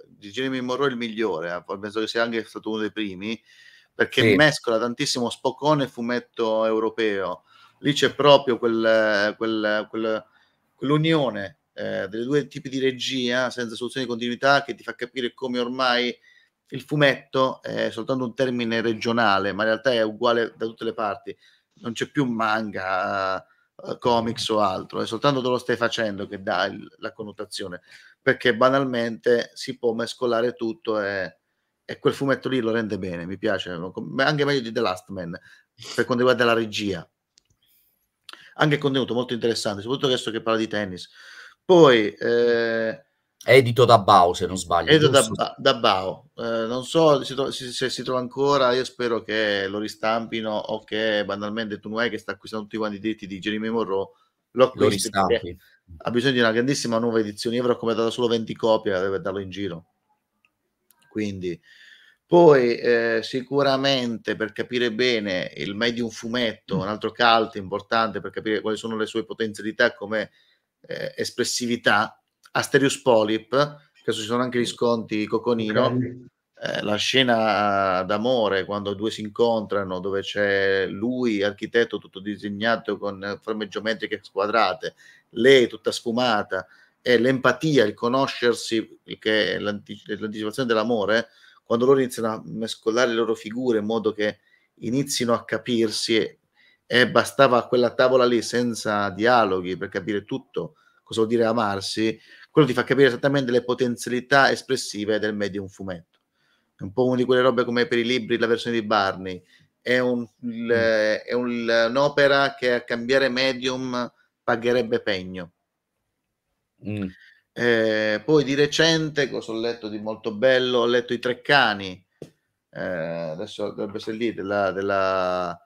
C: di Jeremy Monroe il migliore, eh. penso che sia anche stato uno dei primi, perché sì. mescola tantissimo spoccone e fumetto europeo. Lì c'è proprio quel, quel, quel, quell'unione eh, dei due tipi di regia senza soluzione di continuità che ti fa capire come ormai il fumetto è soltanto un termine regionale, ma in realtà è uguale da tutte le parti. Non c'è più manga eh, comics o altro, è soltanto dove lo stai facendo che dà il, la connotazione, perché banalmente si può mescolare tutto e, e, quel fumetto lì lo rende bene, mi piace, anche meglio di The Last Man, per quanto riguarda la regia. Anche il contenuto molto interessante, soprattutto adesso che parla di tennis. Poi... Eh, Edito da Bao, se non sbaglio. Edito da, da, Bao. Eh, non so se, se, se, si trova ancora, io spero che lo ristampino o che banalmente tu non che sta acquistando tutti quanti i diritti di Jeremy Monroe, lo acquisti. Ha bisogno di una grandissima nuova edizione. Io avrò comprato solo 20 copie per darlo in giro. Quindi, poi eh, sicuramente per capire bene il medium fumetto, un altro cult importante per capire quali sono le sue potenzialità come eh, espressività Asterius Polip, che ci sono anche gli sconti Coconino, okay. eh, la scena d'amore quando i due si incontrano, dove c'è lui, architetto, tutto disegnato con forme geometriche squadrate, lei tutta sfumata, e l'empatia, il conoscersi, che è l'anticipazione dell'amore, quando loro iniziano a mescolare le loro figure in modo che inizino a capirsi e, e bastava quella tavola lì senza dialoghi per capire tutto cosa vuol dire amarsi, quello ti fa capire esattamente le potenzialità espressive del medium fumetto. È un po' una di quelle robe come per i libri, la versione di Barney. È, un, il, mm. è un, un'opera che a cambiare medium pagherebbe pegno. Mm. Eh, poi di recente, cosa ho letto di molto bello? Ho letto I Tre Cani, eh, adesso dovrebbe essere lì, della, della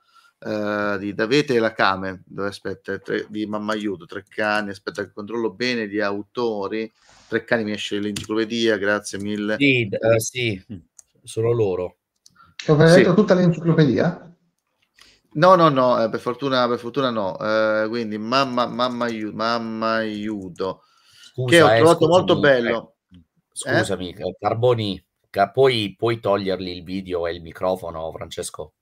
C: uh, di Davete e Lacame, dove aspetta, tre, di Mammaiuto, tre cani, aspetta che controllo bene, gli autori, tre cani mi esce l'enciclopedia, grazie mille. Sì, uh, sì. sono loro. Ho letto sì. tutta
E: l'enciclopedia?
C: No, no, no, eh, per, fortuna, per fortuna no. Eh, quindi mamma, mamma, aiuto, mamma aiuto Scusa, che ho eh, trovato eh, molto bello.
B: Scusami, Carboni, poi puoi togliergli il video e il microfono, Francesco?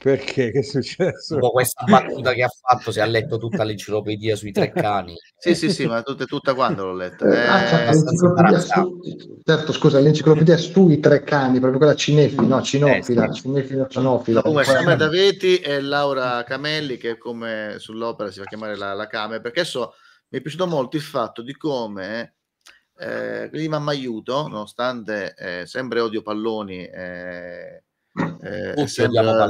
D: Perché? Che è successo?
B: Dopo questa battuta che ha fatto, si è letto tutta l'enciclopedia sui tre cani. sì, sì, sì, ma tutta, tutta quando l'ho letta. Eh, eh ah,
E: certo, su, certo, scusa, l'enciclopedia sui tre cani, proprio quella cinefi, no, cinofila, eh, sì. cinefila, cinofila. Comunque, Sandra
C: Daveti e Laura Camelli, che come sull'opera si fa chiamare la, la Came, perché adesso mi è piaciuto molto il fatto di come... Eh, di Mamma Aiuto, nonostante eh, sempre odio palloni, eh, eh, sembra,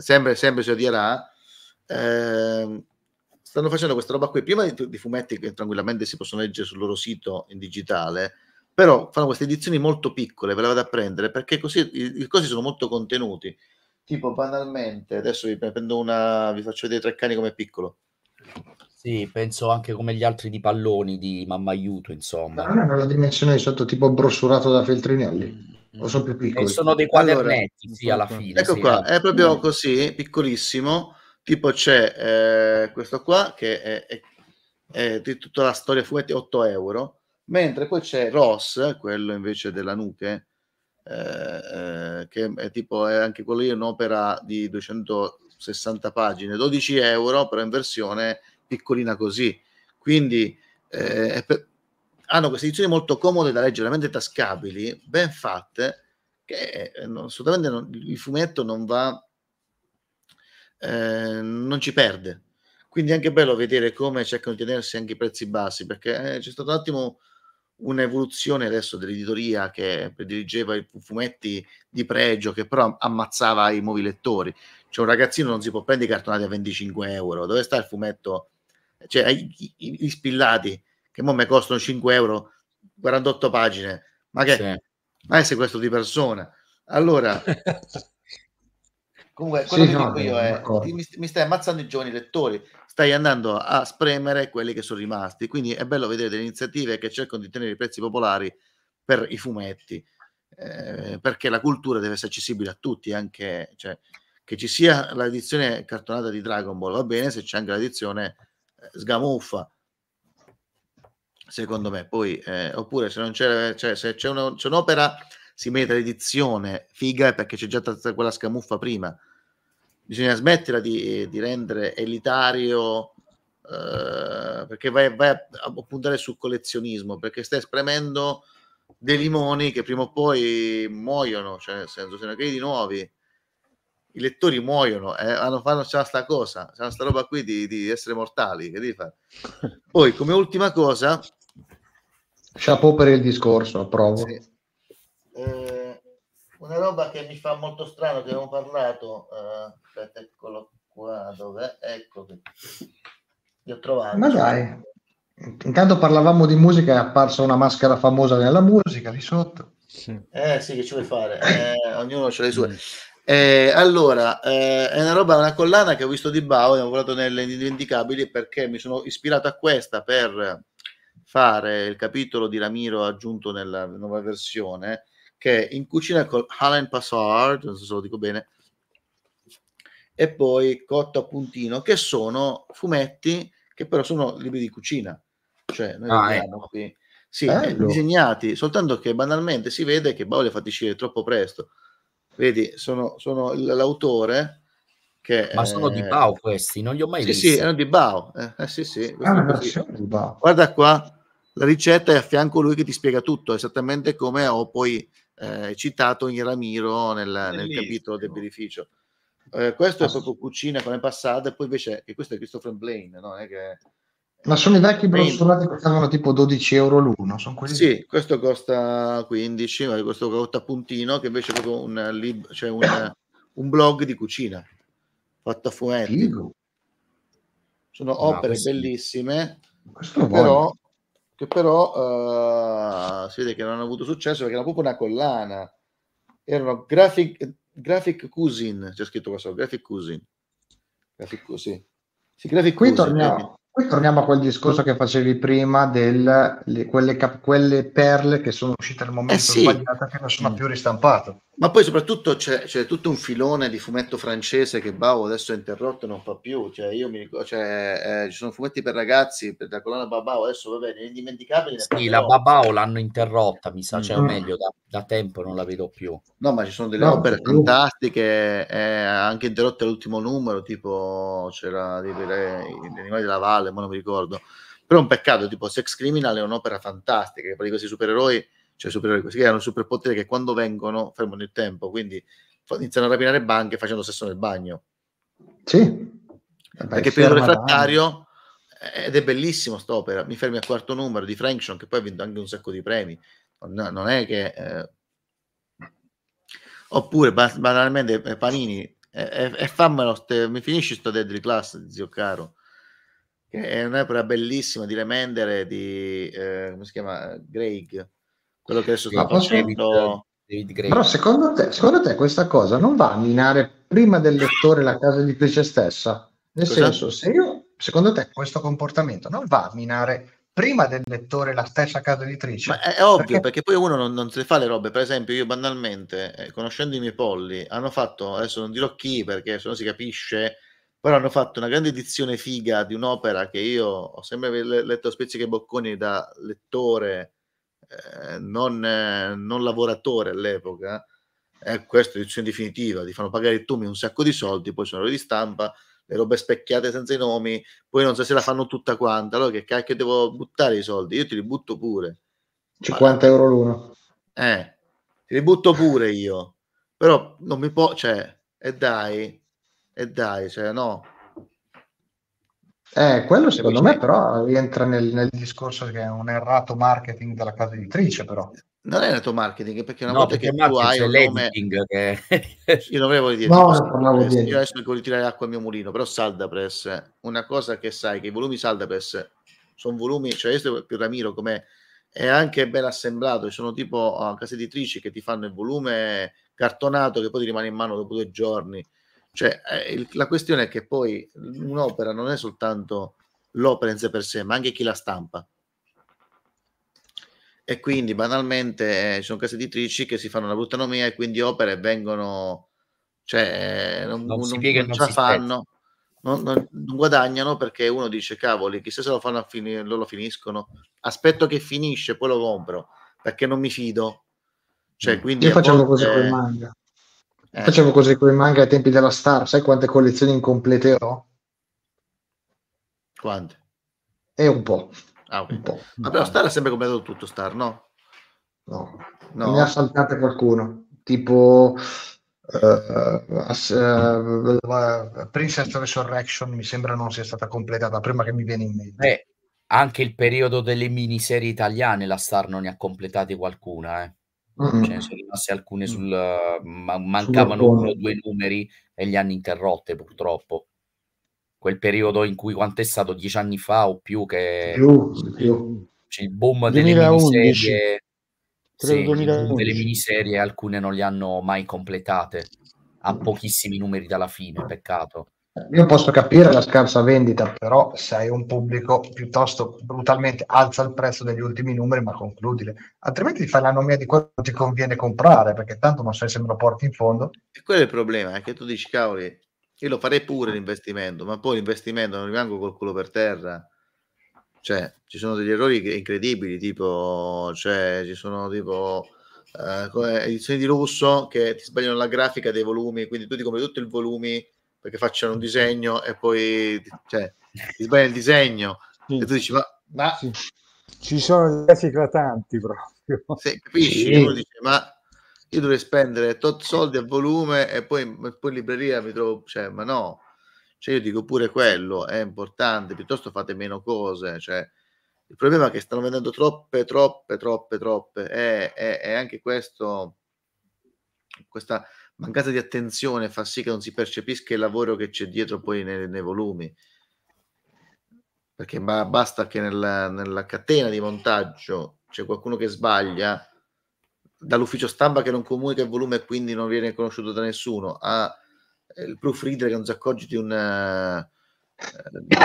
C: sempre, sempre si odierà. Eh, stanno facendo questa roba qui, prima di, di, fumetti che tranquillamente si possono leggere sul loro sito in digitale, però fanno queste edizioni molto piccole, ve le vado a prendere, perché così i, i cosi sono molto contenuti. Tipo banalmente, adesso vi, prendo
B: una, vi faccio vedere tre cani come piccolo. Sì, penso anche come gli altri di palloni di Mamma Aiuto, insomma. Ma
E: ah, la dimensione di sotto, tipo brossurato da Feltrinelli
B: lo so più piccoli? sono dei quadernetti, allora, sì, alla esatto. fine. Ecco sì, qua, eh. è proprio mm. così, piccolissimo,
C: tipo c'è eh, questo qua che è, è, è, di tutta la storia fumetti 8 euro, mentre poi c'è Ross, quello invece della nuche, eh, eh, che è tipo, è anche quello lì un'opera di 260 pagine, 12 euro, però in versione piccolina così. Quindi eh, per, hanno queste edizioni molto comode da leggere, veramente tascabili, ben fatte, che eh, assolutamente non, il fumetto non va, eh, non ci perde. Quindi è anche bello vedere come cercano di tenersi anche i prezzi bassi, perché eh, c'è stato un attimo un'evoluzione adesso dell'editoria che prediligeva i fumetti di pregio, che però ammazzava i nuovi lettori. Cioè un ragazzino non si può prendere i cartonati a 25 euro, dove sta il fumetto? Cioè, gli spillati che mo me costano 5 euro, 48 pagine, ma che sì. ma se questo di persona. Allora, comunque, quello sì, che no, dico io è, ti, mi, mi stai ammazzando i giovani lettori, stai andando a spremere quelli che sono rimasti, quindi è bello vedere delle iniziative che cercano di tenere i prezzi popolari per i fumetti, eh, perché la cultura deve essere accessibile a tutti, anche... Cioè, che ci sia l'edizione cartonata di Dragon Ball va bene se c'è anche l'edizione eh, sgamuffa secondo me. Poi, eh, oppure se, non c'è, cioè, se c'è, una, c'è, un'opera, si mette l'edizione figa perché c'è già tutta quella scamuffa prima. Bisogna smetterla di, di rendere elitario eh, perché vai, vai a, a, puntare sul collezionismo perché stai spremendo dei limoni che prima o poi muoiono, cioè nel senso se ne crei di nuovi i lettori muoiono, eh, hanno, fanno questa cosa, c'è sta roba qui di, di essere mortali, che devi fare? Poi come ultima cosa,
E: Chapeau per il discorso, approvo. Sì.
C: Eh, una roba che mi fa molto strano, che abbiamo parlato, eh, aspetta, eccolo qua, dov'è? Ecco, li ho trovato. Ma
E: dai, intanto parlavamo di musica, è apparsa una maschera famosa nella musica lì sotto. Sì.
C: Eh sì, che ci vuoi fare? Eh, ognuno ha le sue. Mm. Eh, allora, eh, è una roba, una collana che ho visto di Bao e ho volato nelle Indivendicabili, perché mi sono ispirato a questa per fare il capitolo di Ramiro aggiunto nella nuova versione, che è in cucina con Alan Passard, non so se lo dico bene, e poi Cotto a puntino, che sono fumetti che però sono libri di cucina. Cioè, noi ah, vediamo ecco. qui. Sì, Bello. disegnati, soltanto che banalmente si vede che Bauli ha fatti uscire troppo presto. Vedi, sono, sono l'autore che... Ma sono eh... di Bao
B: questi, non li ho mai sì, visti. Sì, erano di
C: Bao. Eh, eh sì, sì,
B: ah, Guarda
C: qua, la ricetta è a fianco lui che ti spiega tutto, esattamente come ho poi eh, citato in Ramiro nel, nel capitolo del birrificio. Eh, questo ah, è proprio cucina con il passato, e poi invece e questo è Christopher Blaine, no? È che,
E: ma sono i vecchi brosolati che costano tipo 12 euro l'uno, sono quelli.
C: Sì, questo costa 15, ma questo costa puntino, che invece è proprio un, lib- cioè un, un blog di cucina fatto a fumetti. Sono opere no, bellissime, questo però che però uh, si vede che non hanno avuto successo perché era proprio una collana. Erano graphic, graphic cousin, c'è scritto qua sopra, graphic cousin.
E: Graphic, sì. Sì, graphic Qui cousin, torniamo. Qui torniamo a quel discorso che facevi prima del le, quelle, cap- quelle, perle che sono uscite al momento eh sì. sbagliato che non sono più ristampate.
C: Ma poi soprattutto c'è, c'è, tutto un filone di fumetto francese che Bau adesso è interrotto e non fa più. Cioè, io mi cioè, eh, ci sono fumetti per ragazzi, per la colonna Babao, adesso va bene, indimenticabile. Sì, la
B: Babao l'hanno interrotta, mi sa, cioè, mm. o meglio, da, da, tempo non la vedo
C: più. No, ma ci sono delle no, opere più. fantastiche, eh, anche interrotte all'ultimo numero, tipo c'era dire, gli animali della valle quale, ma non mi ricordo. Però è un peccato, tipo Sex Criminal è un'opera fantastica, che di questi supereroi, cioè supereroi questi che hanno il che quando vengono fermano il tempo, quindi iniziano a rapinare banche facendo sesso nel bagno. Sì.
E: Vabbè, Perché il refrattario
C: eh, ed è bellissimo st'opera, Mi fermi al quarto numero di Frankson, che poi ha vinto anche un sacco di premi. Non, è che... Eh... Oppure, banalmente, eh, Panini, e, eh, e fammelo, ste, mi finisci sto Deadly Class, zio caro è un'opera bellissima di Remender di eh, come si chiama Greg quello che adesso sta facendo però
E: secondo te, secondo te, questa cosa non va a minare prima del lettore la casa editrice stessa nel Cos'è? senso se io secondo te questo comportamento non va a minare prima del lettore la stessa casa editrice Ma è, ovvio perché...
C: perché, poi uno non, non si fa le robe per esempio io banalmente eh, conoscendo i miei polli hanno fatto adesso non dirò chi perché se no si capisce però hanno fatto una grande edizione figa di un'opera che io ho sempre letto a specie che bocconi da lettore, eh, non, eh, non, lavoratore all'epoca. Eh, questa edizione definitiva, ti fanno pagare i tumi un sacco di soldi, poi sono le di stampa, le robe specchiate senza i nomi, poi non so se la fanno tutta quanta, allora che cacchio devo buttare i soldi? Io ti li butto pure.
E: 50 euro l'uno.
C: Eh, ti li butto pure io, però non mi può, po- cioè, e dai, e dai, cioè no.
E: Eh, quello secondo me però rientra nel, nel, discorso che è un errato marketing della casa editrice però. Non è errato marketing perché una no, volta perché che tu hai un nome...
C: Che... io non volevo dire, no, di io adesso devo ritirare acqua al mio mulino, però Saldapress, una cosa che sai, che i volumi Saldapress sono volumi, cioè questo più Ramiro come è anche ben assemblato, ci sono tipo uh, case editrici che ti fanno il volume cartonato che poi ti rimane in mano dopo due giorni cioè, eh, la questione è che poi un'opera non è soltanto l'opera in sé per sé, ma anche chi la stampa. E quindi banalmente eh, ci sono case editrici che si fanno una brutta nomea e quindi opere vengono, cioè, eh, non, non, non, piega, non ce la fanno, non, guadagnano perché uno dice cavoli, chissà se lo fanno a finire, lo, lo finiscono. Aspetto che finisce, poi lo compro perché non mi fido. Cioè, mm. quindi Noi facciamo volte... così con il manga.
E: Eh. Facevo così con i manga ai tempi della Star, sai quante collezioni incomplete ho? Quante? E eh, un po'. Ah, okay. un po'. Vabbè, no.
C: Star ha sempre completato tutto, Star, no?
E: No, no. ne ha saltate qualcuno, tipo uh, uh, uh, Princess Resurrection mi sembra non sia stata completata prima che mi viene in mente.
B: Eh, anche il periodo delle miniserie italiane la Star non ne ha completate qualcuna, eh mm ce cioè, ne sono rimaste alcune mm. sul... Ma, mancavano uno o due numeri e li hanno interrotte purtroppo. Quel periodo in cui, quanto è stato, dieci anni fa o più che... Più, più. Cioè, il boom 2011. delle miniserie... Sì, delle miniserie alcune non le hanno mai completate a pochissimi numeri dalla fine, peccato. Io posso capire la
E: scarsa vendita, però se hai un pubblico piuttosto brutalmente alza il prezzo degli ultimi numeri, ma concludile, altrimenti ti fai l'anomia di quello che ti conviene comprare, perché tanto non sai se me lo porti in fondo.
C: E quello è il problema, è che tu dici, cavoli, io lo farei pure ah. l'investimento, ma poi l'investimento non rimango col culo per terra. Cioè, ci sono degli errori incredibili, tipo, cioè, ci sono tipo... Eh, edizioni di lusso che ti sbagliano la grafica dei volumi, quindi tu ti compri tutto il volume perché facciano un disegno e poi cioè, ti sbaglia il disegno sì. e tu dici ma, ma... Sì.
D: ci sono dei diversi eclatanti proprio sì, capisci? Uno
C: dice ma io dovrei spendere tot soldi a volume e poi, poi in libreria mi trovo cioè ma no cioè io dico pure quello è importante piuttosto fate meno cose cioè il problema è che stanno vendendo troppe, troppe, troppe, troppe. E, eh, eh, e anche questo, questa mancata di attenzione fa sì che non si percepisca il lavoro che c'è dietro poi nei, nei volumi. Perché ba- basta che nella, nella catena di montaggio c'è qualcuno che sbaglia dall'ufficio stampa che non comunica il volume e quindi non viene conosciuto da nessuno al eh, proofreader che non si accorge di un, eh,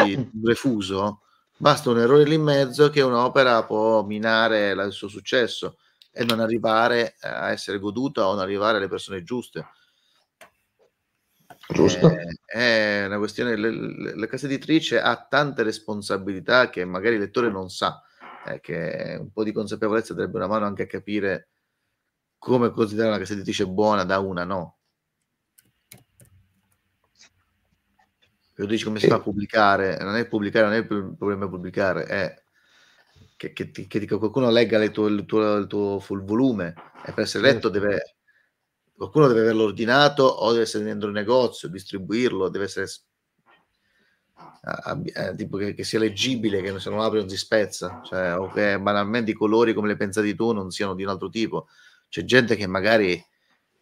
C: di un refuso basta un errore lì in mezzo che un'opera può minare la, il suo successo e non arrivare eh, a essere goduta o non arrivare alle persone giuste. Giusto. È, eh, è una questione, la casa editrice ha tante responsabilità che magari il lettore non sa, eh, che un po' di consapevolezza darebbe una mano anche a capire come considerare una casa editrice buona da una no. Lo dici come si fa a pubblicare, non è pubblicare, non è il problema pubblicare, è che, che, ti, che qualcuno legga le tue, il, tuo, il, tuo, il volume e eh, per essere letto deve, qualcuno deve averlo ordinato o deve essere dentro il negozio, distribuirlo, deve essere a, a, eh, tipo che, che, sia leggibile, che se non apri non si spezza, cioè, o che banalmente i colori come li pensati tu non siano di un altro tipo. C'è gente che magari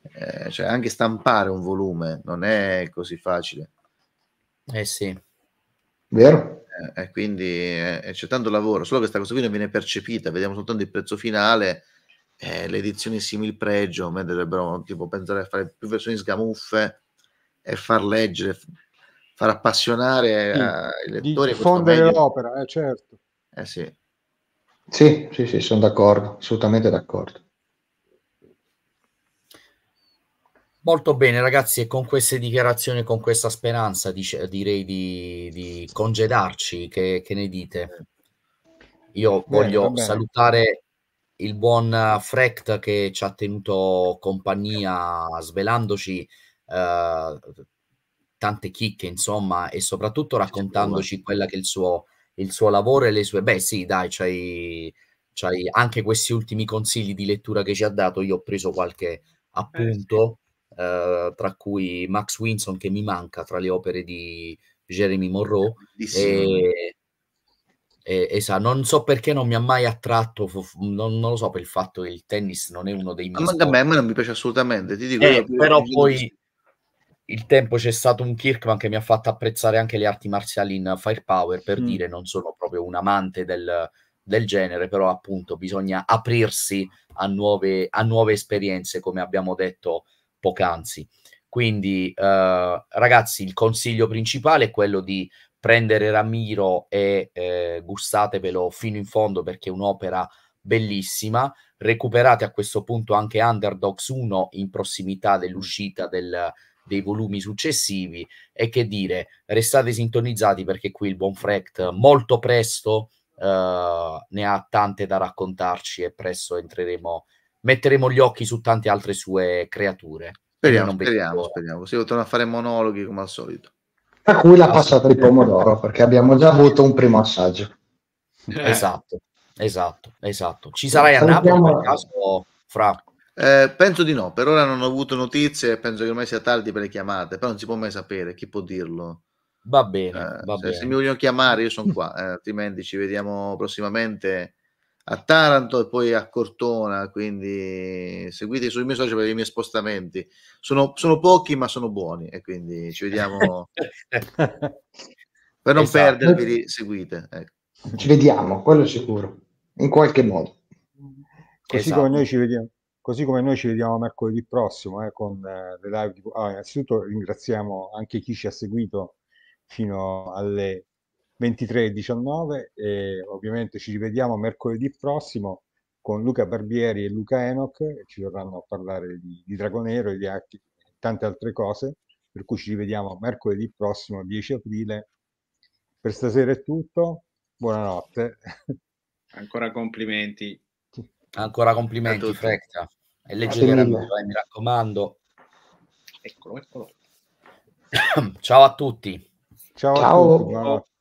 C: eh, cioè anche stampare un volume non è così facile. Eh sì. Vero? Eh, e quindi eh, eh, c'è tanto lavoro, solo che questa cosa qui non viene percepita, vediamo soltanto il prezzo finale, eh, le edizioni simil pregio, me dovrebbero tipo, pensare a fare più versioni sgamuffe e far leggere, far appassionare sì, eh, i lettori. Diffondere
D: l'opera, eh, certo.
C: Eh sì.
E: Sì, sì, sì, sono d'accordo, assolutamente d'accordo.
B: Molto bene ragazzi e con queste dichiarazioni, con questa speranza dice, direi di, di congedarci, che, che, ne dite? Io bene, voglio bene. salutare il buon Frecht che ci ha tenuto compagnia svelandoci eh, tante chicche insomma e soprattutto raccontandoci quella che è il suo, il suo lavoro e le sue... Beh sì dai, c'hai, c'hai anche questi ultimi consigli di lettura che ci ha dato, io ho preso qualche eh, appunto. Eh, tra cui Max Winson che mi manca tra le opere di Jeremy Monroe. E, e, esatto, non so perché non mi ha mai attratto, non, non, lo so per il fatto che il tennis non è uno dei miei. Ma a me, a me non mi piace assolutamente, ti dico. Eh, però poi il tempo c'è stato un Kirkman che mi ha fatto apprezzare anche le arti marziali in Firepower, per mm. dire non sono proprio un amante del, del, genere, però appunto bisogna aprirsi a nuove, a nuove esperienze, come abbiamo detto poc'anzi. Quindi, eh, ragazzi, il consiglio principale è quello di prendere Ramiro e eh, gustatevelo fino in fondo perché è un'opera bellissima. Recuperate a questo punto anche Underdogs 1 in prossimità dell'uscita del, dei volumi successivi e che dire, restate sintonizzati perché qui il buon Frecht molto presto eh, ne ha tante da raccontarci e presto entreremo metteremo gli occhi su tante altre sue creature. Speriamo, speriamo, speriamo. Si potranno fare monologhi come al solito.
E: A cui la passata di pomodoro, perché abbiamo già avuto un primo assaggio.
B: Eh. Esatto, esatto, esatto. Ci sarai a Napoli per caso, Fra? Eh, penso di no, per ora
C: non ho avuto notizie, penso che ormai sia tardi per le chiamate, però non si può mai sapere, chi può dirlo? Va bene, eh, va se, bene. se, mi vogliono chiamare io sono qua, eh, altrimenti ci vediamo prossimamente a Taranto e poi a Cortona, quindi seguite sui miei social per i miei spostamenti. Sono, sono pochi ma sono buoni e quindi ci vediamo. per non esatto. perdervi, seguite. Ecco.
E: Ci vediamo, quello è sicuro, in qualche modo.
D: Così esatto. come noi ci vediamo così come noi ci vediamo mercoledì prossimo eh, con eh, le live. Di... Ah, innanzitutto ringraziamo anche chi ci ha seguito fino alle 23-19 e ovviamente ci rivediamo mercoledì prossimo con Luca Barbieri e Luca Enoch, ci verranno a parlare di, di Dragonero e di Archi, tante altre cose, per cui ci rivediamo mercoledì prossimo 10 aprile. Per stasera è tutto, buonanotte.
A: Ancora
B: complimenti. Ancora complimenti, Frecca. E leggeremo, mi raccomando. Eccolo, eccolo. Ciao a tutti. Ciao, Ciao. a tutti.